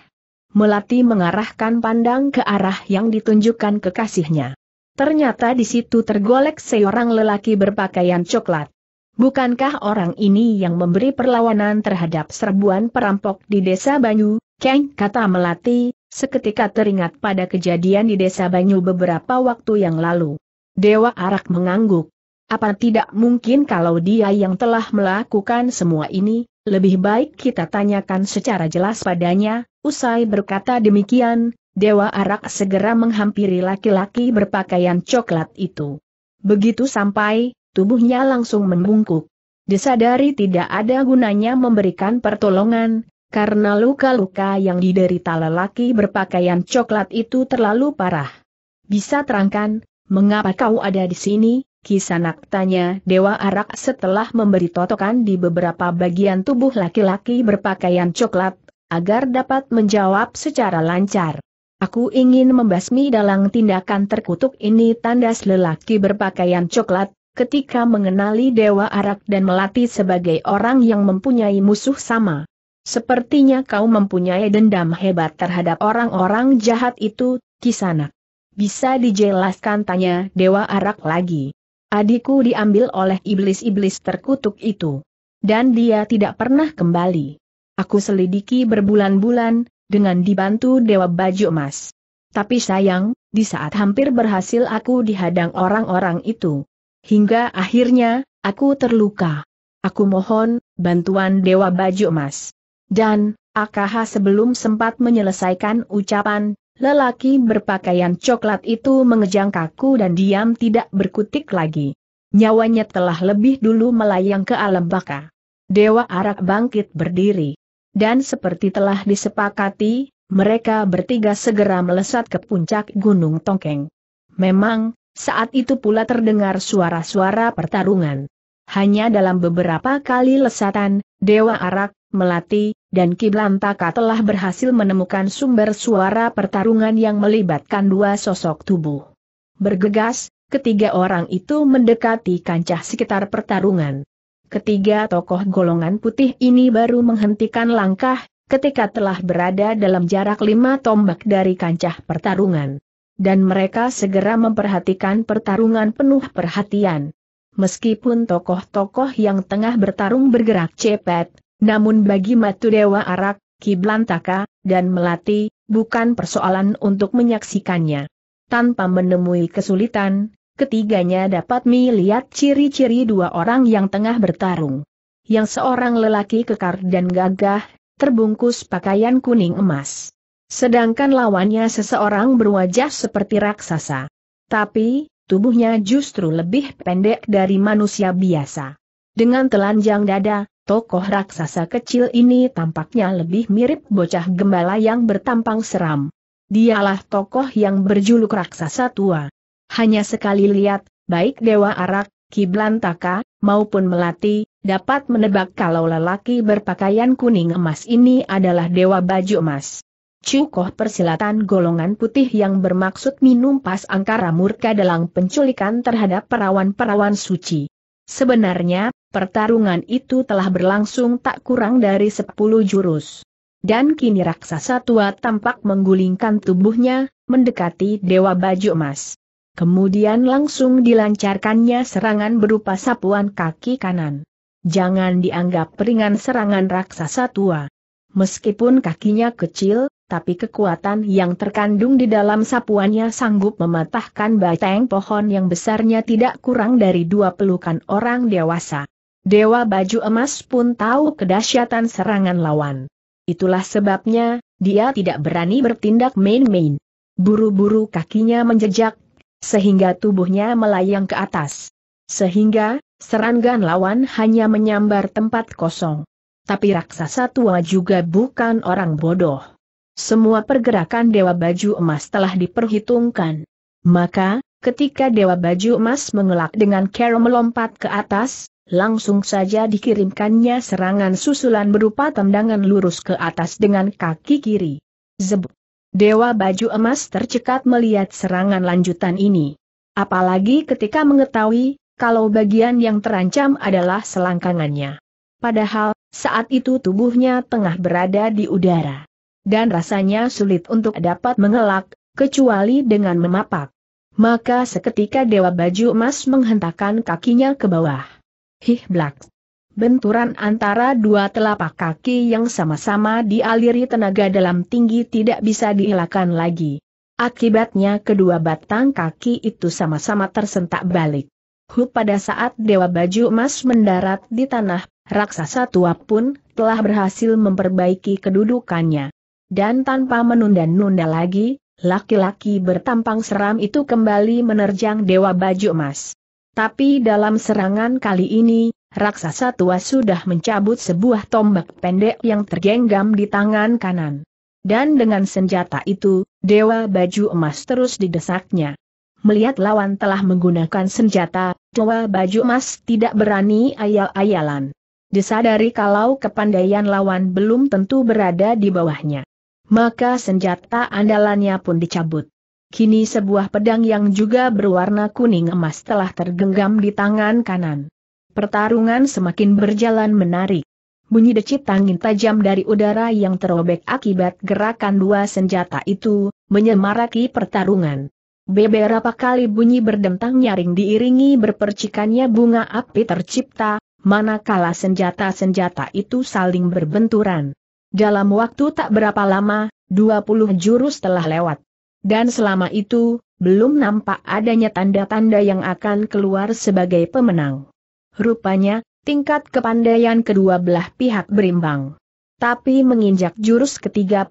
Melati mengarahkan pandang ke arah yang ditunjukkan kekasihnya. Ternyata di situ tergolek seorang lelaki berpakaian coklat. Bukankah orang ini yang memberi perlawanan terhadap serbuan perampok di desa Banyu, Keng kata Melati, seketika teringat pada kejadian di desa Banyu beberapa waktu yang lalu. Dewa Arak mengangguk. Apa tidak mungkin kalau dia yang telah melakukan semua ini, lebih baik kita tanyakan secara jelas padanya, usai berkata demikian, Dewa Arak segera menghampiri laki-laki berpakaian coklat itu. Begitu sampai, tubuhnya langsung membungkuk. Disadari tidak ada gunanya memberikan pertolongan, karena luka-luka yang diderita lelaki berpakaian coklat itu terlalu parah. Bisa terangkan, mengapa kau ada di sini, Kisanak tanya Dewa Arak setelah memberi totokan di beberapa bagian tubuh laki-laki berpakaian coklat, agar dapat menjawab secara lancar. Aku ingin membasmi dalang tindakan terkutuk ini tandas lelaki berpakaian coklat, ketika mengenali Dewa Arak dan melatih sebagai orang yang mempunyai musuh sama. Sepertinya kau mempunyai dendam hebat terhadap orang-orang jahat itu, Kisanak. Bisa dijelaskan tanya Dewa Arak lagi. Adikku diambil oleh iblis-iblis terkutuk itu. Dan dia tidak pernah kembali. Aku selidiki berbulan-bulan, dengan dibantu Dewa Baju Emas. Tapi sayang, di saat hampir berhasil aku dihadang orang-orang itu. Hingga akhirnya, aku terluka. Aku mohon, bantuan Dewa Baju Emas. Dan, AKH sebelum sempat menyelesaikan ucapan, lelaki berpakaian coklat itu mengejang kaku dan diam tidak berkutik lagi. Nyawanya telah lebih dulu melayang ke alam baka. Dewa Arak bangkit berdiri dan seperti telah disepakati, mereka bertiga segera melesat ke puncak Gunung Tongkeng. Memang, saat itu pula terdengar suara-suara pertarungan. Hanya dalam beberapa kali lesatan, Dewa Arak, Melati, dan Kiblantaka telah berhasil menemukan sumber suara pertarungan yang melibatkan dua sosok tubuh. Bergegas, ketiga orang itu mendekati kancah sekitar pertarungan. Ketiga tokoh golongan putih ini baru menghentikan langkah, ketika telah berada dalam jarak lima tombak dari kancah pertarungan. Dan mereka segera memperhatikan pertarungan penuh perhatian. Meskipun tokoh-tokoh yang tengah bertarung bergerak cepat, namun bagi Matu Dewa Arak, Kiblantaka, dan Melati, bukan persoalan untuk menyaksikannya. Tanpa menemui kesulitan, Ketiganya dapat melihat ciri-ciri dua orang yang tengah bertarung. Yang seorang lelaki kekar dan gagah, terbungkus pakaian kuning emas. Sedangkan lawannya seseorang berwajah seperti raksasa. Tapi, tubuhnya justru lebih pendek dari manusia biasa. Dengan telanjang dada, tokoh raksasa kecil ini tampaknya lebih mirip bocah gembala yang bertampang seram. Dialah tokoh yang berjuluk raksasa tua. Hanya sekali lihat, baik Dewa Arak, Kiblantaka, maupun Melati, dapat menebak kalau lelaki berpakaian kuning emas ini adalah Dewa Baju Emas. Cukoh persilatan golongan putih yang bermaksud minum pas angkara murka dalam penculikan terhadap perawan-perawan suci. Sebenarnya, pertarungan itu telah berlangsung tak kurang dari sepuluh jurus. Dan kini raksasa tua tampak menggulingkan tubuhnya, mendekati Dewa Baju Emas. Kemudian langsung dilancarkannya serangan berupa sapuan kaki kanan. Jangan dianggap ringan serangan raksasa tua. Meskipun kakinya kecil, tapi kekuatan yang terkandung di dalam sapuannya sanggup mematahkan batang pohon yang besarnya tidak kurang dari dua pelukan orang dewasa. Dewa baju emas pun tahu kedahsyatan serangan lawan. Itulah sebabnya, dia tidak berani bertindak main-main. Buru-buru kakinya menjejak sehingga tubuhnya melayang ke atas. Sehingga, seranggan lawan hanya menyambar tempat kosong. Tapi raksasa tua juga bukan orang bodoh. Semua pergerakan Dewa Baju Emas telah diperhitungkan. Maka, ketika Dewa Baju Emas mengelak dengan cara melompat ke atas, langsung saja dikirimkannya serangan susulan berupa tendangan lurus ke atas dengan kaki kiri. Zeb. Dewa baju emas tercekat melihat serangan lanjutan ini. Apalagi ketika mengetahui, kalau bagian yang terancam adalah selangkangannya. Padahal, saat itu tubuhnya tengah berada di udara. Dan rasanya sulit untuk dapat mengelak, kecuali dengan memapak. Maka seketika Dewa Baju Emas menghentakkan kakinya ke bawah. Hih blaks benturan antara dua telapak kaki yang sama-sama dialiri tenaga dalam tinggi tidak bisa dielakkan lagi. Akibatnya kedua batang kaki itu sama-sama tersentak balik. Hu pada saat Dewa Baju Emas mendarat di tanah, raksasa tua pun telah berhasil memperbaiki kedudukannya. Dan tanpa menunda-nunda lagi, laki-laki bertampang seram itu kembali menerjang Dewa Baju Emas. Tapi dalam serangan kali ini, raksasa tua sudah mencabut sebuah tombak pendek yang tergenggam di tangan kanan. Dan dengan senjata itu, Dewa Baju Emas terus didesaknya. Melihat lawan telah menggunakan senjata, Dewa Baju Emas tidak berani ayal-ayalan. Disadari kalau kepandaian lawan belum tentu berada di bawahnya. Maka senjata andalannya pun dicabut. Kini sebuah pedang yang juga berwarna kuning emas telah tergenggam di tangan kanan. Pertarungan semakin berjalan menarik. Bunyi decit tangin tajam dari udara yang terobek akibat gerakan dua senjata itu, menyemaraki pertarungan. Beberapa kali bunyi berdentang nyaring diiringi berpercikannya bunga api tercipta, manakala senjata-senjata itu saling berbenturan. Dalam waktu tak berapa lama, 20 jurus telah lewat. Dan selama itu, belum nampak adanya tanda-tanda yang akan keluar sebagai pemenang. Rupanya, tingkat kepandaian kedua belah pihak berimbang. Tapi menginjak jurus ke-31,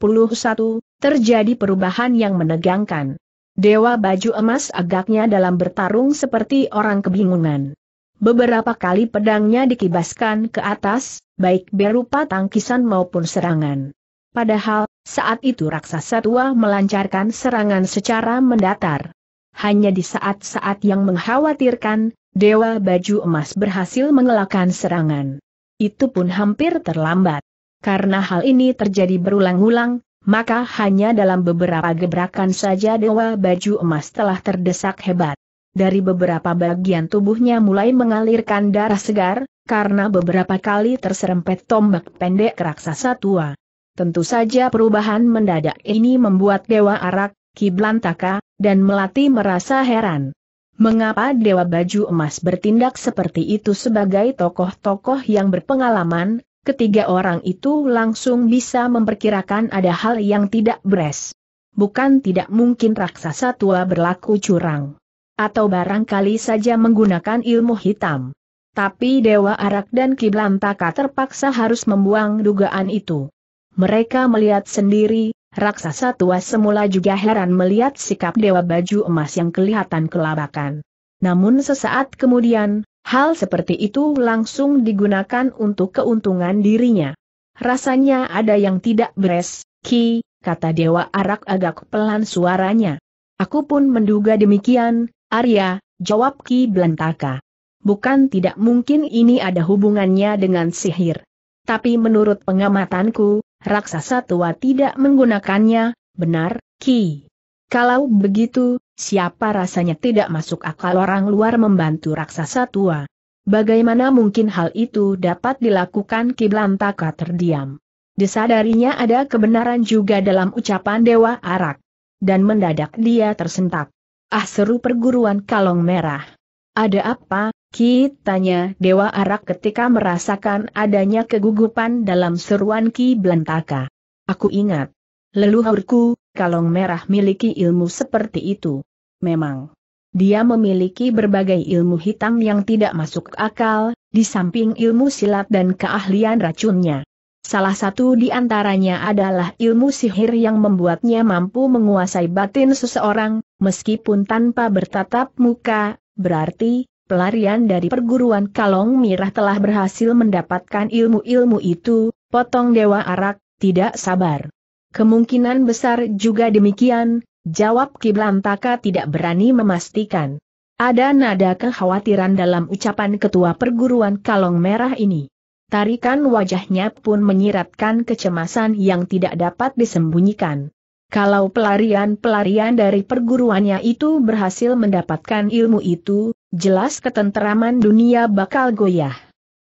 terjadi perubahan yang menegangkan. Dewa baju emas agaknya dalam bertarung seperti orang kebingungan. Beberapa kali pedangnya dikibaskan ke atas, baik berupa tangkisan maupun serangan. Padahal, saat itu raksasa tua melancarkan serangan secara mendatar. Hanya di saat-saat yang mengkhawatirkan, Dewa Baju Emas berhasil mengelakkan serangan. Itu pun hampir terlambat. Karena hal ini terjadi berulang-ulang, maka hanya dalam beberapa gebrakan saja Dewa Baju Emas telah terdesak hebat. Dari beberapa bagian tubuhnya mulai mengalirkan darah segar, karena beberapa kali terserempet tombak pendek raksasa tua. Tentu saja perubahan mendadak ini membuat Dewa Arak, Kiblantaka, dan Melati merasa heran. Mengapa Dewa Baju Emas bertindak seperti itu sebagai tokoh-tokoh yang berpengalaman, ketiga orang itu langsung bisa memperkirakan ada hal yang tidak beres. Bukan tidak mungkin raksasa tua berlaku curang. Atau barangkali saja menggunakan ilmu hitam. Tapi Dewa Arak dan Kiblantaka terpaksa harus membuang dugaan itu. Mereka melihat sendiri, Raksasa tua semula juga heran melihat sikap dewa baju emas yang kelihatan kelabakan. Namun sesaat kemudian, hal seperti itu langsung digunakan untuk keuntungan dirinya. Rasanya ada yang tidak beres, Ki, kata dewa arak agak pelan suaranya. Aku pun menduga demikian, Arya, jawab Ki Blantaka. Bukan tidak mungkin ini ada hubungannya dengan sihir. Tapi menurut pengamatanku, raksasa tua tidak menggunakannya, benar, Ki. Kalau begitu, siapa rasanya tidak masuk akal orang luar membantu raksasa tua? Bagaimana mungkin hal itu dapat dilakukan Ki Blantaka terdiam? Disadarinya ada kebenaran juga dalam ucapan Dewa Arak. Dan mendadak dia tersentak. Ah seru perguruan kalong merah. Ada apa, Ki tanya Dewa Arak ketika merasakan adanya kegugupan dalam seruan Ki Belantaka. Aku ingat. Leluhurku, kalong merah miliki ilmu seperti itu. Memang. Dia memiliki berbagai ilmu hitam yang tidak masuk akal, di samping ilmu silat dan keahlian racunnya. Salah satu di antaranya adalah ilmu sihir yang membuatnya mampu menguasai batin seseorang, meskipun tanpa bertatap muka, berarti, pelarian dari perguruan Kalong Mirah telah berhasil mendapatkan ilmu-ilmu itu, potong Dewa Arak, tidak sabar. Kemungkinan besar juga demikian, jawab Kiblantaka tidak berani memastikan. Ada nada kekhawatiran dalam ucapan ketua perguruan Kalong Merah ini. Tarikan wajahnya pun menyiratkan kecemasan yang tidak dapat disembunyikan. Kalau pelarian-pelarian dari perguruannya itu berhasil mendapatkan ilmu itu, jelas ketenteraman dunia bakal goyah.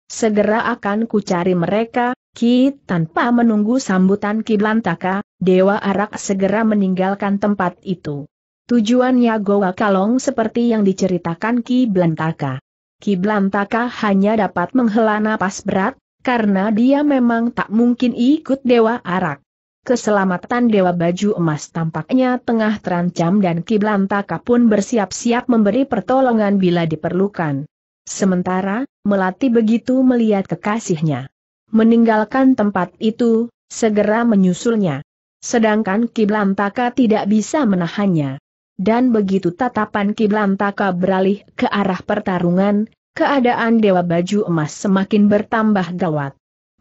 Segera akan kucari mereka, Ki, tanpa menunggu sambutan Ki Blantaka, Dewa Arak segera meninggalkan tempat itu. Tujuannya Goa Kalong seperti yang diceritakan Ki Blantaka. Ki Blantaka hanya dapat menghela napas berat, karena dia memang tak mungkin ikut Dewa Arak. Keselamatan Dewa Baju Emas tampaknya tengah terancam dan Kiblantaka pun bersiap-siap memberi pertolongan bila diperlukan. Sementara, Melati begitu melihat kekasihnya. Meninggalkan tempat itu, segera menyusulnya. Sedangkan Kiblantaka tidak bisa menahannya. Dan begitu tatapan Kiblantaka beralih ke arah pertarungan, keadaan Dewa Baju Emas semakin bertambah gawat.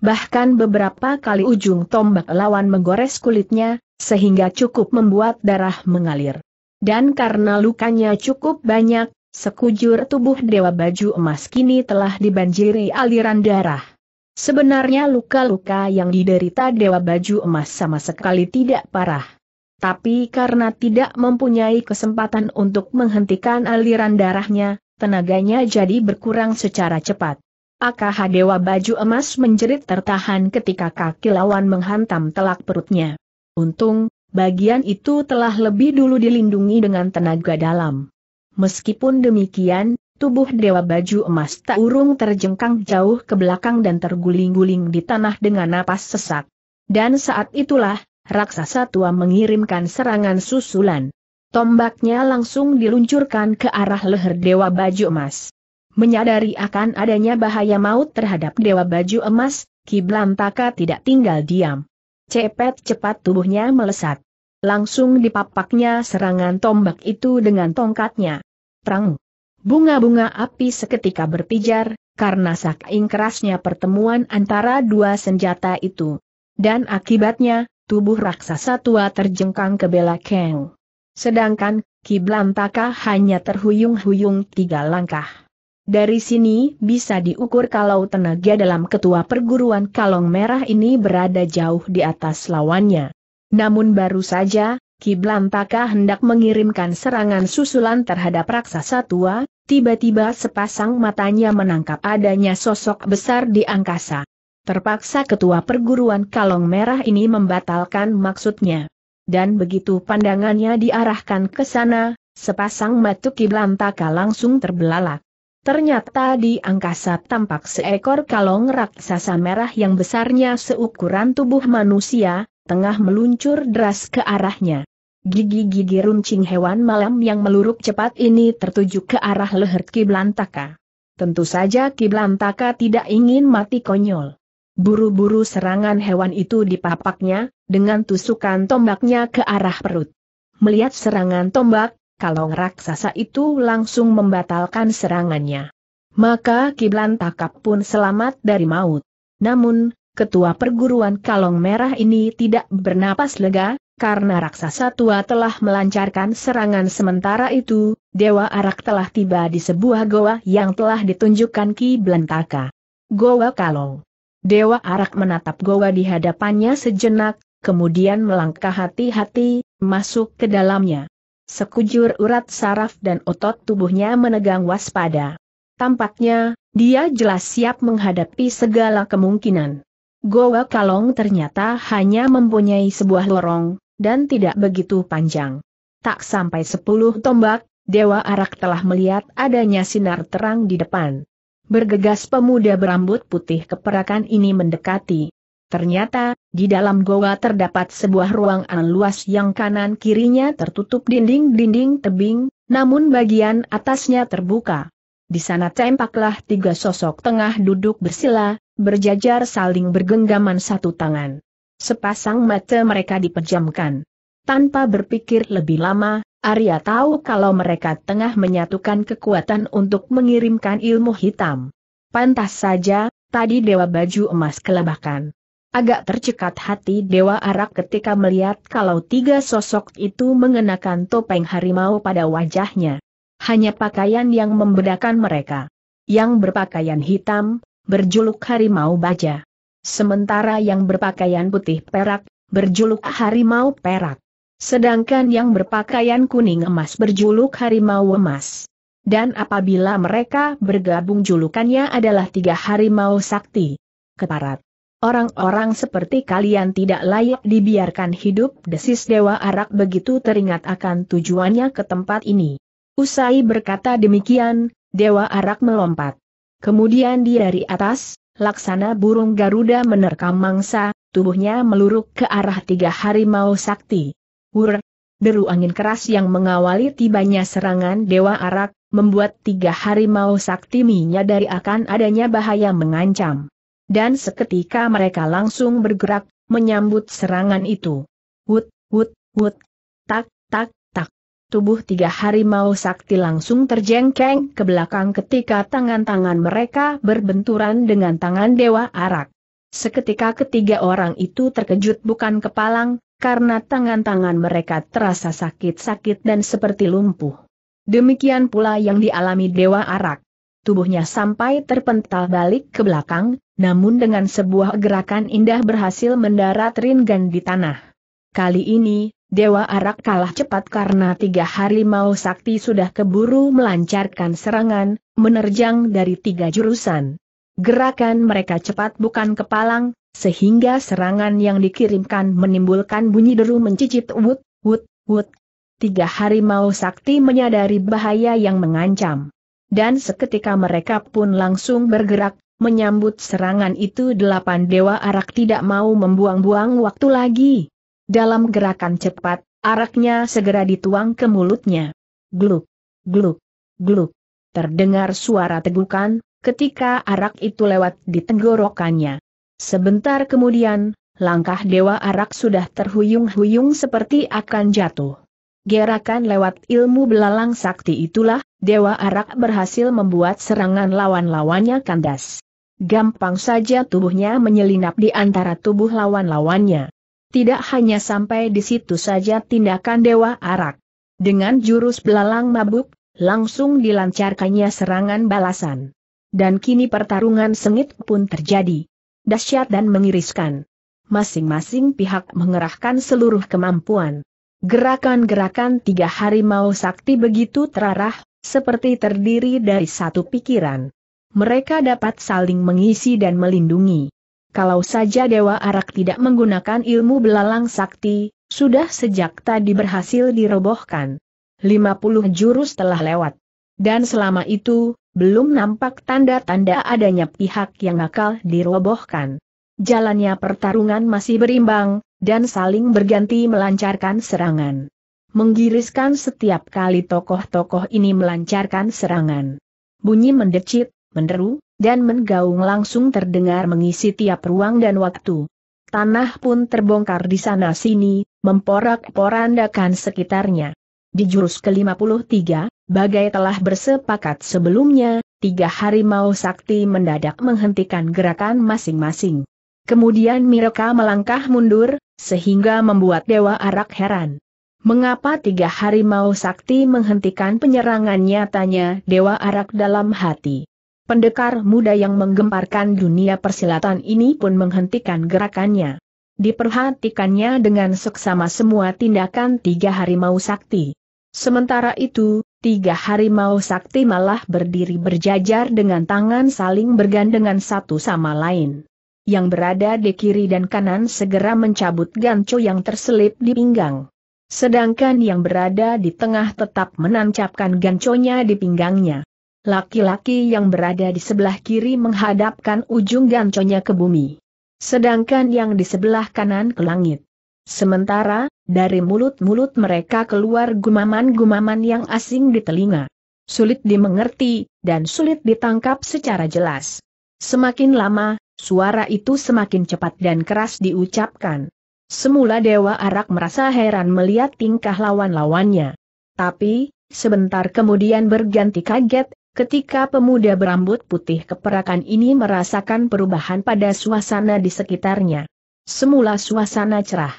Bahkan beberapa kali ujung tombak lawan menggores kulitnya, sehingga cukup membuat darah mengalir. Dan karena lukanya cukup banyak, sekujur tubuh Dewa Baju Emas kini telah dibanjiri aliran darah. Sebenarnya luka-luka yang diderita Dewa Baju Emas sama sekali tidak parah. Tapi karena tidak mempunyai kesempatan untuk menghentikan aliran darahnya, tenaganya jadi berkurang secara cepat. AKH Dewa Baju Emas menjerit tertahan ketika kaki lawan menghantam telak perutnya. Untung, bagian itu telah lebih dulu dilindungi dengan tenaga dalam. Meskipun demikian, tubuh Dewa Baju Emas tak urung terjengkang jauh ke belakang dan terguling-guling di tanah dengan napas sesak. Dan saat itulah, raksasa tua mengirimkan serangan susulan. Tombaknya langsung diluncurkan ke arah leher Dewa Baju Emas. Menyadari akan adanya bahaya maut terhadap Dewa Baju Emas, Kiblantaka tidak tinggal diam. Cepet cepat tubuhnya melesat. Langsung dipapaknya serangan tombak itu dengan tongkatnya. Terang. Bunga-bunga api seketika berpijar, karena saking kerasnya pertemuan antara dua senjata itu. Dan akibatnya, tubuh raksasa tua terjengkang ke belakang. Sedangkan, Kiblantaka hanya terhuyung-huyung tiga langkah. Dari sini bisa diukur kalau tenaga dalam ketua perguruan Kalong Merah ini berada jauh di atas lawannya. Namun baru saja, Ki Blantaka hendak mengirimkan serangan susulan terhadap raksasa tua, tiba-tiba sepasang matanya menangkap adanya sosok besar di angkasa. Terpaksa ketua perguruan Kalong Merah ini membatalkan maksudnya. Dan begitu pandangannya diarahkan ke sana, sepasang matu Ki Blantaka langsung terbelalak. Ternyata di angkasa tampak seekor kalong raksasa merah yang besarnya seukuran tubuh manusia, tengah meluncur deras ke arahnya. Gigi-gigi runcing hewan malam yang meluruk cepat ini tertuju ke arah leher Kiblantaka. Tentu saja Kiblantaka tidak ingin mati konyol. Buru-buru serangan hewan itu dipapaknya, dengan tusukan tombaknya ke arah perut. Melihat serangan tombak, kalau raksasa itu langsung membatalkan serangannya. Maka Kiblan Takap pun selamat dari maut. Namun, ketua perguruan Kalong Merah ini tidak bernapas lega, karena raksasa tua telah melancarkan serangan sementara itu, Dewa Arak telah tiba di sebuah goa yang telah ditunjukkan Ki Blantaka. Goa Kalong. Dewa Arak menatap goa di hadapannya sejenak, kemudian melangkah hati-hati, masuk ke dalamnya. Sekujur urat saraf dan otot tubuhnya menegang waspada. Tampaknya, dia jelas siap menghadapi segala kemungkinan. Goa Kalong ternyata hanya mempunyai sebuah lorong, dan tidak begitu panjang. Tak sampai sepuluh tombak, Dewa Arak telah melihat adanya sinar terang di depan. Bergegas pemuda berambut putih keperakan ini mendekati, Ternyata, di dalam goa terdapat sebuah ruang luas yang kanan-kirinya tertutup dinding-dinding tebing, namun bagian atasnya terbuka. Di sana tempaklah tiga sosok tengah duduk bersila, berjajar saling bergenggaman satu tangan. Sepasang mata mereka dipejamkan. Tanpa berpikir lebih lama, Arya tahu kalau mereka tengah menyatukan kekuatan untuk mengirimkan ilmu hitam. Pantas saja, tadi Dewa Baju Emas kelabakan. Agak tercekat hati Dewa Arak ketika melihat kalau tiga sosok itu mengenakan topeng harimau pada wajahnya. Hanya pakaian yang membedakan mereka. Yang berpakaian hitam, berjuluk harimau baja. Sementara yang berpakaian putih perak, berjuluk harimau perak. Sedangkan yang berpakaian kuning emas berjuluk harimau emas. Dan apabila mereka bergabung julukannya adalah tiga harimau sakti. Keparat. Orang-orang seperti kalian tidak layak dibiarkan hidup desis Dewa Arak begitu teringat akan tujuannya ke tempat ini. Usai berkata demikian, Dewa Arak melompat. Kemudian dia dari atas, laksana burung Garuda menerkam mangsa, tubuhnya meluruk ke arah tiga harimau sakti. Wur! Deru angin keras yang mengawali tibanya serangan Dewa Arak, membuat tiga harimau sakti menyadari akan adanya bahaya mengancam dan seketika mereka langsung bergerak, menyambut serangan itu. Wut, wut, wut, tak, tak, tak. Tubuh tiga harimau sakti langsung terjengkeng ke belakang ketika tangan-tangan mereka berbenturan dengan tangan Dewa Arak. Seketika ketiga orang itu terkejut bukan kepalang, karena tangan-tangan mereka terasa sakit-sakit dan seperti lumpuh. Demikian pula yang dialami Dewa Arak tubuhnya sampai terpental balik ke belakang, namun dengan sebuah gerakan indah berhasil mendarat Ringan di tanah. Kali ini, Dewa Arak kalah cepat karena tiga hari harimau sakti sudah keburu melancarkan serangan, menerjang dari tiga jurusan. Gerakan mereka cepat bukan kepalang, sehingga serangan yang dikirimkan menimbulkan bunyi deru mencicit wut, wut, wut. Tiga hari harimau sakti menyadari bahaya yang mengancam dan seketika mereka pun langsung bergerak, menyambut serangan itu delapan dewa arak tidak mau membuang-buang waktu lagi. Dalam gerakan cepat, araknya segera dituang ke mulutnya. Gluk, gluk, gluk. Terdengar suara tegukan, ketika arak itu lewat di tenggorokannya. Sebentar kemudian, langkah dewa arak sudah terhuyung-huyung seperti akan jatuh. Gerakan lewat ilmu belalang sakti itulah, Dewa Arak berhasil membuat serangan lawan-lawannya kandas. Gampang saja tubuhnya menyelinap di antara tubuh lawan-lawannya. Tidak hanya sampai di situ saja tindakan Dewa Arak. Dengan jurus belalang mabuk, langsung dilancarkannya serangan balasan. Dan kini pertarungan sengit pun terjadi. Dahsyat dan mengiriskan. Masing-masing pihak mengerahkan seluruh kemampuan. Gerakan-gerakan tiga harimau sakti begitu terarah, seperti terdiri dari satu pikiran. Mereka dapat saling mengisi dan melindungi. Kalau saja Dewa Arak tidak menggunakan ilmu belalang sakti, sudah sejak tadi berhasil dirobohkan. 50 jurus telah lewat. Dan selama itu, belum nampak tanda-tanda adanya pihak yang akal dirobohkan. Jalannya pertarungan masih berimbang, dan saling berganti melancarkan serangan. Menggiriskan setiap kali tokoh-tokoh ini melancarkan serangan. Bunyi mendecit, menderu, dan menggaung langsung terdengar mengisi tiap ruang dan waktu. Tanah pun terbongkar di sana-sini, memporak-porandakan sekitarnya. Di jurus ke-53, bagai telah bersepakat sebelumnya, tiga harimau sakti mendadak menghentikan gerakan masing-masing. Kemudian mereka melangkah mundur, sehingga membuat Dewa Arak heran. Mengapa tiga harimau sakti menghentikan penyerangannya tanya Dewa Arak dalam hati. Pendekar muda yang menggemparkan dunia persilatan ini pun menghentikan gerakannya. Diperhatikannya dengan seksama semua tindakan tiga harimau sakti. Sementara itu, tiga harimau sakti malah berdiri berjajar dengan tangan saling bergandengan satu sama lain yang berada di kiri dan kanan segera mencabut ganco yang terselip di pinggang. Sedangkan yang berada di tengah tetap menancapkan ganconya di pinggangnya. Laki-laki yang berada di sebelah kiri menghadapkan ujung ganconya ke bumi. Sedangkan yang di sebelah kanan ke langit. Sementara, dari mulut-mulut mereka keluar gumaman-gumaman yang asing di telinga. Sulit dimengerti, dan sulit ditangkap secara jelas. Semakin lama, Suara itu semakin cepat dan keras diucapkan. Semula Dewa Arak merasa heran melihat tingkah lawan-lawannya. Tapi, sebentar kemudian berganti kaget, ketika pemuda berambut putih keperakan ini merasakan perubahan pada suasana di sekitarnya. Semula suasana cerah.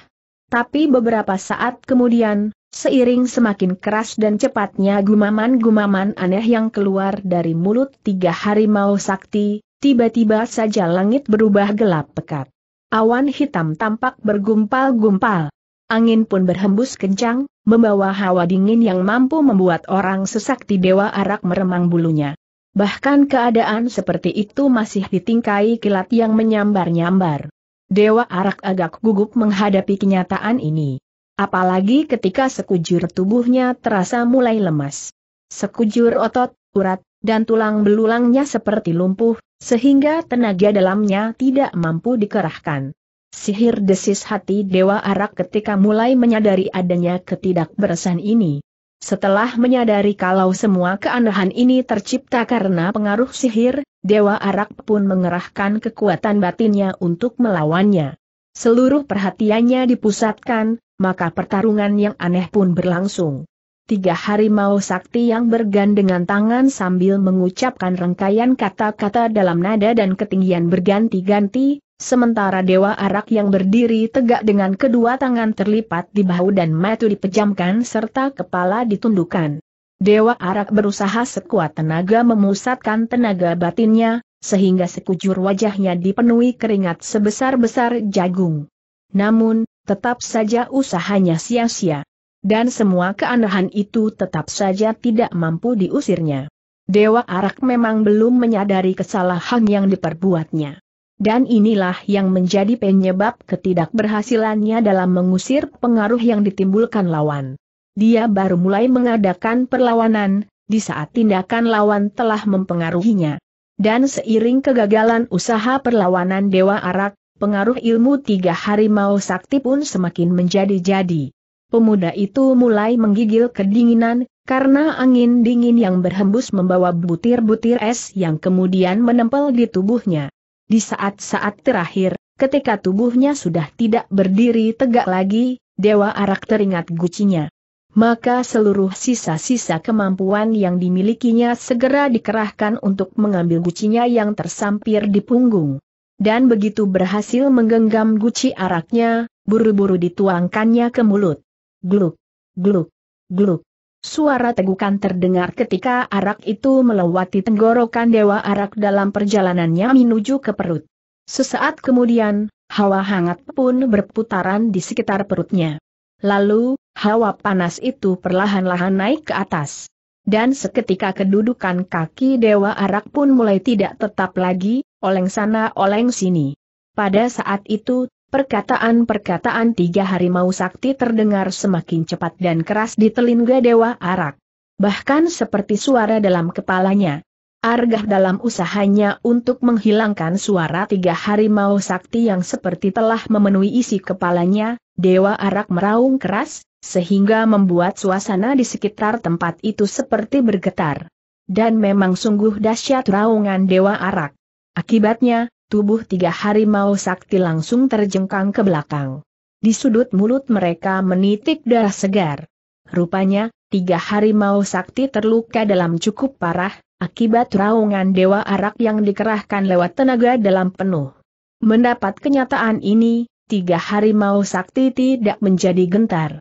Tapi beberapa saat kemudian, seiring semakin keras dan cepatnya gumaman-gumaman aneh yang keluar dari mulut tiga harimau sakti, tiba-tiba saja langit berubah gelap pekat. Awan hitam tampak bergumpal-gumpal. Angin pun berhembus kencang, membawa hawa dingin yang mampu membuat orang sesak di dewa arak meremang bulunya. Bahkan keadaan seperti itu masih ditingkai kilat yang menyambar-nyambar. Dewa arak agak gugup menghadapi kenyataan ini. Apalagi ketika sekujur tubuhnya terasa mulai lemas. Sekujur otot, urat, dan tulang belulangnya seperti lumpuh, sehingga tenaga dalamnya tidak mampu dikerahkan. Sihir desis hati Dewa Arak ketika mulai menyadari adanya ketidakberesan ini. Setelah menyadari kalau semua keanehan ini tercipta karena pengaruh sihir, Dewa Arak pun mengerahkan kekuatan batinnya untuk melawannya. Seluruh perhatiannya dipusatkan, maka pertarungan yang aneh pun berlangsung tiga harimau sakti yang bergandengan tangan sambil mengucapkan rangkaian kata-kata dalam nada dan ketinggian berganti-ganti, sementara Dewa Arak yang berdiri tegak dengan kedua tangan terlipat di bahu dan mata dipejamkan serta kepala ditundukkan. Dewa Arak berusaha sekuat tenaga memusatkan tenaga batinnya, sehingga sekujur wajahnya dipenuhi keringat sebesar-besar jagung. Namun, tetap saja usahanya sia-sia dan semua keanehan itu tetap saja tidak mampu diusirnya. Dewa Arak memang belum menyadari kesalahan yang diperbuatnya. Dan inilah yang menjadi penyebab ketidakberhasilannya dalam mengusir pengaruh yang ditimbulkan lawan. Dia baru mulai mengadakan perlawanan, di saat tindakan lawan telah mempengaruhinya. Dan seiring kegagalan usaha perlawanan Dewa Arak, pengaruh ilmu tiga harimau sakti pun semakin menjadi-jadi. Pemuda itu mulai menggigil kedinginan, karena angin dingin yang berhembus membawa butir-butir es yang kemudian menempel di tubuhnya. Di saat-saat terakhir, ketika tubuhnya sudah tidak berdiri tegak lagi, Dewa Arak teringat gucinya. Maka seluruh sisa-sisa kemampuan yang dimilikinya segera dikerahkan untuk mengambil gucinya yang tersampir di punggung. Dan begitu berhasil menggenggam guci araknya, buru-buru dituangkannya ke mulut gluk, gluk, gluk. Suara tegukan terdengar ketika arak itu melewati tenggorokan dewa arak dalam perjalanannya menuju ke perut. Sesaat kemudian, hawa hangat pun berputaran di sekitar perutnya. Lalu, hawa panas itu perlahan-lahan naik ke atas. Dan seketika kedudukan kaki dewa arak pun mulai tidak tetap lagi, oleng sana oleng sini. Pada saat itu, Perkataan-perkataan tiga harimau sakti terdengar semakin cepat dan keras di telinga Dewa Arak. Bahkan seperti suara dalam kepalanya. Argah dalam usahanya untuk menghilangkan suara tiga harimau sakti yang seperti telah memenuhi isi kepalanya, Dewa Arak meraung keras, sehingga membuat suasana di sekitar tempat itu seperti bergetar. Dan memang sungguh dahsyat raungan Dewa Arak. Akibatnya, tubuh tiga harimau sakti langsung terjengkang ke belakang. Di sudut mulut mereka menitik darah segar. Rupanya, tiga harimau sakti terluka dalam cukup parah, akibat raungan dewa arak yang dikerahkan lewat tenaga dalam penuh. Mendapat kenyataan ini, tiga harimau sakti tidak menjadi gentar.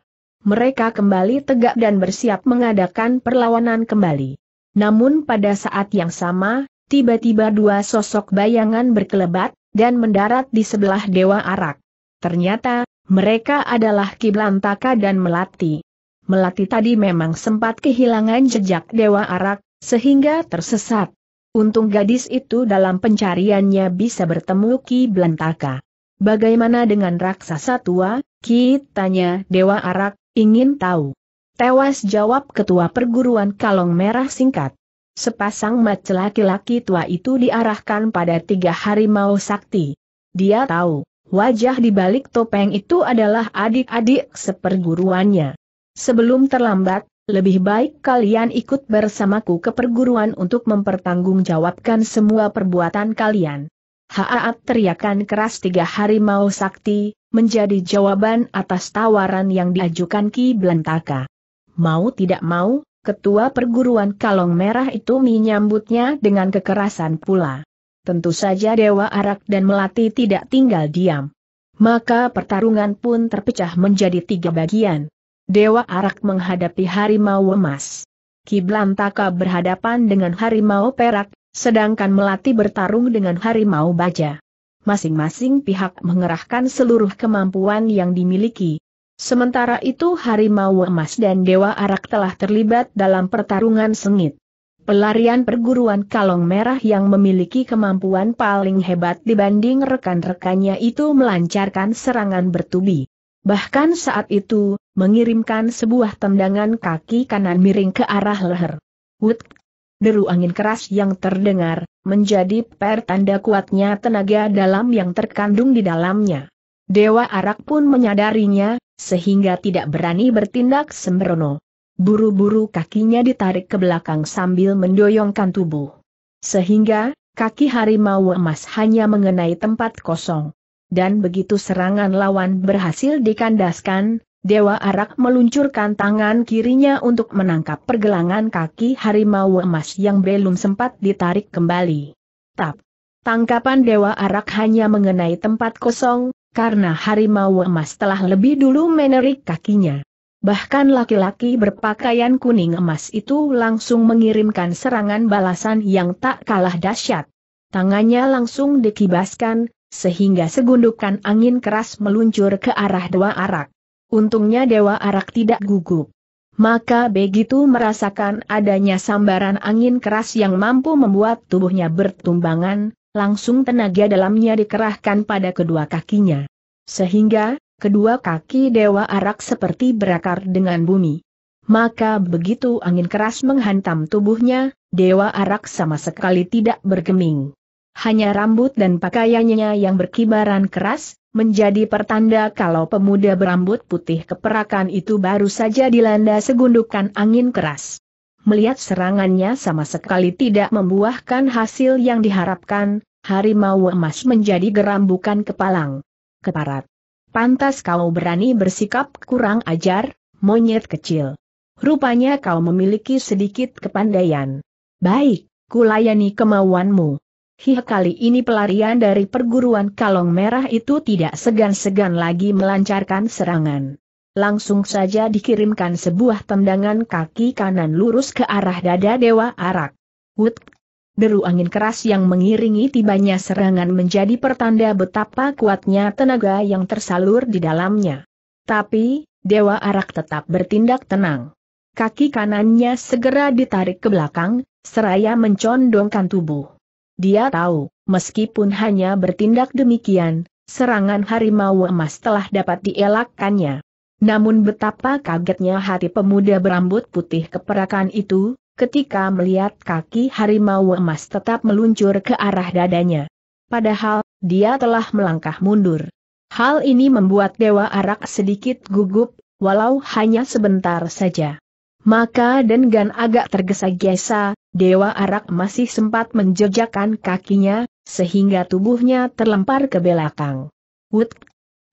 Mereka kembali tegak dan bersiap mengadakan perlawanan kembali. Namun pada saat yang sama, Tiba-tiba dua sosok bayangan berkelebat, dan mendarat di sebelah Dewa Arak. Ternyata, mereka adalah Kiblantaka dan Melati. Melati tadi memang sempat kehilangan jejak Dewa Arak, sehingga tersesat. Untung gadis itu dalam pencariannya bisa bertemu Ki Blantaka. Bagaimana dengan raksasa tua? Ki tanya Dewa Arak, ingin tahu. Tewas jawab ketua perguruan Kalong Merah singkat. Sepasang mata laki-laki tua itu diarahkan pada tiga harimau sakti. Dia tahu, wajah di balik topeng itu adalah adik-adik seperguruannya. Sebelum terlambat, lebih baik kalian ikut bersamaku ke perguruan untuk mempertanggungjawabkan semua perbuatan kalian. Haat teriakan keras tiga harimau sakti, menjadi jawaban atas tawaran yang diajukan Ki Belantaka. Mau tidak mau, Ketua perguruan Kalong Merah itu menyambutnya dengan kekerasan pula. Tentu saja Dewa Arak dan Melati tidak tinggal diam. Maka pertarungan pun terpecah menjadi tiga bagian. Dewa Arak menghadapi Harimau Emas. Kiblantaka berhadapan dengan Harimau Perak, sedangkan Melati bertarung dengan Harimau Baja. Masing-masing pihak mengerahkan seluruh kemampuan yang dimiliki. Sementara itu Harimau Emas dan Dewa Arak telah terlibat dalam pertarungan sengit. Pelarian perguruan Kalong Merah yang memiliki kemampuan paling hebat dibanding rekan-rekannya itu melancarkan serangan bertubi. Bahkan saat itu, mengirimkan sebuah tendangan kaki kanan miring ke arah leher. Wut! Deru angin keras yang terdengar, menjadi pertanda kuatnya tenaga dalam yang terkandung di dalamnya. Dewa Arak pun menyadarinya, sehingga tidak berani bertindak sembrono. Buru-buru kakinya ditarik ke belakang sambil mendoyongkan tubuh. Sehingga, kaki harimau emas hanya mengenai tempat kosong. Dan begitu serangan lawan berhasil dikandaskan, Dewa Arak meluncurkan tangan kirinya untuk menangkap pergelangan kaki harimau emas yang belum sempat ditarik kembali. Tap! Tangkapan Dewa Arak hanya mengenai tempat kosong, karena harimau emas telah lebih dulu menerik kakinya. Bahkan laki-laki berpakaian kuning emas itu langsung mengirimkan serangan balasan yang tak kalah dahsyat. Tangannya langsung dikibaskan, sehingga segundukan angin keras meluncur ke arah Dewa Arak. Untungnya Dewa Arak tidak gugup. Maka begitu merasakan adanya sambaran angin keras yang mampu membuat tubuhnya bertumbangan, langsung tenaga dalamnya dikerahkan pada kedua kakinya. Sehingga, kedua kaki Dewa Arak seperti berakar dengan bumi. Maka begitu angin keras menghantam tubuhnya, Dewa Arak sama sekali tidak bergeming. Hanya rambut dan pakaiannya yang berkibaran keras, menjadi pertanda kalau pemuda berambut putih keperakan itu baru saja dilanda segundukan angin keras melihat serangannya sama sekali tidak membuahkan hasil yang diharapkan, harimau emas menjadi geram bukan kepalang. Keparat. Pantas kau berani bersikap kurang ajar, monyet kecil. Rupanya kau memiliki sedikit kepandaian. Baik, kulayani kemauanmu. Hih kali ini pelarian dari perguruan kalong merah itu tidak segan-segan lagi melancarkan serangan langsung saja dikirimkan sebuah tendangan kaki kanan lurus ke arah dada Dewa Arak. Wut! Deru angin keras yang mengiringi tibanya serangan menjadi pertanda betapa kuatnya tenaga yang tersalur di dalamnya. Tapi, Dewa Arak tetap bertindak tenang. Kaki kanannya segera ditarik ke belakang, seraya mencondongkan tubuh. Dia tahu, meskipun hanya bertindak demikian, serangan harimau emas telah dapat dielakkannya. Namun betapa kagetnya hati pemuda berambut putih keperakan itu, ketika melihat kaki harimau emas tetap meluncur ke arah dadanya. Padahal, dia telah melangkah mundur. Hal ini membuat Dewa Arak sedikit gugup, walau hanya sebentar saja. Maka dengan agak tergesa-gesa, Dewa Arak masih sempat menjejakkan kakinya, sehingga tubuhnya terlempar ke belakang. Wut,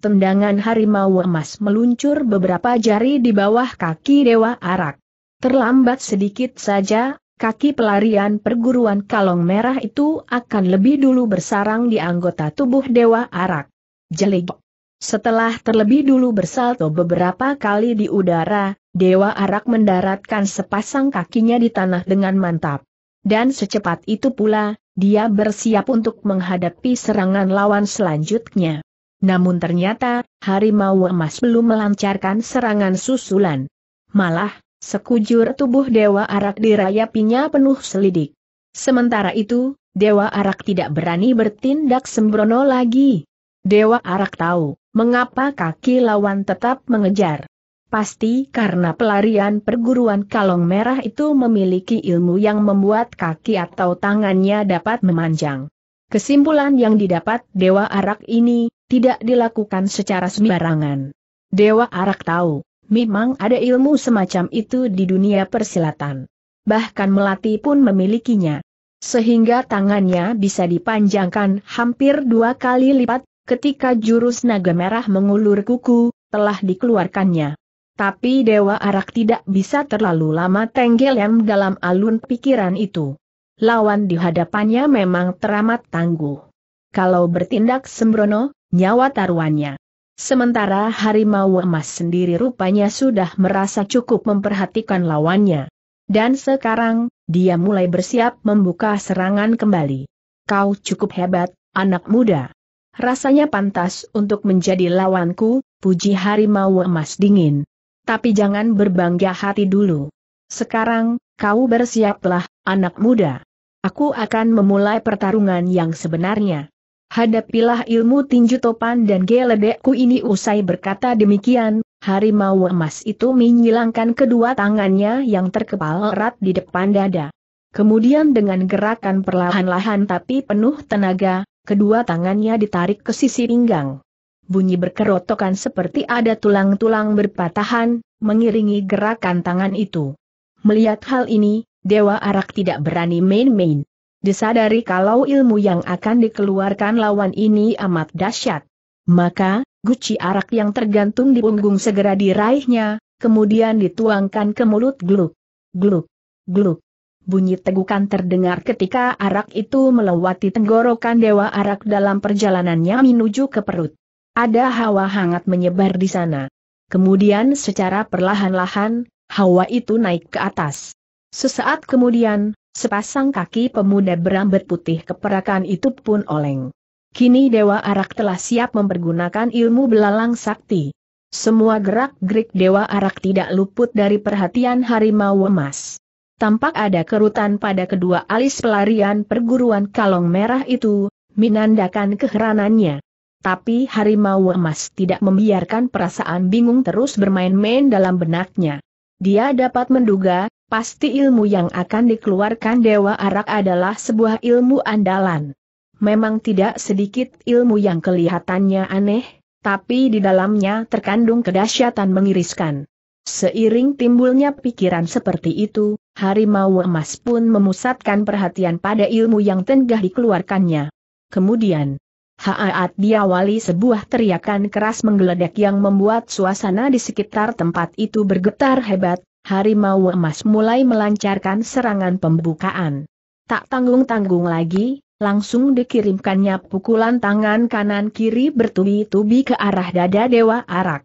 tendangan harimau emas meluncur beberapa jari di bawah kaki Dewa Arak. Terlambat sedikit saja, kaki pelarian perguruan kalong merah itu akan lebih dulu bersarang di anggota tubuh Dewa Arak. Jelik. Setelah terlebih dulu bersalto beberapa kali di udara, Dewa Arak mendaratkan sepasang kakinya di tanah dengan mantap. Dan secepat itu pula, dia bersiap untuk menghadapi serangan lawan selanjutnya. Namun ternyata, harimau emas belum melancarkan serangan susulan. Malah, sekujur tubuh Dewa Arak dirayapinya penuh selidik. Sementara itu, Dewa Arak tidak berani bertindak sembrono lagi. Dewa Arak tahu, mengapa kaki lawan tetap mengejar. Pasti karena pelarian perguruan kalong merah itu memiliki ilmu yang membuat kaki atau tangannya dapat memanjang. Kesimpulan yang didapat Dewa Arak ini, tidak dilakukan secara sembarangan. Dewa Arak tahu, memang ada ilmu semacam itu di dunia persilatan. Bahkan Melati pun memilikinya. Sehingga tangannya bisa dipanjangkan hampir dua kali lipat, ketika jurus naga merah mengulur kuku, telah dikeluarkannya. Tapi Dewa Arak tidak bisa terlalu lama tenggelam dalam alun pikiran itu. Lawan di hadapannya memang teramat tangguh. Kalau bertindak sembrono, nyawa taruhannya. Sementara harimau emas sendiri rupanya sudah merasa cukup memperhatikan lawannya. Dan sekarang, dia mulai bersiap membuka serangan kembali. Kau cukup hebat, anak muda. Rasanya pantas untuk menjadi lawanku, puji harimau emas dingin. Tapi jangan berbangga hati dulu. Sekarang, kau bersiaplah, anak muda. Aku akan memulai pertarungan yang sebenarnya hadapilah ilmu tinju topan dan geledekku ini usai berkata demikian, harimau emas itu menyilangkan kedua tangannya yang terkepal erat di depan dada. Kemudian dengan gerakan perlahan-lahan tapi penuh tenaga, kedua tangannya ditarik ke sisi pinggang. Bunyi berkerotokan seperti ada tulang-tulang berpatahan, mengiringi gerakan tangan itu. Melihat hal ini, Dewa Arak tidak berani main-main disadari kalau ilmu yang akan dikeluarkan lawan ini amat dahsyat. Maka, guci arak yang tergantung di punggung segera diraihnya, kemudian dituangkan ke mulut gluk. Gluk. Gluk. Bunyi tegukan terdengar ketika arak itu melewati tenggorokan dewa arak dalam perjalanannya menuju ke perut. Ada hawa hangat menyebar di sana. Kemudian secara perlahan-lahan, hawa itu naik ke atas. Sesaat kemudian, Sepasang kaki pemuda berambut putih keperakan itu pun oleng. Kini Dewa Arak telah siap mempergunakan ilmu belalang sakti. Semua gerak-gerik Dewa Arak tidak luput dari perhatian harimau emas. Tampak ada kerutan pada kedua alis pelarian perguruan kalong merah itu, menandakan keheranannya. Tapi harimau emas tidak membiarkan perasaan bingung terus bermain-main dalam benaknya. Dia dapat menduga, pasti ilmu yang akan dikeluarkan Dewa Arak adalah sebuah ilmu andalan. Memang tidak sedikit ilmu yang kelihatannya aneh, tapi di dalamnya terkandung kedahsyatan mengiriskan. Seiring timbulnya pikiran seperti itu, harimau emas pun memusatkan perhatian pada ilmu yang tengah dikeluarkannya. Kemudian, Haat diawali sebuah teriakan keras menggeledak yang membuat suasana di sekitar tempat itu bergetar hebat, harimau emas mulai melancarkan serangan pembukaan. Tak tanggung-tanggung lagi, langsung dikirimkannya pukulan tangan kanan-kiri bertubi-tubi ke arah dada Dewa Arak.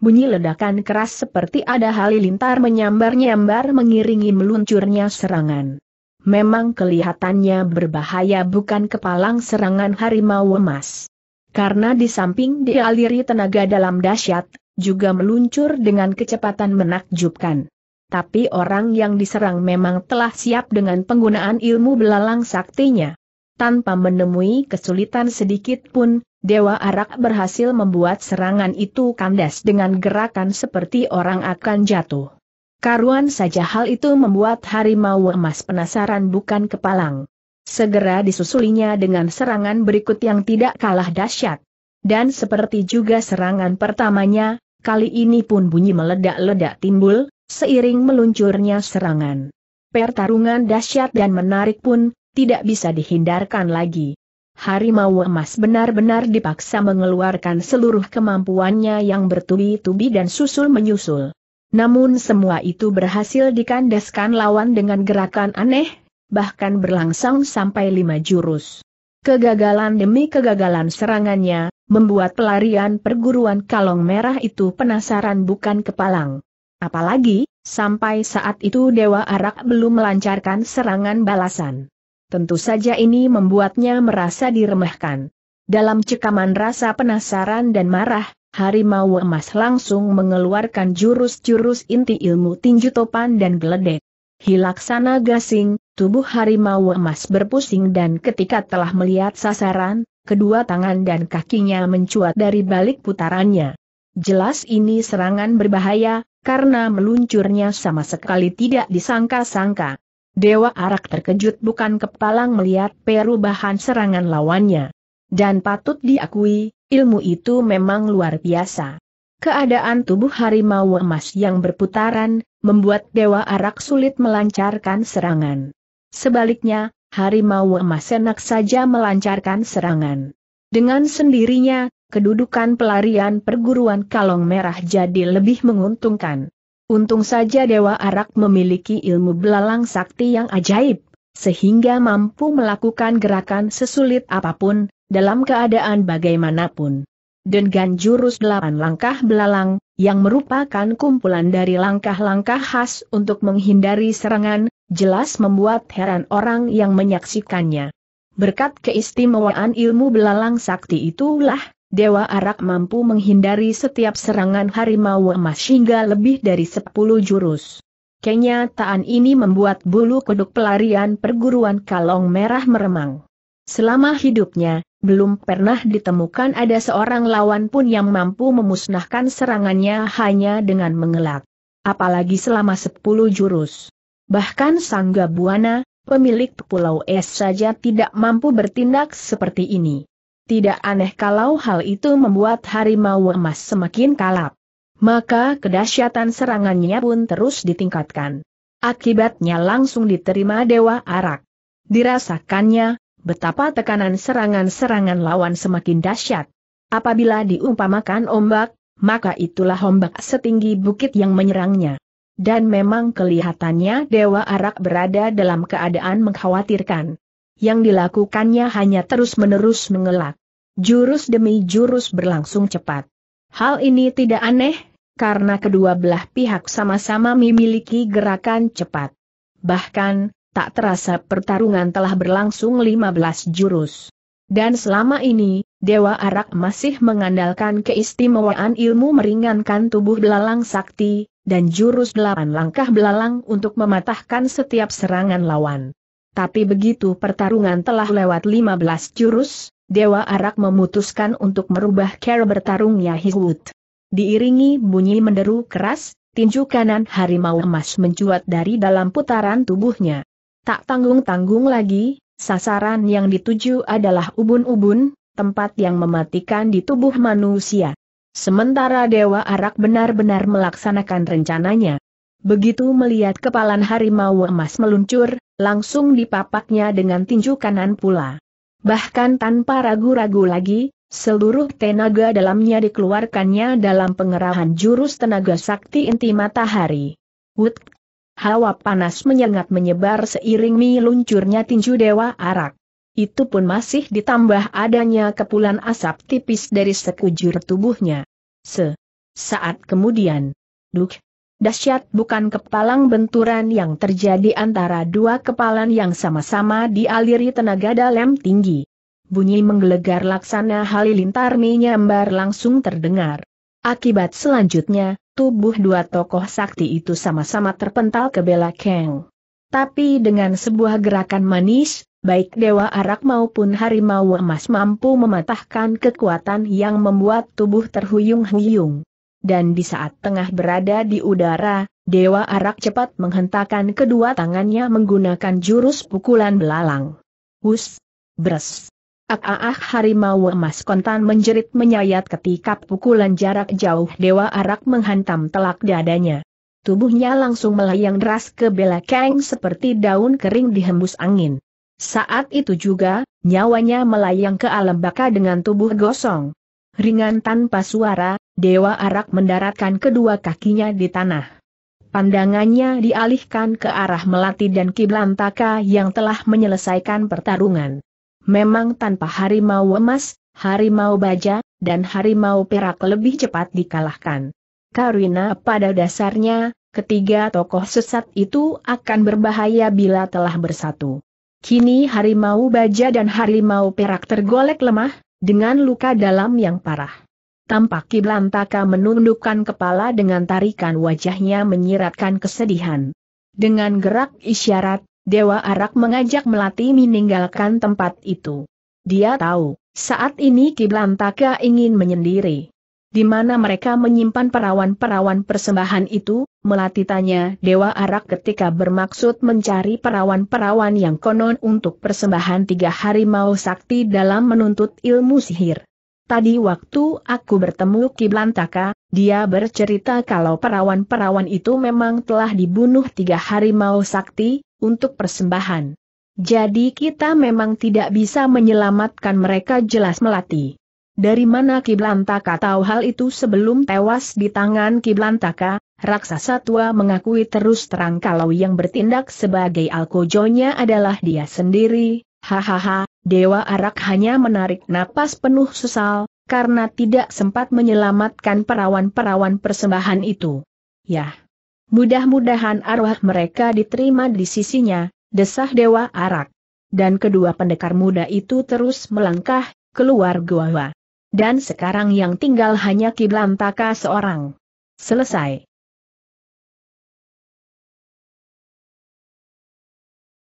Bunyi ledakan keras seperti ada halilintar menyambar-nyambar mengiringi meluncurnya serangan. Memang kelihatannya berbahaya bukan kepalang serangan harimau emas. Karena di samping dialiri tenaga dalam dahsyat, juga meluncur dengan kecepatan menakjubkan tapi orang yang diserang memang telah siap dengan penggunaan ilmu belalang saktinya. Tanpa menemui kesulitan sedikit pun, Dewa Arak berhasil membuat serangan itu kandas dengan gerakan seperti orang akan jatuh. Karuan saja hal itu membuat harimau emas penasaran bukan kepalang. Segera disusulinya dengan serangan berikut yang tidak kalah dahsyat. Dan seperti juga serangan pertamanya, kali ini pun bunyi meledak-ledak timbul, seiring meluncurnya serangan. Pertarungan dahsyat dan menarik pun, tidak bisa dihindarkan lagi. Harimau emas benar-benar dipaksa mengeluarkan seluruh kemampuannya yang bertubi-tubi dan susul-menyusul. Namun semua itu berhasil dikandaskan lawan dengan gerakan aneh, bahkan berlangsung sampai lima jurus. Kegagalan demi kegagalan serangannya, membuat pelarian perguruan kalong merah itu penasaran bukan kepalang. Apalagi, sampai saat itu Dewa Arak belum melancarkan serangan balasan. Tentu saja ini membuatnya merasa diremehkan. Dalam cekaman rasa penasaran dan marah, Harimau Emas langsung mengeluarkan jurus-jurus inti ilmu tinju topan dan geledek. Hilaksana gasing, tubuh harimau emas berpusing dan ketika telah melihat sasaran, kedua tangan dan kakinya mencuat dari balik putarannya. Jelas ini serangan berbahaya, karena meluncurnya sama sekali tidak disangka-sangka. Dewa Arak terkejut bukan kepalang melihat perubahan serangan lawannya. Dan patut diakui, ilmu itu memang luar biasa. Keadaan tubuh harimau emas yang berputaran, membuat Dewa Arak sulit melancarkan serangan. Sebaliknya, harimau emas enak saja melancarkan serangan. Dengan sendirinya, kedudukan pelarian perguruan Kalong Merah jadi lebih menguntungkan. Untung saja Dewa Arak memiliki ilmu belalang sakti yang ajaib, sehingga mampu melakukan gerakan sesulit apapun, dalam keadaan bagaimanapun. Dengan jurus delapan langkah belalang, yang merupakan kumpulan dari langkah-langkah khas untuk menghindari serangan, jelas membuat heran orang yang menyaksikannya. Berkat keistimewaan ilmu belalang sakti itulah, Dewa Arak mampu menghindari setiap serangan harimau emas hingga lebih dari 10 jurus. Kenyataan ini membuat bulu kuduk pelarian perguruan kalong merah meremang. Selama hidupnya, belum pernah ditemukan ada seorang lawan pun yang mampu memusnahkan serangannya hanya dengan mengelak. Apalagi selama sepuluh jurus. Bahkan Sangga Buana, pemilik Pulau Es saja tidak mampu bertindak seperti ini tidak aneh kalau hal itu membuat harimau emas semakin kalap. Maka kedahsyatan serangannya pun terus ditingkatkan. Akibatnya langsung diterima Dewa Arak. Dirasakannya, betapa tekanan serangan-serangan lawan semakin dahsyat. Apabila diumpamakan ombak, maka itulah ombak setinggi bukit yang menyerangnya. Dan memang kelihatannya Dewa Arak berada dalam keadaan mengkhawatirkan. Yang dilakukannya hanya terus-menerus mengelak. Jurus demi jurus berlangsung cepat. Hal ini tidak aneh, karena kedua belah pihak sama-sama memiliki gerakan cepat. Bahkan, tak terasa pertarungan telah berlangsung 15 jurus. Dan selama ini, Dewa Arak masih mengandalkan keistimewaan ilmu meringankan tubuh belalang sakti, dan jurus delapan langkah belalang untuk mematahkan setiap serangan lawan. Tapi begitu pertarungan telah lewat 15 jurus, Dewa Arak memutuskan untuk merubah cara bertarungnya Hiwut. Diiringi bunyi menderu keras, tinju kanan harimau emas mencuat dari dalam putaran tubuhnya. Tak tanggung-tanggung lagi, sasaran yang dituju adalah ubun-ubun, tempat yang mematikan di tubuh manusia. Sementara Dewa Arak benar-benar melaksanakan rencananya. Begitu melihat kepalan harimau emas meluncur, langsung dipapaknya dengan tinju kanan pula. Bahkan tanpa ragu-ragu lagi, seluruh tenaga dalamnya dikeluarkannya dalam pengerahan jurus tenaga sakti inti matahari. Wut! Hawa panas menyengat menyebar seiring meluncurnya tinju dewa arak. Itu pun masih ditambah adanya kepulan asap tipis dari sekujur tubuhnya. Se. Saat kemudian. Duk! Dasyat bukan kepalang benturan yang terjadi antara dua kepalan yang sama-sama dialiri tenaga dalam tinggi. Bunyi menggelegar laksana halilintar menyambar langsung terdengar. Akibat selanjutnya, tubuh dua tokoh sakti itu sama-sama terpental ke belakang. Tapi dengan sebuah gerakan manis, baik Dewa Arak maupun Harimau Emas mampu mematahkan kekuatan yang membuat tubuh terhuyung-huyung dan di saat tengah berada di udara, Dewa Arak cepat menghentakkan kedua tangannya menggunakan jurus pukulan belalang. Hus! Bres! ak ah, ah harimau emas kontan menjerit menyayat ketika pukulan jarak jauh Dewa Arak menghantam telak dadanya. Tubuhnya langsung melayang deras ke belakang seperti daun kering dihembus angin. Saat itu juga, nyawanya melayang ke alam baka dengan tubuh gosong. Ringan tanpa suara, Dewa Arak mendaratkan kedua kakinya di tanah. Pandangannya dialihkan ke arah Melati dan Kiblantaka yang telah menyelesaikan pertarungan. Memang tanpa harimau emas, harimau baja, dan harimau perak lebih cepat dikalahkan. Karina pada dasarnya, ketiga tokoh sesat itu akan berbahaya bila telah bersatu. Kini harimau baja dan harimau perak tergolek lemah, dengan luka dalam yang parah. Tampak Kiblantaka menundukkan kepala dengan tarikan wajahnya menyiratkan kesedihan. Dengan gerak isyarat, Dewa Arak mengajak Melati meninggalkan tempat itu. Dia tahu, saat ini Kiblantaka ingin menyendiri. Di mana mereka menyimpan perawan-perawan persembahan itu, Melati tanya Dewa Arak ketika bermaksud mencari perawan-perawan yang konon untuk persembahan tiga harimau sakti dalam menuntut ilmu sihir. Tadi waktu aku bertemu Ki dia bercerita kalau perawan-perawan itu memang telah dibunuh tiga hari Mau sakti, untuk persembahan. Jadi kita memang tidak bisa menyelamatkan mereka jelas melati. Dari mana Ki tahu hal itu sebelum tewas di tangan Ki Blantaka, raksasa tua mengakui terus terang kalau yang bertindak sebagai alkojonya adalah dia sendiri, hahaha, Dewa Arak hanya menarik napas penuh sesal, karena tidak sempat menyelamatkan perawan-perawan persembahan itu. Yah! Mudah-mudahan arwah mereka diterima di sisinya, desah Dewa Arak. Dan kedua pendekar muda itu terus melangkah, keluar gua. Dan sekarang yang tinggal hanya Kiblantaka seorang. Selesai.